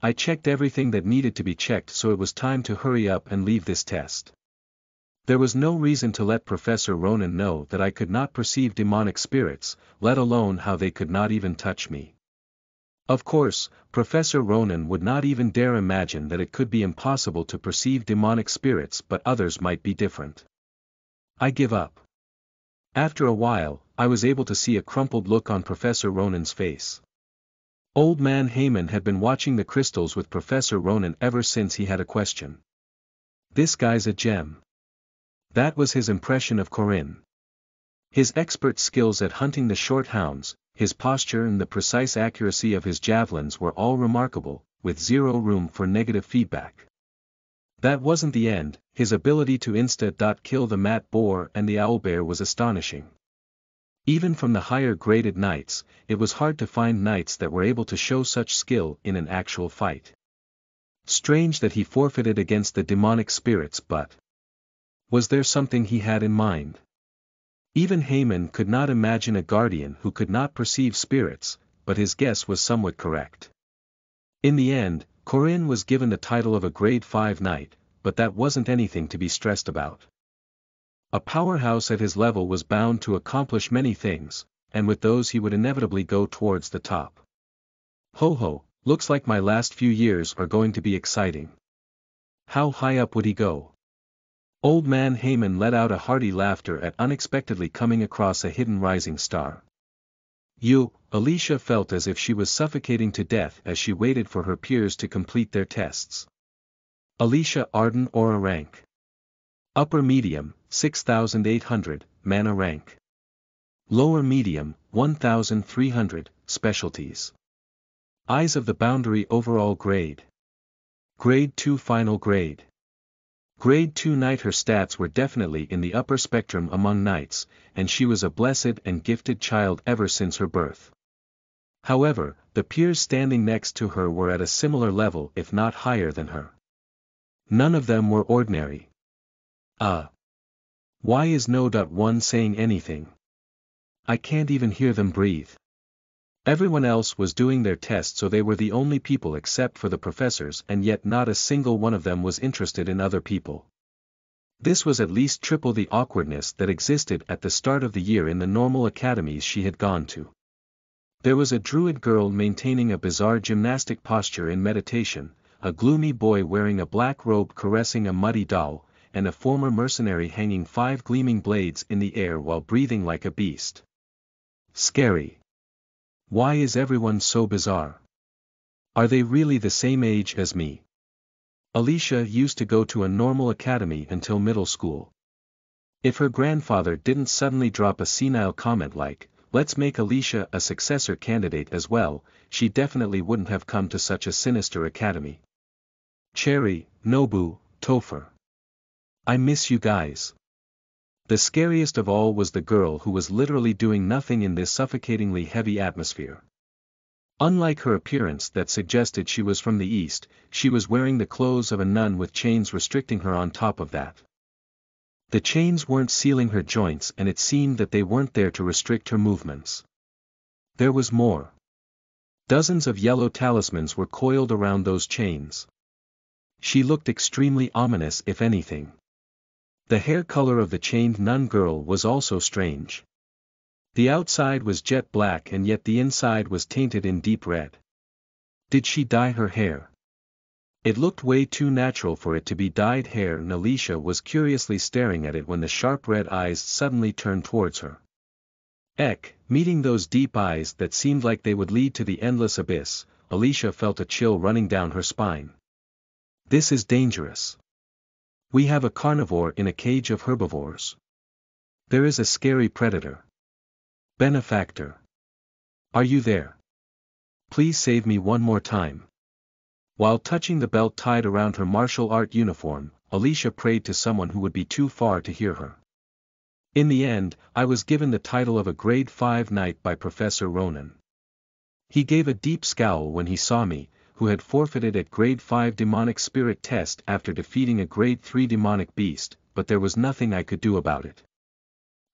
I checked everything that needed to be checked so it was time to hurry up and leave this test. There was no reason to let Professor Ronan know that I could not perceive demonic spirits, let alone how they could not even touch me. Of course, Professor Ronan would not even dare imagine that it could be impossible to perceive demonic spirits but others might be different. I give up. After a while, I was able to see a crumpled look on Professor Ronan's face. Old man Heyman had been watching the crystals with Professor Ronan ever since he had a question. This guy's a gem. That was his impression of Corinne. His expert skills at hunting the short hounds, his posture and the precise accuracy of his javelins were all remarkable, with zero room for negative feedback. That wasn't the end, his ability to insta-kill the mat boar and the owlbear was astonishing. Even from the higher graded knights, it was hard to find knights that were able to show such skill in an actual fight. Strange that he forfeited against the demonic spirits but... Was there something he had in mind? Even Haman could not imagine a guardian who could not perceive spirits, but his guess was somewhat correct. In the end, Corinne was given the title of a grade 5 knight, but that wasn't anything to be stressed about. A powerhouse at his level was bound to accomplish many things, and with those he would inevitably go towards the top. Ho ho, looks like my last few years are going to be exciting. How high up would he go? Old man Haman let out a hearty laughter at unexpectedly coming across a hidden rising star. You, Alicia felt as if she was suffocating to death as she waited for her peers to complete their tests. Alicia Arden Aura Rank Upper Medium, 6800, Mana Rank Lower Medium, 1300, Specialties Eyes of the Boundary Overall Grade Grade 2 Final Grade Grade 2 knight her stats were definitely in the upper spectrum among knights, and she was a blessed and gifted child ever since her birth. However, the peers standing next to her were at a similar level if not higher than her. None of them were ordinary. Ah. Uh, why is no one saying anything? I can't even hear them breathe. Everyone else was doing their tests, so they were the only people except for the professors and yet not a single one of them was interested in other people. This was at least triple the awkwardness that existed at the start of the year in the normal academies she had gone to. There was a druid girl maintaining a bizarre gymnastic posture in meditation, a gloomy boy wearing a black robe caressing a muddy doll, and a former mercenary hanging five gleaming blades in the air while breathing like a beast. Scary. Why is everyone so bizarre? Are they really the same age as me? Alicia used to go to a normal academy until middle school. If her grandfather didn't suddenly drop a senile comment like, let's make Alicia a successor candidate as well, she definitely wouldn't have come to such a sinister academy. Cherry, Nobu, Topher. I miss you guys. The scariest of all was the girl who was literally doing nothing in this suffocatingly heavy atmosphere. Unlike her appearance that suggested she was from the East, she was wearing the clothes of a nun with chains restricting her on top of that. The chains weren't sealing her joints and it seemed that they weren't there to restrict her movements. There was more. Dozens of yellow talismans were coiled around those chains. She looked extremely ominous if anything. The hair color of the chained nun girl was also strange. The outside was jet black and yet the inside was tainted in deep red. Did she dye her hair? It looked way too natural for it to be dyed hair and Alicia was curiously staring at it when the sharp red eyes suddenly turned towards her. Eck, meeting those deep eyes that seemed like they would lead to the endless abyss, Alicia felt a chill running down her spine. This is dangerous. We have a carnivore in a cage of herbivores. There is a scary predator. Benefactor. Are you there? Please save me one more time. While touching the belt tied around her martial art uniform, Alicia prayed to someone who would be too far to hear her. In the end, I was given the title of a grade 5 knight by Professor Ronan. He gave a deep scowl when he saw me, who had forfeited a grade 5 demonic spirit test after defeating a grade 3 demonic beast, but there was nothing I could do about it.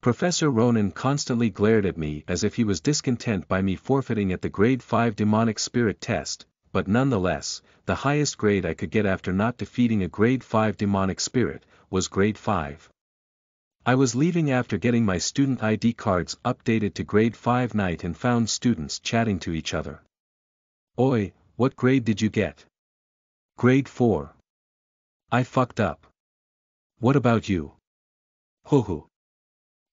Professor Ronan constantly glared at me as if he was discontent by me forfeiting at the grade 5 demonic spirit test, but nonetheless, the highest grade I could get after not defeating a grade 5 demonic spirit, was grade 5. I was leaving after getting my student ID cards updated to grade 5 night and found students chatting to each other. Oi, what grade did you get? Grade 4. I fucked up. What about you? Hoho.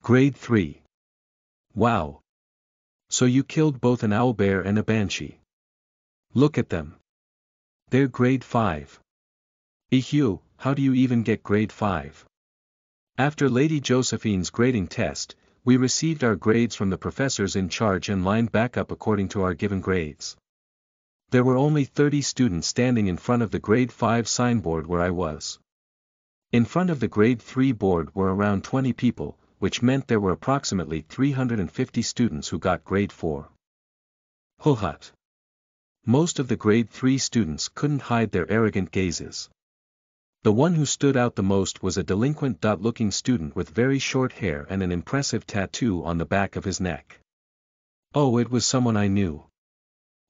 Grade 3. Wow. So you killed both an owlbear and a banshee. Look at them. They're grade 5. Ehue, how do you even get grade 5? After Lady Josephine's grading test, we received our grades from the professors in charge and lined back up according to our given grades. There were only 30 students standing in front of the grade 5 signboard where I was. In front of the grade 3 board were around 20 people, which meant there were approximately 350 students who got grade 4. Hulhut. Most of the grade 3 students couldn't hide their arrogant gazes. The one who stood out the most was a delinquent-looking student with very short hair and an impressive tattoo on the back of his neck. Oh it was someone I knew.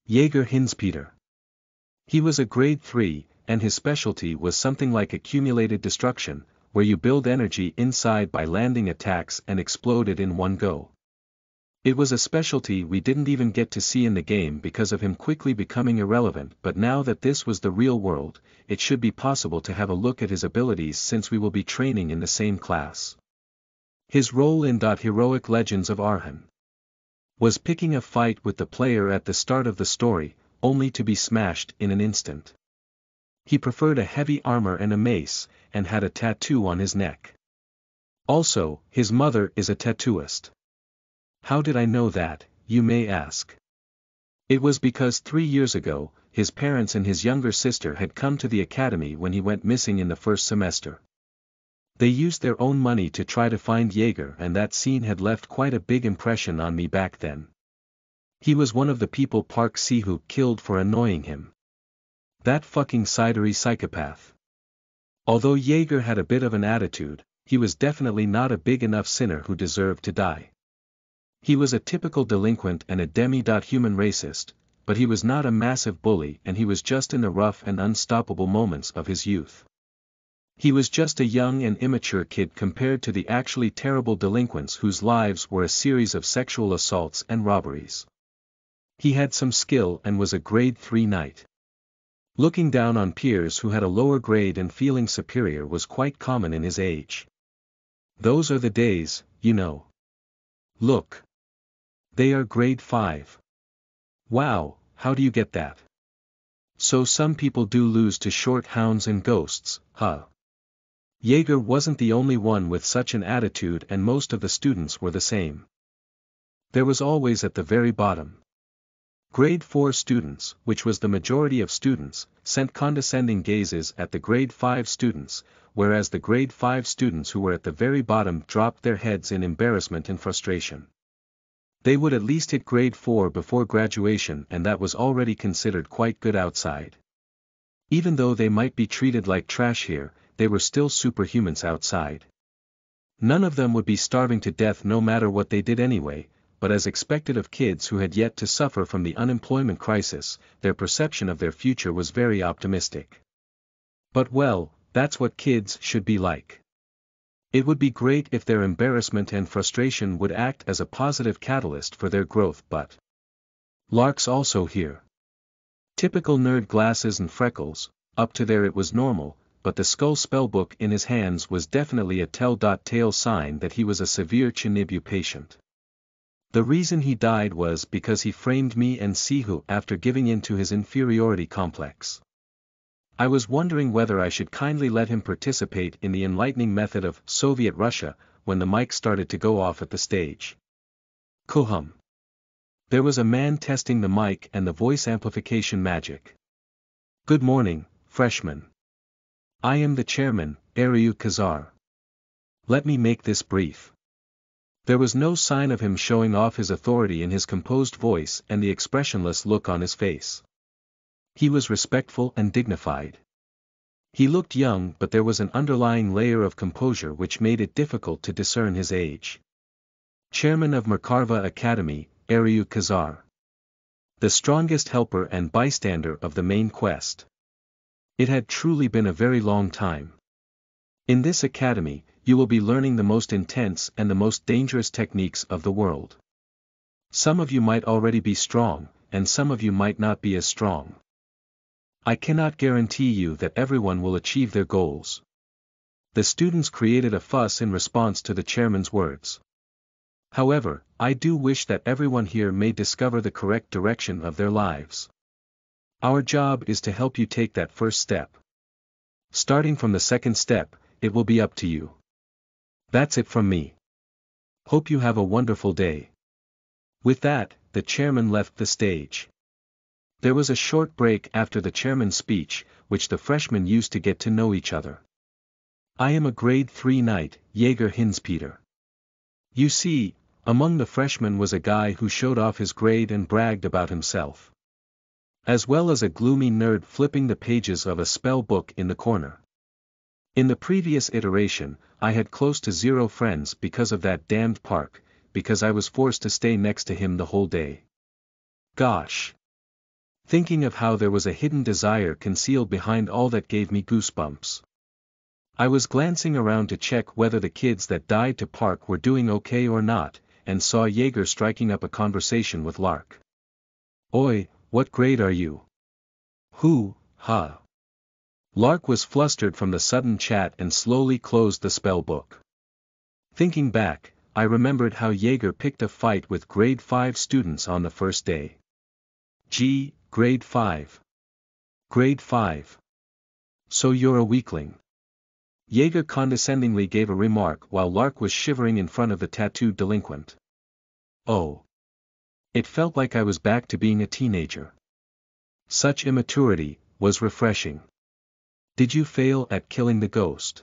Jaeger Hinspeter. He was a grade 3, and his specialty was something like accumulated destruction, where you build energy inside by landing attacks and explode it in one go. It was a specialty we didn't even get to see in the game because of him quickly becoming irrelevant but now that this was the real world, it should be possible to have a look at his abilities since we will be training in the same class. His role in Heroic Legends of Arhan was picking a fight with the player at the start of the story, only to be smashed in an instant. He preferred a heavy armor and a mace, and had a tattoo on his neck. Also, his mother is a tattooist. How did I know that, you may ask? It was because three years ago, his parents and his younger sister had come to the academy when he went missing in the first semester. They used their own money to try to find Jaeger and that scene had left quite a big impression on me back then. He was one of the people Park Sihook killed for annoying him. That fucking cidery psychopath. Although Jaeger had a bit of an attitude, he was definitely not a big enough sinner who deserved to die. He was a typical delinquent and a demi-human racist, but he was not a massive bully and he was just in the rough and unstoppable moments of his youth. He was just a young and immature kid compared to the actually terrible delinquents whose lives were a series of sexual assaults and robberies. He had some skill and was a grade 3 knight. Looking down on peers who had a lower grade and feeling superior was quite common in his age. Those are the days, you know. Look. They are grade 5. Wow, how do you get that? So some people do lose to short hounds and ghosts, huh? Jaeger wasn't the only one with such an attitude and most of the students were the same. There was always at the very bottom. Grade 4 students, which was the majority of students, sent condescending gazes at the grade 5 students, whereas the grade 5 students who were at the very bottom dropped their heads in embarrassment and frustration. They would at least hit grade 4 before graduation and that was already considered quite good outside. Even though they might be treated like trash here, they were still superhumans outside. None of them would be starving to death no matter what they did anyway, but as expected of kids who had yet to suffer from the unemployment crisis, their perception of their future was very optimistic. But well, that's what kids should be like. It would be great if their embarrassment and frustration would act as a positive catalyst for their growth but... Lark's also here. Typical nerd glasses and freckles, up to there it was normal, but the skull spellbook in his hands was definitely a tell-tale sign that he was a severe Chinibu patient. The reason he died was because he framed me and Sihu after giving in to his inferiority complex. I was wondering whether I should kindly let him participate in the enlightening method of Soviet Russia when the mic started to go off at the stage. Kuhum. There was a man testing the mic and the voice amplification magic. Good morning, freshmen. I am the chairman, Airyu Kazar. Let me make this brief. There was no sign of him showing off his authority in his composed voice and the expressionless look on his face. He was respectful and dignified. He looked young but there was an underlying layer of composure which made it difficult to discern his age. Chairman of Merkarva Academy, Aryu Kazar. The strongest helper and bystander of the main quest. It had truly been a very long time. In this academy, you will be learning the most intense and the most dangerous techniques of the world. Some of you might already be strong, and some of you might not be as strong. I cannot guarantee you that everyone will achieve their goals. The students created a fuss in response to the chairman's words. However, I do wish that everyone here may discover the correct direction of their lives. Our job is to help you take that first step. Starting from the second step, it will be up to you. That's it from me. Hope you have a wonderful day. With that, the chairman left the stage. There was a short break after the chairman's speech, which the freshmen used to get to know each other. I am a grade 3 knight, Jaeger Hinspeter. You see, among the freshmen was a guy who showed off his grade and bragged about himself as well as a gloomy nerd flipping the pages of a spell book in the corner. In the previous iteration, I had close to zero friends because of that damned park, because I was forced to stay next to him the whole day. Gosh! Thinking of how there was a hidden desire concealed behind all that gave me goosebumps. I was glancing around to check whether the kids that died to Park were doing okay or not, and saw Jaeger striking up a conversation with Lark. Oi, what grade are you? Who, ha? Lark was flustered from the sudden chat and slowly closed the spell book. Thinking back, I remembered how Jaeger picked a fight with grade 5 students on the first day. Gee, grade 5. Grade 5. So you're a weakling. Jaeger condescendingly gave a remark while Lark was shivering in front of the tattooed delinquent. Oh. It felt like I was back to being a teenager. Such immaturity was refreshing. Did you fail at killing the ghost?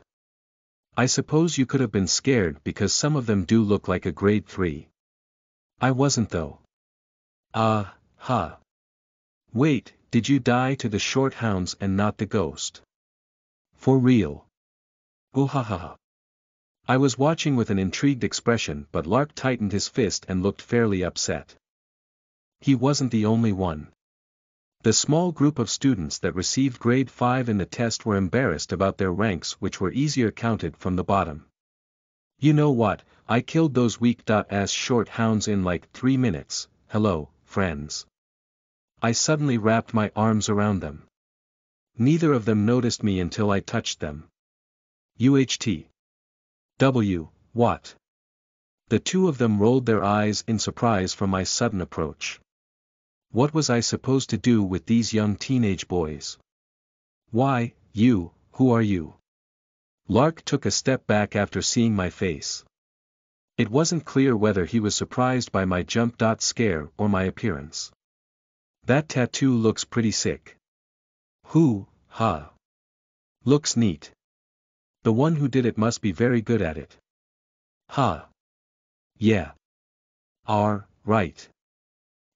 I suppose you could have been scared because some of them do look like a grade 3. I wasn't though. Ah, uh, ha. Huh. Wait, did you die to the short hounds and not the ghost? For real. Uhahaha. I was watching with an intrigued expression but Lark tightened his fist and looked fairly upset he wasn't the only one. The small group of students that received grade 5 in the test were embarrassed about their ranks which were easier counted from the bottom. You know what, I killed those weak-ass short hounds in like 3 minutes, hello, friends. I suddenly wrapped my arms around them. Neither of them noticed me until I touched them. UHT. W. What? The two of them rolled their eyes in surprise from my sudden approach what was I supposed to do with these young teenage boys? Why, you, who are you? Lark took a step back after seeing my face. It wasn't clear whether he was surprised by my jump dot scare or my appearance. That tattoo looks pretty sick. Who, ha. Huh. Looks neat. The one who did it must be very good at it. Ha. Huh. Yeah. Are, right.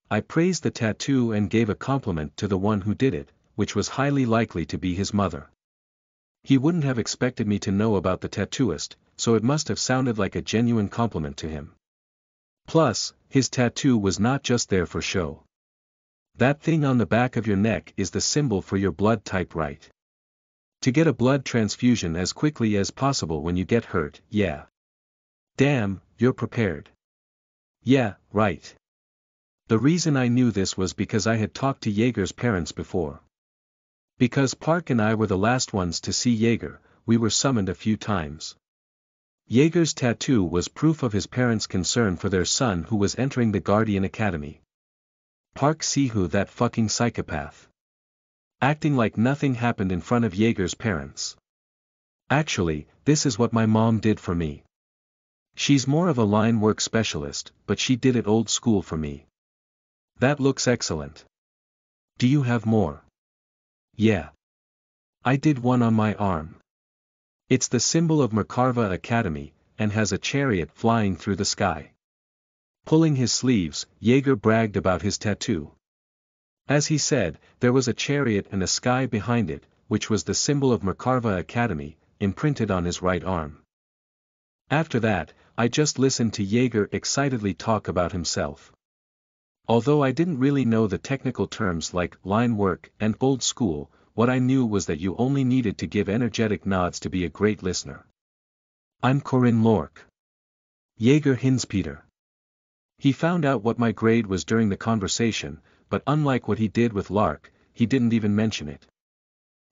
I praised the tattoo and gave a compliment to the one who did it, which was highly likely to be his mother. He wouldn't have expected me to know about the tattooist, so it must have sounded like a genuine compliment to him. Plus, his tattoo was not just there for show. That thing on the back of your neck is the symbol for your blood type right. To get a blood transfusion as quickly as possible when you get hurt, yeah. Damn, you're prepared. Yeah, right. The reason I knew this was because I had talked to Jaeger's parents before. Because Park and I were the last ones to see Jaeger, we were summoned a few times. Jaeger's tattoo was proof of his parents' concern for their son who was entering the Guardian Academy. Park Sihu that fucking psychopath. Acting like nothing happened in front of Jaeger's parents. Actually, this is what my mom did for me. She's more of a line work specialist, but she did it old school for me. That looks excellent. Do you have more? Yeah. I did one on my arm. It's the symbol of Makarva Academy, and has a chariot flying through the sky. Pulling his sleeves, Jaeger bragged about his tattoo. As he said, there was a chariot and a sky behind it, which was the symbol of Makarva Academy, imprinted on his right arm. After that, I just listened to Jaeger excitedly talk about himself. Although I didn't really know the technical terms like line work and old school, what I knew was that you only needed to give energetic nods to be a great listener. I'm Corinne Lork. Jaeger Hinspeter. He found out what my grade was during the conversation, but unlike what he did with Lark, he didn't even mention it.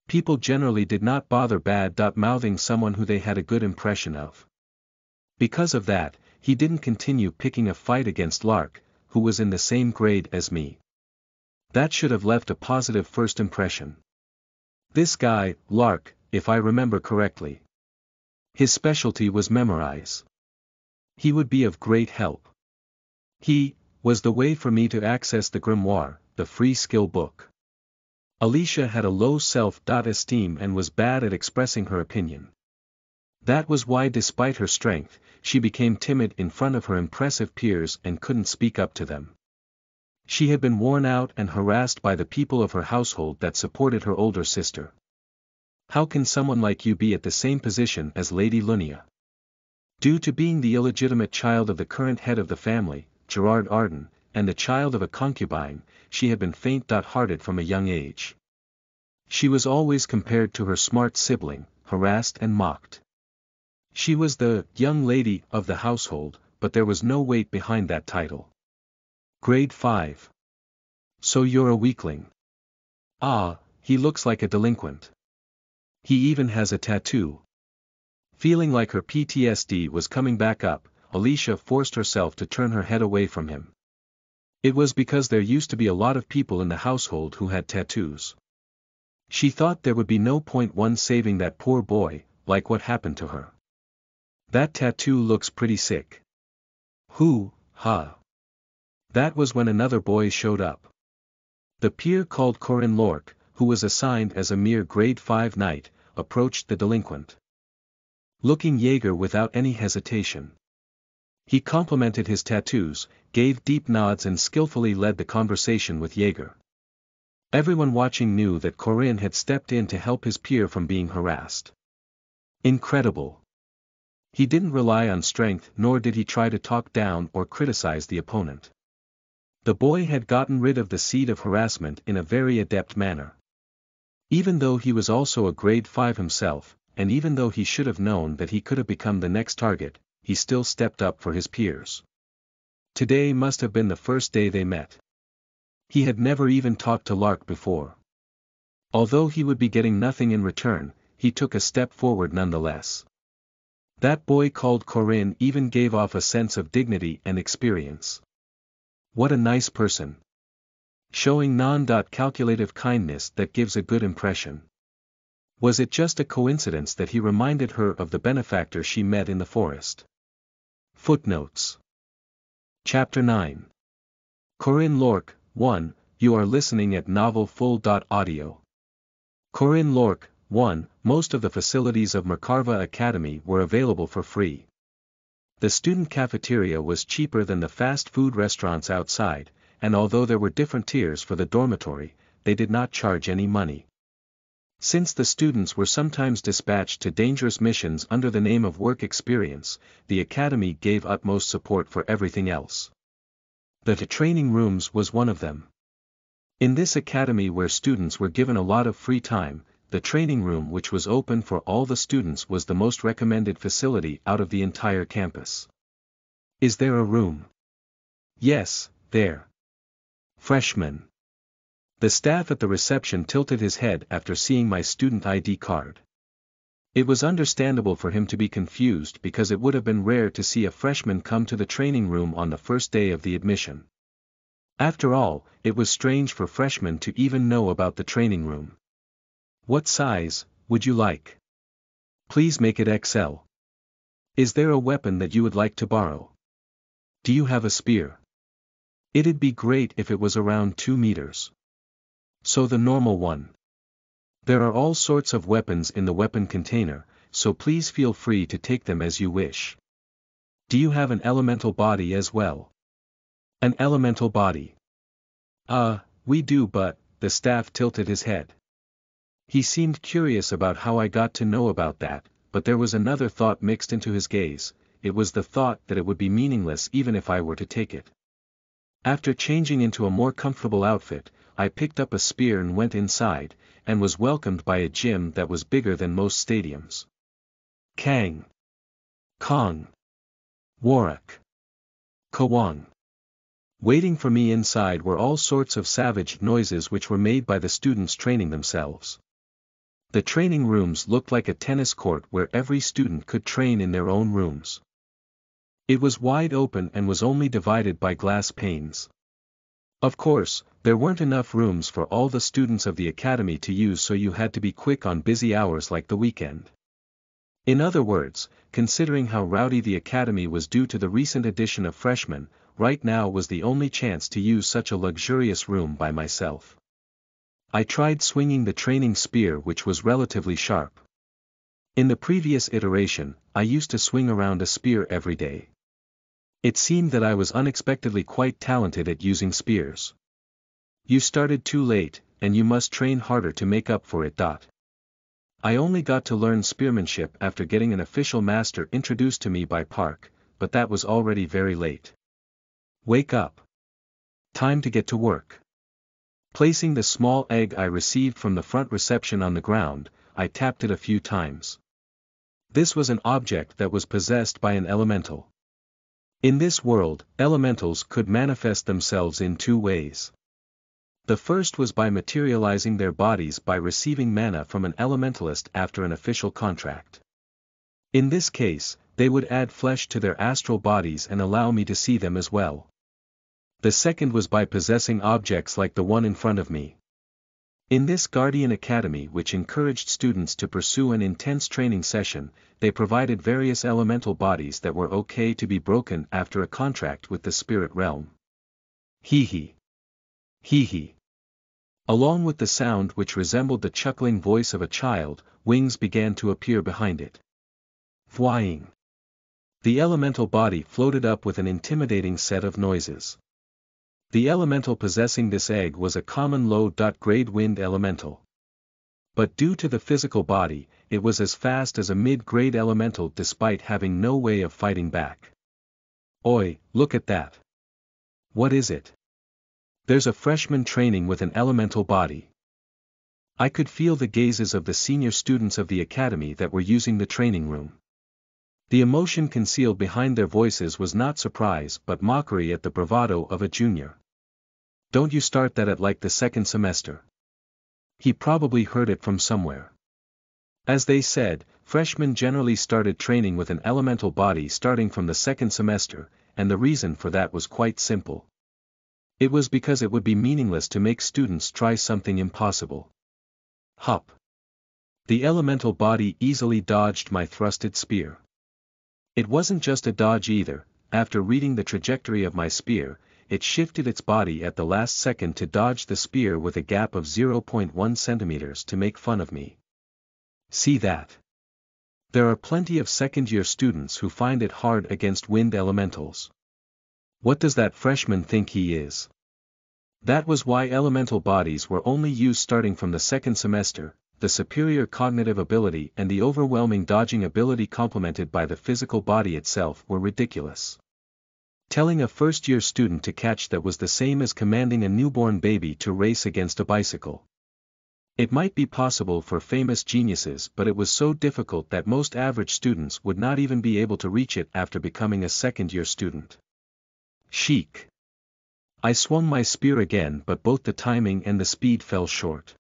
People generally did not bother bad mouthing someone who they had a good impression of. Because of that, he didn't continue picking a fight against Lark, who was in the same grade as me. That should have left a positive first impression. This guy, Lark, if I remember correctly. His specialty was memorize. He would be of great help. He, was the way for me to access the grimoire, the free skill book. Alicia had a low self-esteem and was bad at expressing her opinion. That was why despite her strength, she became timid in front of her impressive peers and couldn't speak up to them. She had been worn out and harassed by the people of her household that supported her older sister. How can someone like you be at the same position as Lady Lunia? Due to being the illegitimate child of the current head of the family, Gerard Arden, and the child of a concubine, she had been faint-hearted from a young age. She was always compared to her smart sibling, harassed and mocked. She was the young lady of the household, but there was no weight behind that title. Grade 5. So you're a weakling. Ah, he looks like a delinquent. He even has a tattoo. Feeling like her PTSD was coming back up, Alicia forced herself to turn her head away from him. It was because there used to be a lot of people in the household who had tattoos. She thought there would be no point one saving that poor boy, like what happened to her. That tattoo looks pretty sick. Who, ha. That was when another boy showed up. The peer called Corin Lork, who was assigned as a mere grade 5 knight, approached the delinquent. Looking Jaeger without any hesitation. He complimented his tattoos, gave deep nods and skillfully led the conversation with Jaeger. Everyone watching knew that Corinne had stepped in to help his peer from being harassed. Incredible. He didn't rely on strength nor did he try to talk down or criticize the opponent. The boy had gotten rid of the seed of harassment in a very adept manner. Even though he was also a grade 5 himself, and even though he should have known that he could have become the next target, he still stepped up for his peers. Today must have been the first day they met. He had never even talked to Lark before. Although he would be getting nothing in return, he took a step forward nonetheless. That boy called Corinne even gave off a sense of dignity and experience. What a nice person. Showing non-calculative kindness that gives a good impression. Was it just a coincidence that he reminded her of the benefactor she met in the forest? Footnotes Chapter 9 Corinne Lork, 1, you are listening at novelfull.audio. Corinne Lork, 1. Most of the facilities of Makarva Academy were available for free. The student cafeteria was cheaper than the fast food restaurants outside, and although there were different tiers for the dormitory, they did not charge any money. Since the students were sometimes dispatched to dangerous missions under the name of work experience, the academy gave utmost support for everything else. The training rooms was one of them. In this academy where students were given a lot of free time, the training room which was open for all the students was the most recommended facility out of the entire campus. Is there a room? Yes, there. Freshman. The staff at the reception tilted his head after seeing my student ID card. It was understandable for him to be confused because it would have been rare to see a freshman come to the training room on the first day of the admission. After all, it was strange for freshmen to even know about the training room. What size would you like? Please make it XL. Is there a weapon that you would like to borrow? Do you have a spear? It'd be great if it was around 2 meters. So the normal one. There are all sorts of weapons in the weapon container, so please feel free to take them as you wish. Do you have an elemental body as well? An elemental body. Uh, we do but, the staff tilted his head. He seemed curious about how I got to know about that, but there was another thought mixed into his gaze, it was the thought that it would be meaningless even if I were to take it. After changing into a more comfortable outfit, I picked up a spear and went inside, and was welcomed by a gym that was bigger than most stadiums. Kang. Kong. Warwick. Kowang. Waiting for me inside were all sorts of savage noises which were made by the students training themselves. The training rooms looked like a tennis court where every student could train in their own rooms. It was wide open and was only divided by glass panes. Of course, there weren't enough rooms for all the students of the academy to use so you had to be quick on busy hours like the weekend. In other words, considering how rowdy the academy was due to the recent addition of freshmen, right now was the only chance to use such a luxurious room by myself. I tried swinging the training spear which was relatively sharp. In the previous iteration, I used to swing around a spear every day. It seemed that I was unexpectedly quite talented at using spears. You started too late, and you must train harder to make up for it. Dot. I only got to learn spearmanship after getting an official master introduced to me by Park, but that was already very late. Wake up. Time to get to work. Placing the small egg I received from the front reception on the ground, I tapped it a few times. This was an object that was possessed by an elemental. In this world, elementals could manifest themselves in two ways. The first was by materializing their bodies by receiving mana from an elementalist after an official contract. In this case, they would add flesh to their astral bodies and allow me to see them as well the second was by possessing objects like the one in front of me. In this Guardian Academy which encouraged students to pursue an intense training session, they provided various elemental bodies that were okay to be broken after a contract with the spirit realm. Hee hee. Hee hee. Along with the sound which resembled the chuckling voice of a child, wings began to appear behind it. Flying. The elemental body floated up with an intimidating set of noises. The elemental possessing this egg was a common low-grade wind elemental. But due to the physical body, it was as fast as a mid-grade elemental despite having no way of fighting back. Oi, look at that. What is it? There's a freshman training with an elemental body. I could feel the gazes of the senior students of the academy that were using the training room. The emotion concealed behind their voices was not surprise but mockery at the bravado of a junior. Don't you start that at like the second semester. He probably heard it from somewhere. As they said, freshmen generally started training with an elemental body starting from the second semester, and the reason for that was quite simple. It was because it would be meaningless to make students try something impossible. Hop. The elemental body easily dodged my thrusted spear. It wasn't just a dodge either, after reading the trajectory of my spear, it shifted its body at the last second to dodge the spear with a gap of 0.1 centimeters to make fun of me. See that? There are plenty of second-year students who find it hard against wind elementals. What does that freshman think he is? That was why elemental bodies were only used starting from the second semester, the superior cognitive ability and the overwhelming dodging ability complemented by the physical body itself were ridiculous. Telling a first-year student to catch that was the same as commanding a newborn baby to race against a bicycle. It might be possible for famous geniuses but it was so difficult that most average students would not even be able to reach it after becoming a second-year student. Chic. I swung my spear again but both the timing and the speed fell short.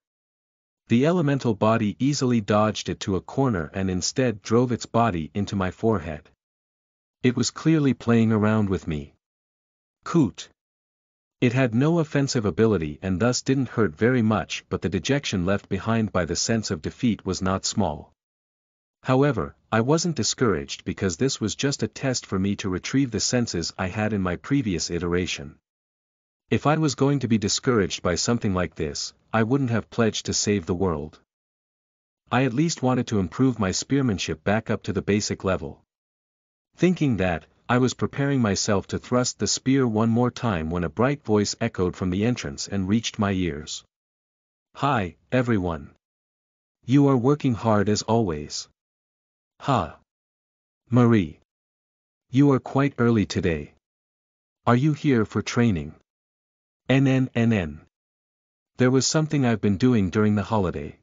The elemental body easily dodged it to a corner and instead drove its body into my forehead. It was clearly playing around with me. Coot. It had no offensive ability and thus didn't hurt very much but the dejection left behind by the sense of defeat was not small. However, I wasn't discouraged because this was just a test for me to retrieve the senses I had in my previous iteration. If I was going to be discouraged by something like this, I wouldn't have pledged to save the world. I at least wanted to improve my spearmanship back up to the basic level. Thinking that, I was preparing myself to thrust the spear one more time when a bright voice echoed from the entrance and reached my ears. Hi, everyone. You are working hard as always. Ha. Marie. You are quite early today. Are you here for training? NNNN. There was something I've been doing during the holiday.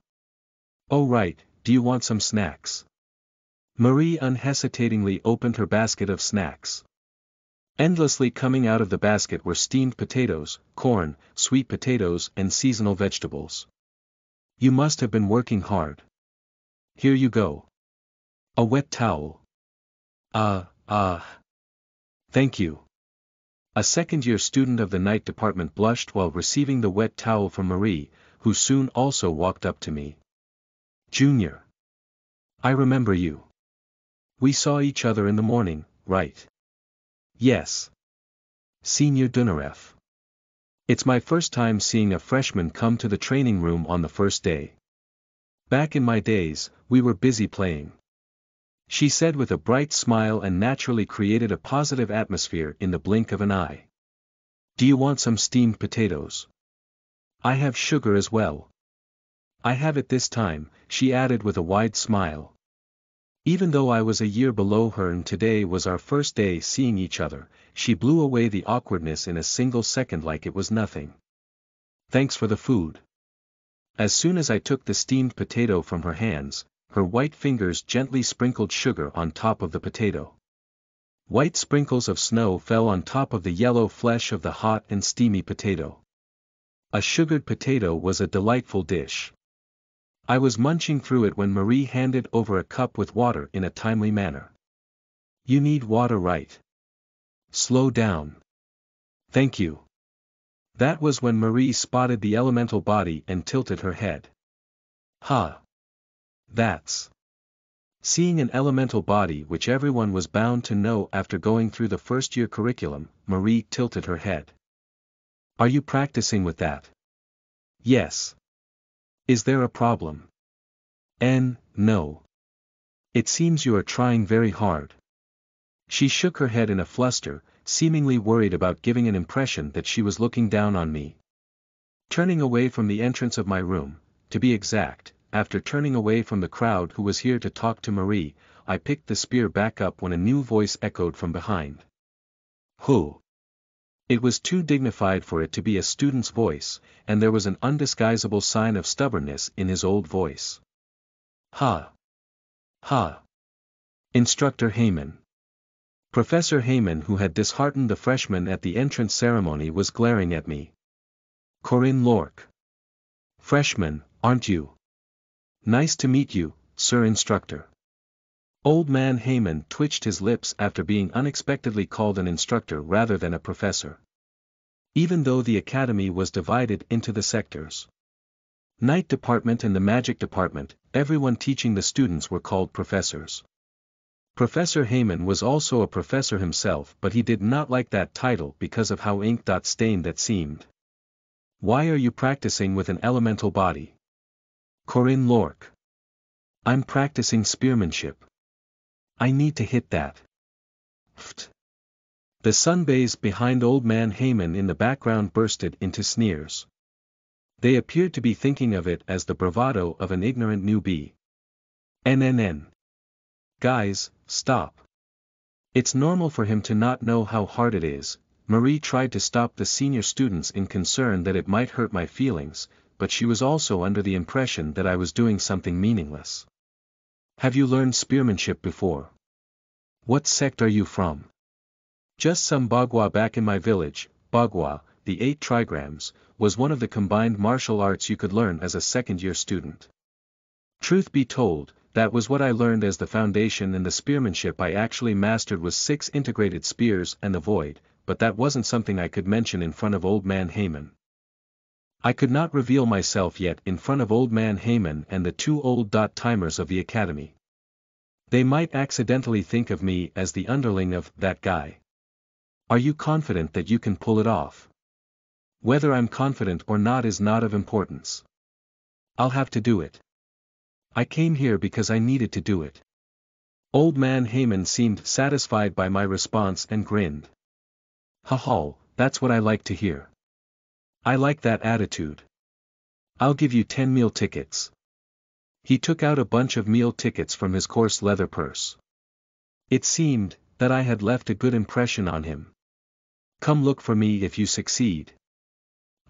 Oh right, do you want some snacks? Marie unhesitatingly opened her basket of snacks. Endlessly coming out of the basket were steamed potatoes, corn, sweet potatoes and seasonal vegetables. You must have been working hard. Here you go. A wet towel. Ah, uh, ah. Uh. Thank you. A second-year student of the night department blushed while receiving the wet towel from Marie, who soon also walked up to me. Junior. I remember you. We saw each other in the morning, right? Yes. Senior Dunarev. It's my first time seeing a freshman come to the training room on the first day. Back in my days, we were busy playing. She said with a bright smile and naturally created a positive atmosphere in the blink of an eye. Do you want some steamed potatoes? I have sugar as well. I have it this time, she added with a wide smile. Even though I was a year below her and today was our first day seeing each other, she blew away the awkwardness in a single second like it was nothing. Thanks for the food. As soon as I took the steamed potato from her hands, her white fingers gently sprinkled sugar on top of the potato. White sprinkles of snow fell on top of the yellow flesh of the hot and steamy potato. A sugared potato was a delightful dish. I was munching through it when Marie handed over a cup with water in a timely manner. You need water right. Slow down. Thank you. That was when Marie spotted the elemental body and tilted her head. Ha! Huh. That's. Seeing an elemental body which everyone was bound to know after going through the first year curriculum, Marie tilted her head. Are you practicing with that? Yes. Is there a problem? N, no. It seems you are trying very hard. She shook her head in a fluster, seemingly worried about giving an impression that she was looking down on me. Turning away from the entrance of my room, to be exact, after turning away from the crowd who was here to talk to Marie, I picked the spear back up when a new voice echoed from behind. Who? It was too dignified for it to be a student's voice, and there was an undisguisable sign of stubbornness in his old voice. Ha! Ha! Instructor Heyman. Professor Heyman who had disheartened the freshmen at the entrance ceremony was glaring at me. Corinne Lork. Freshman, aren't you? Nice to meet you, Sir Instructor. Old man Haman twitched his lips after being unexpectedly called an instructor rather than a professor. Even though the academy was divided into the sectors. Night department and the magic department, everyone teaching the students were called professors. Professor Hayman was also a professor himself but he did not like that title because of how ink dot stained that seemed. Why are you practicing with an elemental body? Corinne Lork. I'm practicing spearmanship. I need to hit that. Pfft. The sunbays behind old man Haman in the background bursted into sneers. They appeared to be thinking of it as the bravado of an ignorant newbie. NNN. Guys, stop. It's normal for him to not know how hard it is, Marie tried to stop the senior students in concern that it might hurt my feelings, but she was also under the impression that I was doing something meaningless. Have you learned spearmanship before? What sect are you from? Just some Bagua back in my village, Bagua, the eight trigrams, was one of the combined martial arts you could learn as a second-year student. Truth be told, that was what I learned as the foundation and the spearmanship I actually mastered was six integrated spears and the void, but that wasn't something I could mention in front of old man Haman. I could not reveal myself yet in front of old man Haman and the two old dot timers of the academy. They might accidentally think of me as the underling of that guy. Are you confident that you can pull it off? Whether I'm confident or not is not of importance. I'll have to do it. I came here because I needed to do it. Old man Haman seemed satisfied by my response and grinned. Ha ha! that's what I like to hear. I like that attitude. I'll give you 10 meal tickets he took out a bunch of meal tickets from his coarse leather purse. It seemed, that I had left a good impression on him. Come look for me if you succeed.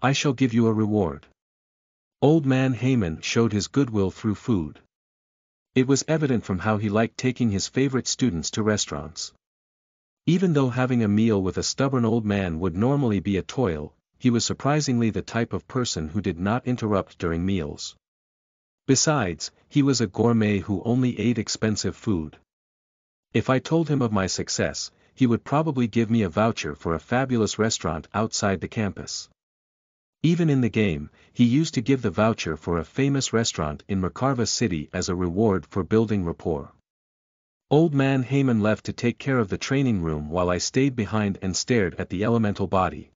I shall give you a reward. Old man Haman showed his goodwill through food. It was evident from how he liked taking his favorite students to restaurants. Even though having a meal with a stubborn old man would normally be a toil, he was surprisingly the type of person who did not interrupt during meals. Besides, he was a gourmet who only ate expensive food. If I told him of my success, he would probably give me a voucher for a fabulous restaurant outside the campus. Even in the game, he used to give the voucher for a famous restaurant in Mercarva City as a reward for building rapport. Old man Heyman left to take care of the training room while I stayed behind and stared at the elemental body.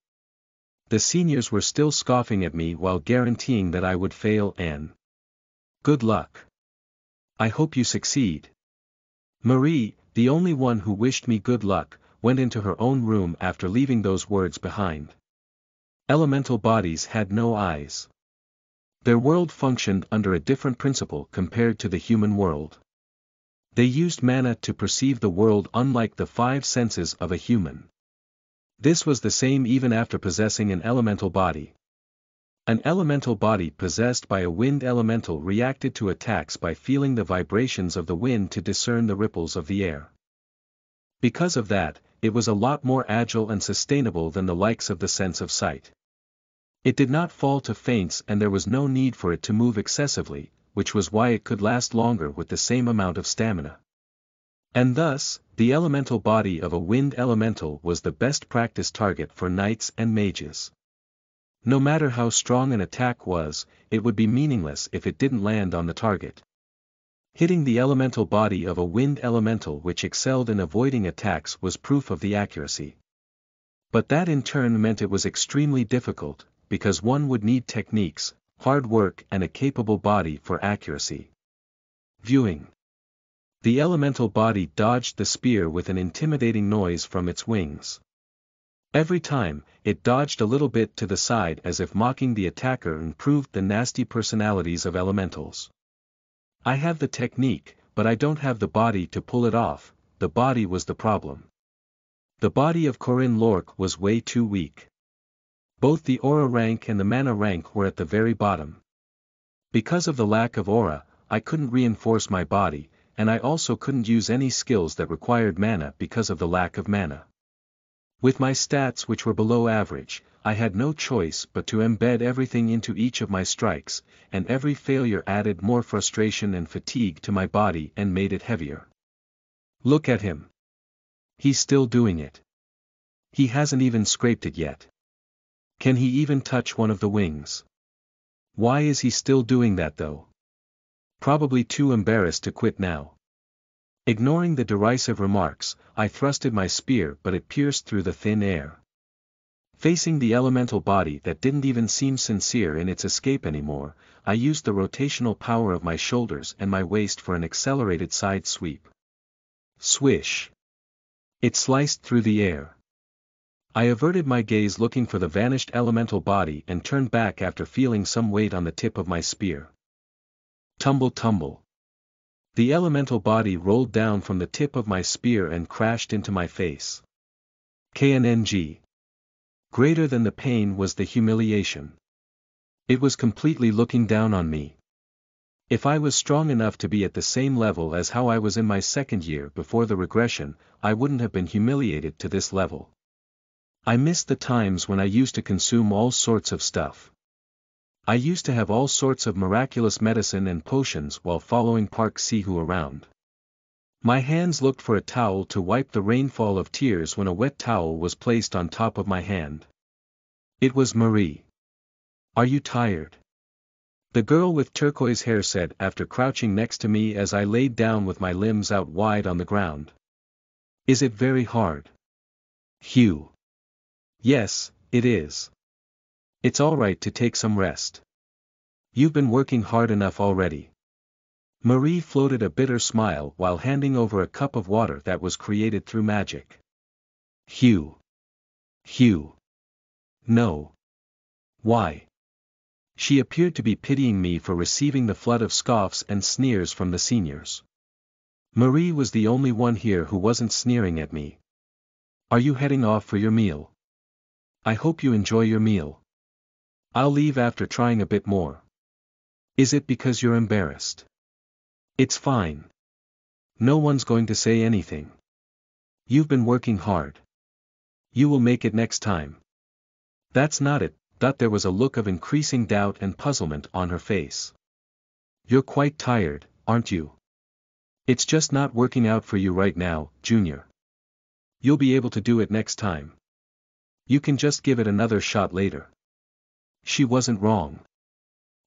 The seniors were still scoffing at me while guaranteeing that I would fail and Good luck. I hope you succeed. Marie, the only one who wished me good luck, went into her own room after leaving those words behind. Elemental bodies had no eyes. Their world functioned under a different principle compared to the human world. They used mana to perceive the world unlike the five senses of a human. This was the same even after possessing an elemental body. An elemental body possessed by a wind elemental reacted to attacks by feeling the vibrations of the wind to discern the ripples of the air. Because of that, it was a lot more agile and sustainable than the likes of the sense of sight. It did not fall to feints and there was no need for it to move excessively, which was why it could last longer with the same amount of stamina. And thus, the elemental body of a wind elemental was the best practice target for knights and mages. No matter how strong an attack was, it would be meaningless if it didn't land on the target. Hitting the elemental body of a wind elemental which excelled in avoiding attacks was proof of the accuracy. But that in turn meant it was extremely difficult, because one would need techniques, hard work and a capable body for accuracy. Viewing The elemental body dodged the spear with an intimidating noise from its wings. Every time, it dodged a little bit to the side as if mocking the attacker and proved the nasty personalities of elementals. I have the technique, but I don't have the body to pull it off, the body was the problem. The body of Corinne Lork was way too weak. Both the aura rank and the mana rank were at the very bottom. Because of the lack of aura, I couldn't reinforce my body, and I also couldn't use any skills that required mana because of the lack of mana. With my stats which were below average, I had no choice but to embed everything into each of my strikes, and every failure added more frustration and fatigue to my body and made it heavier. Look at him. He's still doing it. He hasn't even scraped it yet. Can he even touch one of the wings? Why is he still doing that though? Probably too embarrassed to quit now. Ignoring the derisive remarks, I thrusted my spear but it pierced through the thin air. Facing the elemental body that didn't even seem sincere in its escape anymore, I used the rotational power of my shoulders and my waist for an accelerated side sweep. Swish! It sliced through the air. I averted my gaze looking for the vanished elemental body and turned back after feeling some weight on the tip of my spear. Tumble tumble. The elemental body rolled down from the tip of my spear and crashed into my face. KNNG. Greater than the pain was the humiliation. It was completely looking down on me. If I was strong enough to be at the same level as how I was in my second year before the regression, I wouldn't have been humiliated to this level. I missed the times when I used to consume all sorts of stuff. I used to have all sorts of miraculous medicine and potions while following Park Sihu around. My hands looked for a towel to wipe the rainfall of tears when a wet towel was placed on top of my hand. It was Marie. Are you tired? The girl with turquoise hair said after crouching next to me as I laid down with my limbs out wide on the ground. Is it very hard? Hugh. Yes, it is. It's alright to take some rest. You've been working hard enough already. Marie floated a bitter smile while handing over a cup of water that was created through magic. Hugh. Hugh. No. Why? She appeared to be pitying me for receiving the flood of scoffs and sneers from the seniors. Marie was the only one here who wasn't sneering at me. Are you heading off for your meal? I hope you enjoy your meal. I'll leave after trying a bit more. Is it because you're embarrassed? It's fine. No one's going to say anything. You've been working hard. You will make it next time. That's not it, Thought there was a look of increasing doubt and puzzlement on her face. You're quite tired, aren't you? It's just not working out for you right now, Junior. You'll be able to do it next time. You can just give it another shot later. She wasn't wrong.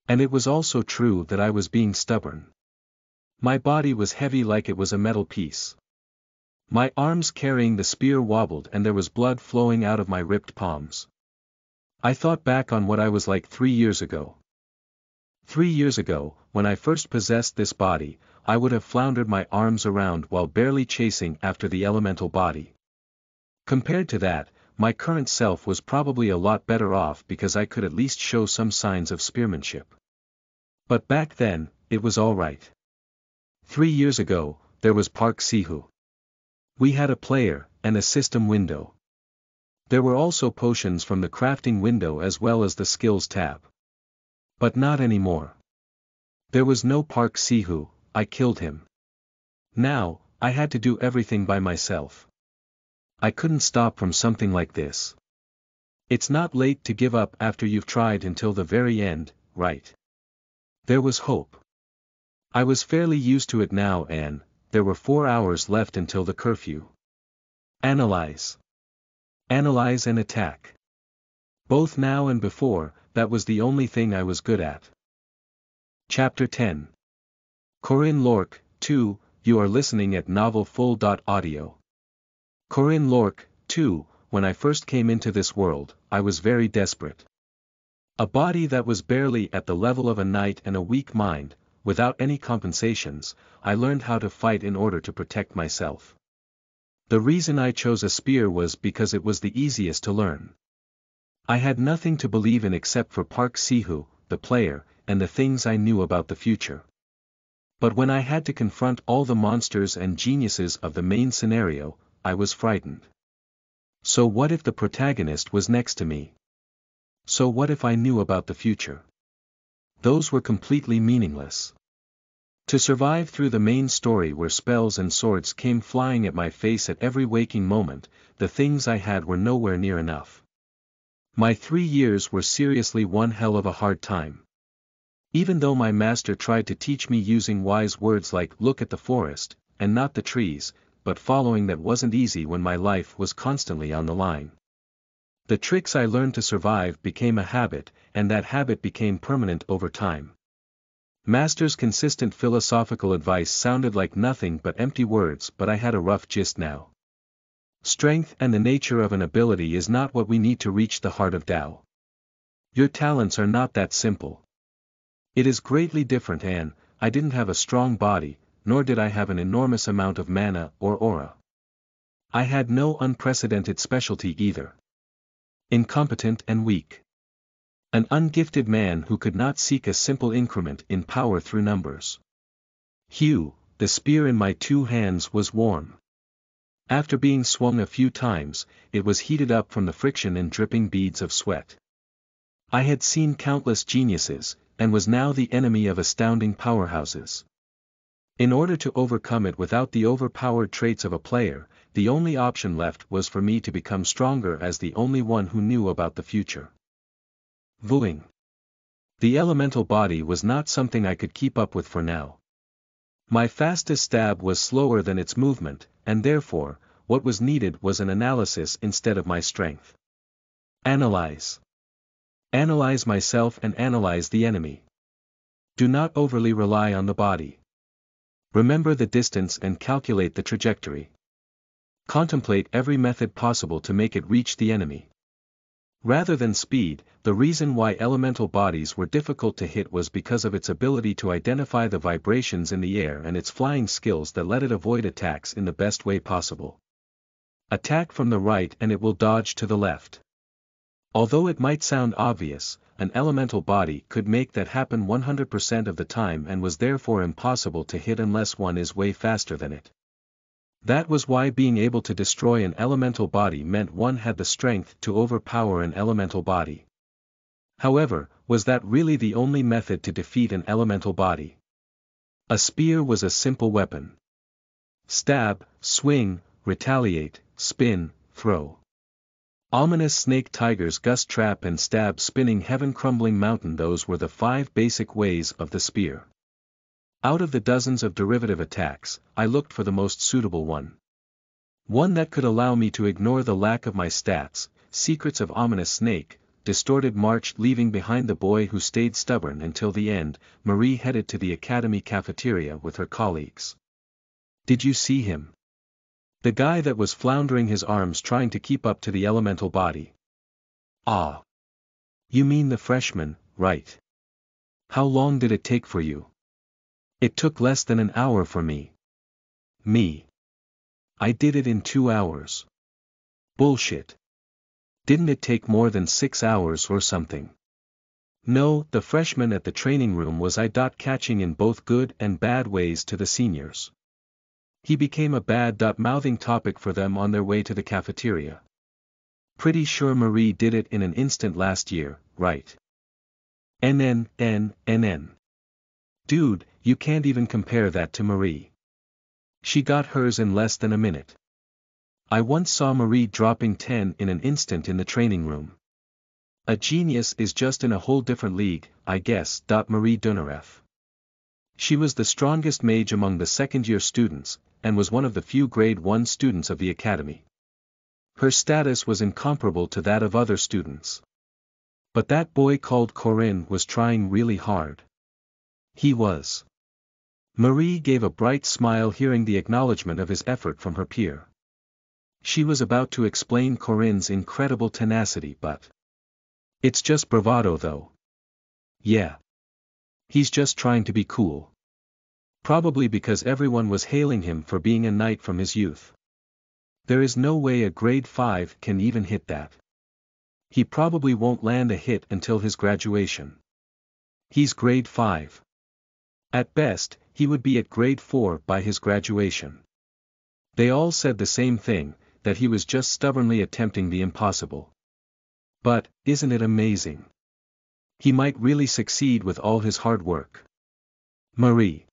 And it was also true that I was being stubborn. My body was heavy like it was a metal piece. My arms carrying the spear wobbled and there was blood flowing out of my ripped palms. I thought back on what I was like three years ago. Three years ago, when I first possessed this body, I would have floundered my arms around while barely chasing after the elemental body. Compared to that, my current self was probably a lot better off because I could at least show some signs of spearmanship. But back then, it was alright. Three years ago, there was Park Sihu. We had a player, and a system window. There were also potions from the crafting window as well as the skills tab. But not anymore. There was no Park Sihu, I killed him. Now, I had to do everything by myself. I couldn't stop from something like this. It's not late to give up after you've tried until the very end, right? There was hope. I was fairly used to it now and, there were four hours left until the curfew. Analyze. Analyze and attack. Both now and before, that was the only thing I was good at. Chapter 10 Corinne Lork, 2, you are listening at novelfull.audio. Corinne Lork, too, when I first came into this world, I was very desperate. A body that was barely at the level of a knight and a weak mind, without any compensations, I learned how to fight in order to protect myself. The reason I chose a spear was because it was the easiest to learn. I had nothing to believe in except for Park Sihu, the player, and the things I knew about the future. But when I had to confront all the monsters and geniuses of the main scenario, I was frightened. So what if the protagonist was next to me? So what if I knew about the future? Those were completely meaningless. To survive through the main story where spells and swords came flying at my face at every waking moment, the things I had were nowhere near enough. My three years were seriously one hell of a hard time. Even though my master tried to teach me using wise words like look at the forest, and not the trees, but following that wasn't easy when my life was constantly on the line. The tricks I learned to survive became a habit, and that habit became permanent over time. Master's consistent philosophical advice sounded like nothing but empty words, but I had a rough gist now. Strength and the nature of an ability is not what we need to reach the heart of Tao. Your talents are not that simple. It is greatly different and, I didn't have a strong body, nor did I have an enormous amount of mana or aura. I had no unprecedented specialty either. Incompetent and weak. An ungifted man who could not seek a simple increment in power through numbers. Hugh, the spear in my two hands was warm. After being swung a few times, it was heated up from the friction and dripping beads of sweat. I had seen countless geniuses, and was now the enemy of astounding powerhouses. In order to overcome it without the overpowered traits of a player, the only option left was for me to become stronger as the only one who knew about the future. Vuing. The elemental body was not something I could keep up with for now. My fastest stab was slower than its movement, and therefore, what was needed was an analysis instead of my strength. Analyze. Analyze myself and analyze the enemy. Do not overly rely on the body remember the distance and calculate the trajectory. Contemplate every method possible to make it reach the enemy. Rather than speed, the reason why elemental bodies were difficult to hit was because of its ability to identify the vibrations in the air and its flying skills that let it avoid attacks in the best way possible. Attack from the right and it will dodge to the left. Although it might sound obvious, an elemental body could make that happen 100% of the time and was therefore impossible to hit unless one is way faster than it. That was why being able to destroy an elemental body meant one had the strength to overpower an elemental body. However, was that really the only method to defeat an elemental body? A spear was a simple weapon. Stab, swing, retaliate, spin, throw. Ominous snake tigers gust trap and stab spinning heaven crumbling mountain those were the five basic ways of the spear. Out of the dozens of derivative attacks, I looked for the most suitable one. One that could allow me to ignore the lack of my stats, secrets of ominous snake, distorted march leaving behind the boy who stayed stubborn until the end, Marie headed to the academy cafeteria with her colleagues. Did you see him? The guy that was floundering his arms trying to keep up to the elemental body. Ah. You mean the freshman, right? How long did it take for you? It took less than an hour for me. Me. I did it in two hours. Bullshit. Didn't it take more than six hours or something? No, the freshman at the training room was I. Catching in both good and bad ways to the seniors. He became a bad-mouthing dot topic for them on their way to the cafeteria. Pretty sure Marie did it in an instant last year, right? NN, n NN. Dude, you can't even compare that to Marie. She got hers in less than a minute. I once saw Marie dropping 10 in an instant in the training room. A genius is just in a whole different league, I guess. Marie Dunareff. She was the strongest mage among the second year students, and was one of the few grade 1 students of the academy. Her status was incomparable to that of other students. But that boy called Corinne was trying really hard. He was. Marie gave a bright smile hearing the acknowledgement of his effort from her peer. She was about to explain Corinne's incredible tenacity but... It's just bravado though. Yeah. He's just trying to be cool probably because everyone was hailing him for being a knight from his youth. There is no way a grade 5 can even hit that. He probably won't land a hit until his graduation. He's grade 5. At best, he would be at grade 4 by his graduation. They all said the same thing, that he was just stubbornly attempting the impossible. But, isn't it amazing? He might really succeed with all his hard work. Marie.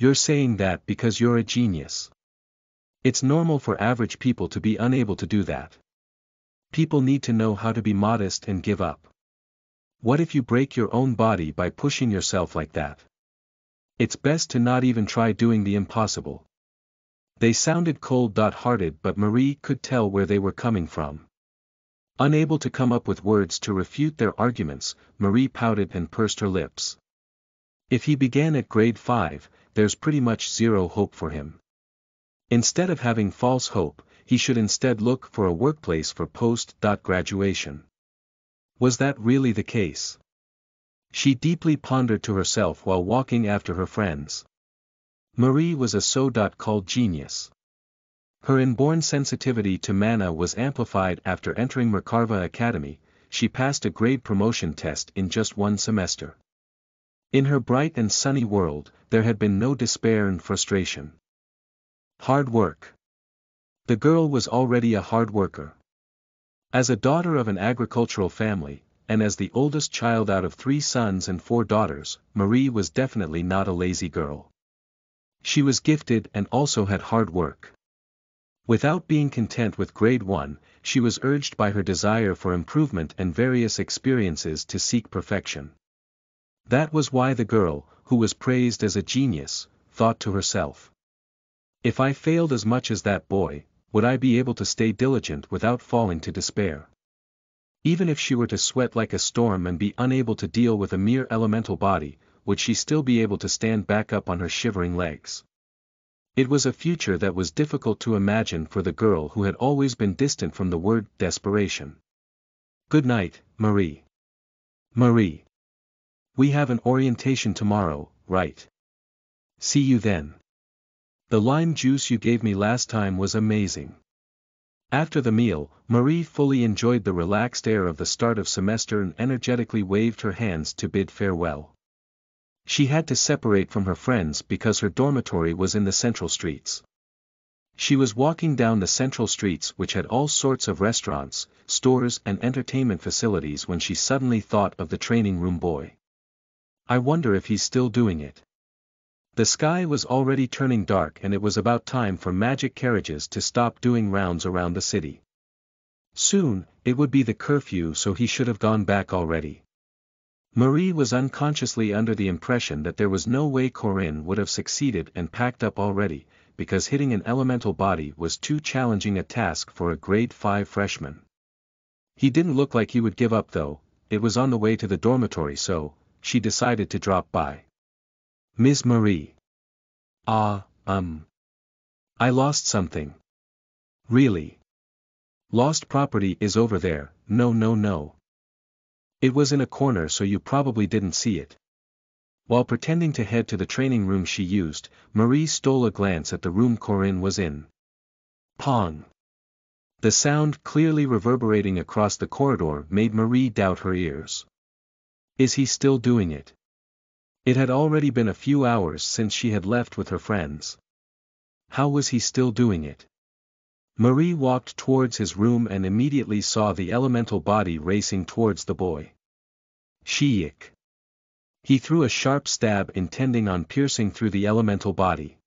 You're saying that because you're a genius. It's normal for average people to be unable to do that. People need to know how to be modest and give up. What if you break your own body by pushing yourself like that? It's best to not even try doing the impossible. They sounded cold-hearted but Marie could tell where they were coming from. Unable to come up with words to refute their arguments, Marie pouted and pursed her lips. If he began at grade 5, there's pretty much zero hope for him. Instead of having false hope, he should instead look for a workplace for post-graduation. Was that really the case? She deeply pondered to herself while walking after her friends. Marie was a so-called genius. Her inborn sensitivity to mana was amplified after entering Merkarva Academy, she passed a grade promotion test in just one semester. In her bright and sunny world, there had been no despair and frustration. Hard work. The girl was already a hard worker. As a daughter of an agricultural family, and as the oldest child out of three sons and four daughters, Marie was definitely not a lazy girl. She was gifted and also had hard work. Without being content with grade 1, she was urged by her desire for improvement and various experiences to seek perfection. That was why the girl, who was praised as a genius, thought to herself. If I failed as much as that boy, would I be able to stay diligent without falling to despair? Even if she were to sweat like a storm and be unable to deal with a mere elemental body, would she still be able to stand back up on her shivering legs? It was a future that was difficult to imagine for the girl who had always been distant from the word desperation. Good night, Marie. Marie. We have an orientation tomorrow, right? See you then. The lime juice you gave me last time was amazing. After the meal, Marie fully enjoyed the relaxed air of the start of semester and energetically waved her hands to bid farewell. She had to separate from her friends because her dormitory was in the central streets. She was walking down the central streets which had all sorts of restaurants, stores and entertainment facilities when she suddenly thought of the training room boy. I wonder if he's still doing it. The sky was already turning dark and it was about time for magic carriages to stop doing rounds around the city. Soon, it would be the curfew so he should have gone back already. Marie was unconsciously under the impression that there was no way Corinne would have succeeded and packed up already, because hitting an elemental body was too challenging a task for a grade 5 freshman. He didn't look like he would give up though, it was on the way to the dormitory so, she decided to drop by. Miss Marie. Ah, um. I lost something. Really. Lost property is over there, no no no. It was in a corner so you probably didn't see it. While pretending to head to the training room she used, Marie stole a glance at the room Corinne was in. Pong. The sound clearly reverberating across the corridor made Marie doubt her ears. Is he still doing it? It had already been a few hours since she had left with her friends. How was he still doing it? Marie walked towards his room and immediately saw the elemental body racing towards the boy. Shiik. He threw a sharp stab intending on piercing through the elemental body.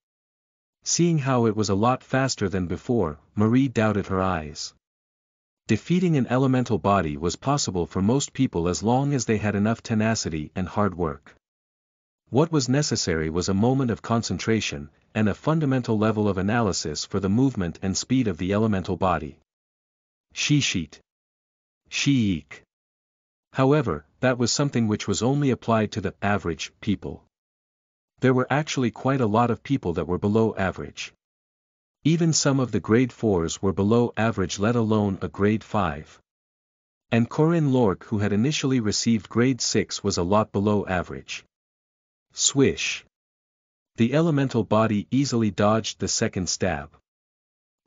Seeing how it was a lot faster than before, Marie doubted her eyes. Defeating an elemental body was possible for most people as long as they had enough tenacity and hard work. What was necessary was a moment of concentration, and a fundamental level of analysis for the movement and speed of the elemental body. She-sheet. She-eek. However, that was something which was only applied to the average people. There were actually quite a lot of people that were below average. Even some of the grade 4s were below average let alone a grade 5. And Corinne Lork who had initially received grade 6 was a lot below average. Swish. The elemental body easily dodged the second stab.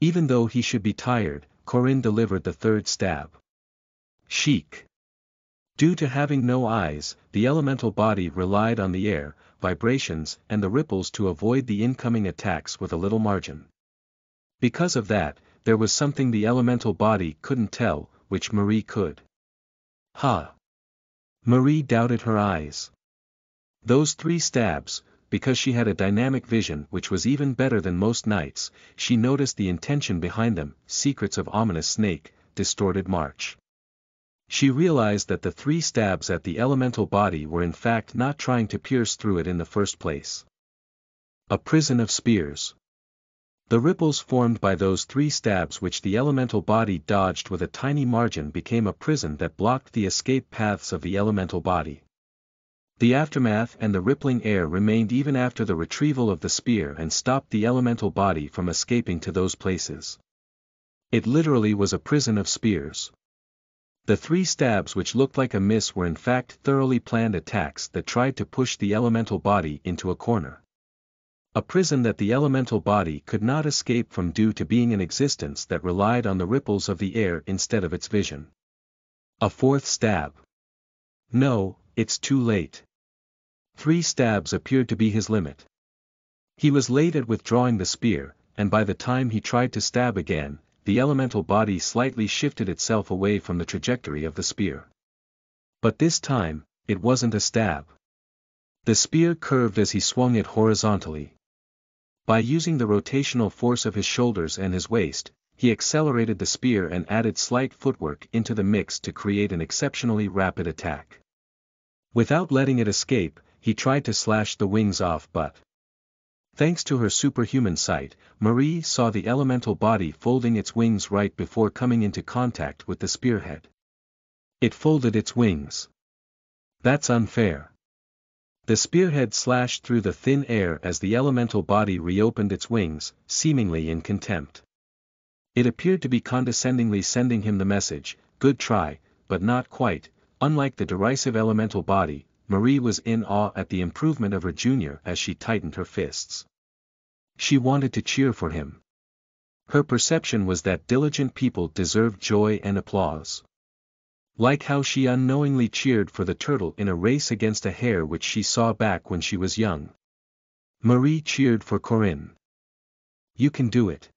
Even though he should be tired, Corinne delivered the third stab. Chic. Due to having no eyes, the elemental body relied on the air, vibrations, and the ripples to avoid the incoming attacks with a little margin. Because of that, there was something the elemental body couldn't tell, which Marie could. Ha! Marie doubted her eyes. Those three stabs, because she had a dynamic vision which was even better than most nights, she noticed the intention behind them, secrets of ominous snake, distorted march. She realized that the three stabs at the elemental body were in fact not trying to pierce through it in the first place. A prison of spears. The ripples formed by those three stabs which the elemental body dodged with a tiny margin became a prison that blocked the escape paths of the elemental body. The aftermath and the rippling air remained even after the retrieval of the spear and stopped the elemental body from escaping to those places. It literally was a prison of spears. The three stabs which looked like a miss were in fact thoroughly planned attacks that tried to push the elemental body into a corner a prison that the elemental body could not escape from due to being an existence that relied on the ripples of the air instead of its vision. A fourth stab. No, it's too late. Three stabs appeared to be his limit. He was late at withdrawing the spear, and by the time he tried to stab again, the elemental body slightly shifted itself away from the trajectory of the spear. But this time, it wasn't a stab. The spear curved as he swung it horizontally. By using the rotational force of his shoulders and his waist, he accelerated the spear and added slight footwork into the mix to create an exceptionally rapid attack. Without letting it escape, he tried to slash the wings off but... Thanks to her superhuman sight, Marie saw the elemental body folding its wings right before coming into contact with the spearhead. It folded its wings. That's unfair. The spearhead slashed through the thin air as the elemental body reopened its wings, seemingly in contempt. It appeared to be condescendingly sending him the message, good try, but not quite, unlike the derisive elemental body, Marie was in awe at the improvement of her junior as she tightened her fists. She wanted to cheer for him. Her perception was that diligent people deserved joy and applause. Like how she unknowingly cheered for the turtle in a race against a hare which she saw back when she was young. Marie cheered for Corinne. You can do it.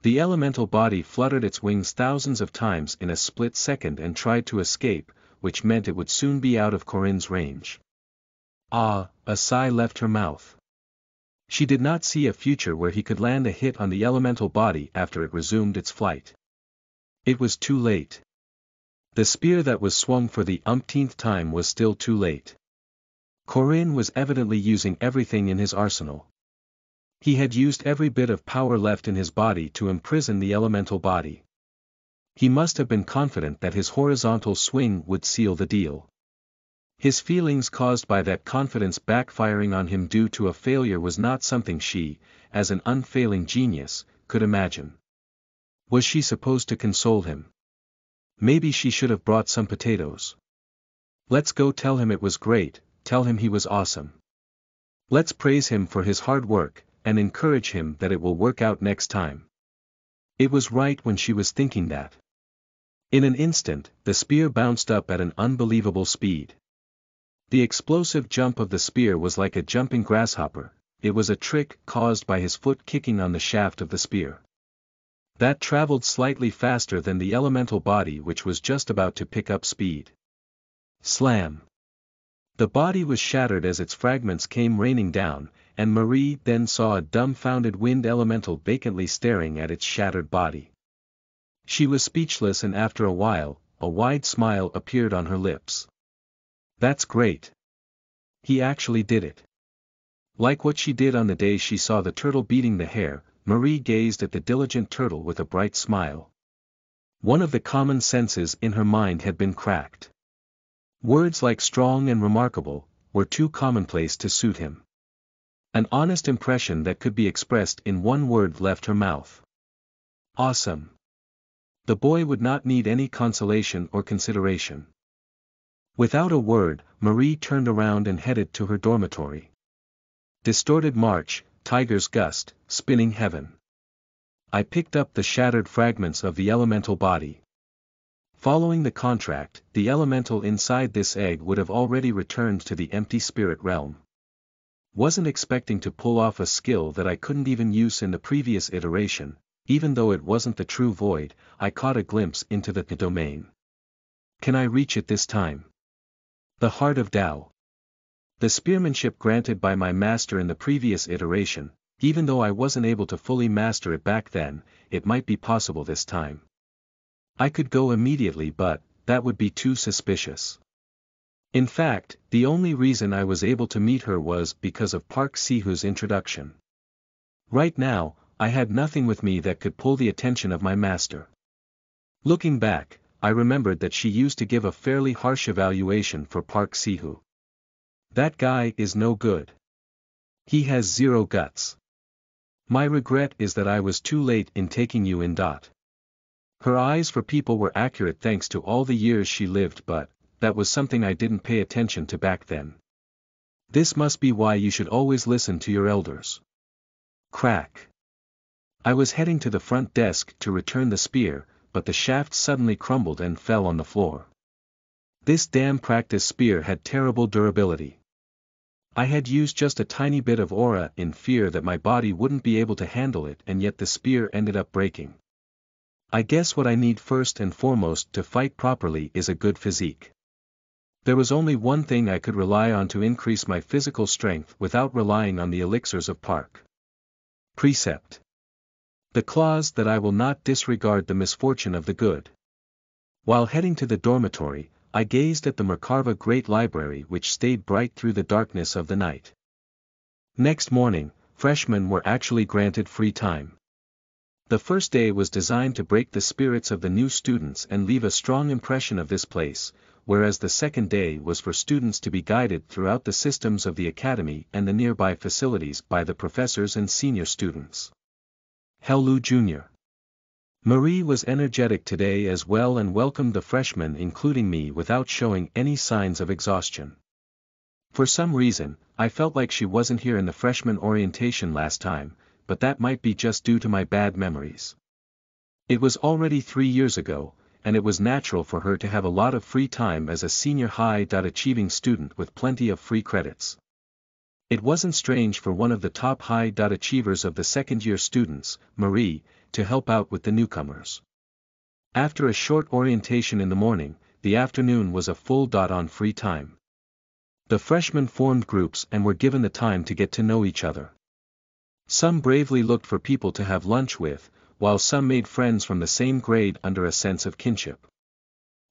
The elemental body fluttered its wings thousands of times in a split second and tried to escape, which meant it would soon be out of Corinne's range. Ah, a sigh left her mouth. She did not see a future where he could land a hit on the elemental body after it resumed its flight. It was too late. The spear that was swung for the umpteenth time was still too late. Corinne was evidently using everything in his arsenal. He had used every bit of power left in his body to imprison the elemental body. He must have been confident that his horizontal swing would seal the deal. His feelings caused by that confidence backfiring on him due to a failure was not something she, as an unfailing genius, could imagine. Was she supposed to console him? Maybe she should have brought some potatoes. Let's go tell him it was great, tell him he was awesome. Let's praise him for his hard work, and encourage him that it will work out next time. It was right when she was thinking that. In an instant, the spear bounced up at an unbelievable speed. The explosive jump of the spear was like a jumping grasshopper, it was a trick caused by his foot kicking on the shaft of the spear. That traveled slightly faster than the elemental body which was just about to pick up speed. Slam! The body was shattered as its fragments came raining down, and Marie then saw a dumbfounded wind elemental vacantly staring at its shattered body. She was speechless and after a while, a wide smile appeared on her lips. That's great. He actually did it. Like what she did on the day she saw the turtle beating the hare, Marie gazed at the diligent turtle with a bright smile. One of the common senses in her mind had been cracked. Words like strong and remarkable were too commonplace to suit him. An honest impression that could be expressed in one word left her mouth. Awesome. The boy would not need any consolation or consideration. Without a word, Marie turned around and headed to her dormitory. Distorted March, tiger's gust, spinning heaven. I picked up the shattered fragments of the elemental body. Following the contract, the elemental inside this egg would have already returned to the empty spirit realm. Wasn't expecting to pull off a skill that I couldn't even use in the previous iteration, even though it wasn't the true void, I caught a glimpse into the domain. Can I reach it this time? The heart of Tao the spearmanship granted by my master in the previous iteration, even though I wasn't able to fully master it back then, it might be possible this time. I could go immediately but, that would be too suspicious. In fact, the only reason I was able to meet her was because of Park Sihu's introduction. Right now, I had nothing with me that could pull the attention of my master. Looking back, I remembered that she used to give a fairly harsh evaluation for Park Sihu. That guy is no good. He has zero guts. My regret is that I was too late in taking you in dot. Her eyes for people were accurate thanks to all the years she lived but, that was something I didn't pay attention to back then. This must be why you should always listen to your elders. Crack. I was heading to the front desk to return the spear, but the shaft suddenly crumbled and fell on the floor. This damn practice spear had terrible durability. I had used just a tiny bit of aura in fear that my body wouldn't be able to handle it and yet the spear ended up breaking. I guess what I need first and foremost to fight properly is a good physique. There was only one thing I could rely on to increase my physical strength without relying on the elixirs of Park. Precept. The clause that I will not disregard the misfortune of the good. While heading to the dormitory, I gazed at the Merkava Great Library which stayed bright through the darkness of the night. Next morning, freshmen were actually granted free time. The first day was designed to break the spirits of the new students and leave a strong impression of this place, whereas the second day was for students to be guided throughout the systems of the academy and the nearby facilities by the professors and senior students. Helu Jr. Marie was energetic today as well and welcomed the freshmen including me without showing any signs of exhaustion. For some reason, I felt like she wasn't here in the freshman orientation last time, but that might be just due to my bad memories. It was already three years ago, and it was natural for her to have a lot of free time as a senior high-achieving student with plenty of free credits. It wasn't strange for one of the top high-achievers of the second-year students, Marie, to help out with the newcomers. After a short orientation in the morning, the afternoon was a full dot on free time. The freshmen formed groups and were given the time to get to know each other. Some bravely looked for people to have lunch with, while some made friends from the same grade under a sense of kinship.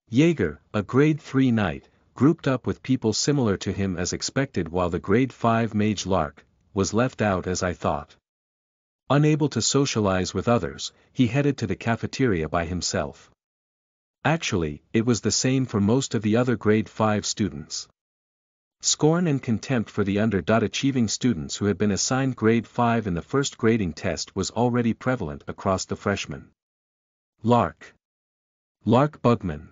Jaeger, a grade 3 knight, grouped up with people similar to him as expected while the grade 5 mage Lark, was left out as I thought. Unable to socialize with others, he headed to the cafeteria by himself. Actually, it was the same for most of the other grade 5 students. Scorn and contempt for the under-achieving students who had been assigned grade 5 in the first grading test was already prevalent across the freshmen. Lark. Lark Bugman.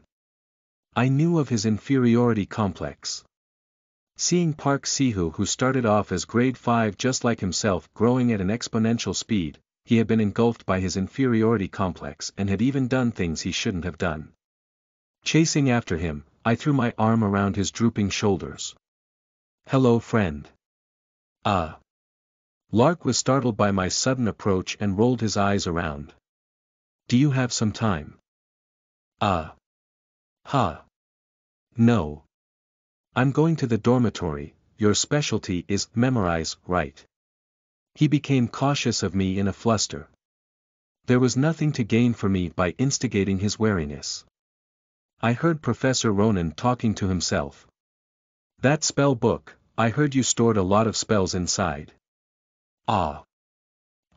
I knew of his inferiority complex. Seeing Park Sihu who started off as grade 5 just like himself growing at an exponential speed, he had been engulfed by his inferiority complex and had even done things he shouldn't have done. Chasing after him, I threw my arm around his drooping shoulders. Hello friend. Ah. Uh. Lark was startled by my sudden approach and rolled his eyes around. Do you have some time? Ah. Uh. Ha. Huh. No, I'm going to the dormitory, your specialty is memorize, right? He became cautious of me in a fluster. There was nothing to gain for me by instigating his wariness. I heard Professor Ronan talking to himself. That spell book, I heard you stored a lot of spells inside. Ah.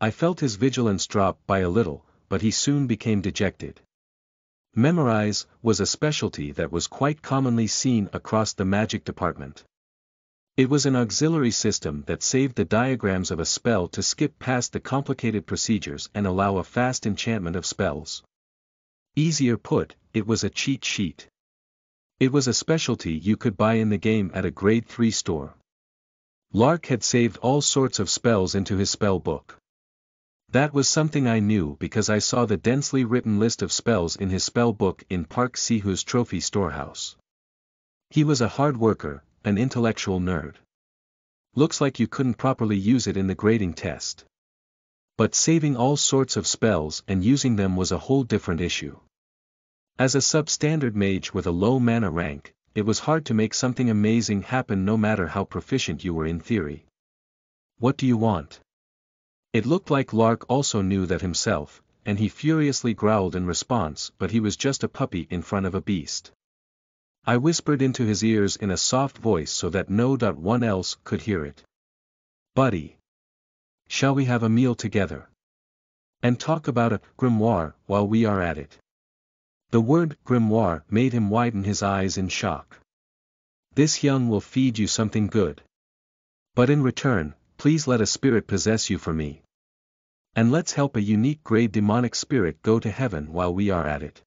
I felt his vigilance drop by a little, but he soon became dejected. Memorize was a specialty that was quite commonly seen across the magic department. It was an auxiliary system that saved the diagrams of a spell to skip past the complicated procedures and allow a fast enchantment of spells. Easier put, it was a cheat sheet. It was a specialty you could buy in the game at a grade 3 store. Lark had saved all sorts of spells into his spell book. That was something I knew because I saw the densely written list of spells in his spell book in Park Sihu's trophy storehouse. He was a hard worker, an intellectual nerd. Looks like you couldn't properly use it in the grading test. But saving all sorts of spells and using them was a whole different issue. As a substandard mage with a low mana rank, it was hard to make something amazing happen no matter how proficient you were in theory. What do you want? It looked like Lark also knew that himself, and he furiously growled in response but he was just a puppy in front of a beast. I whispered into his ears in a soft voice so that no one else could hear it. Buddy. Shall we have a meal together? And talk about a grimoire while we are at it. The word grimoire made him widen his eyes in shock. This young will feed you something good. But in return, please let a spirit possess you for me. And let's help a unique grey demonic spirit go to heaven while we are at it.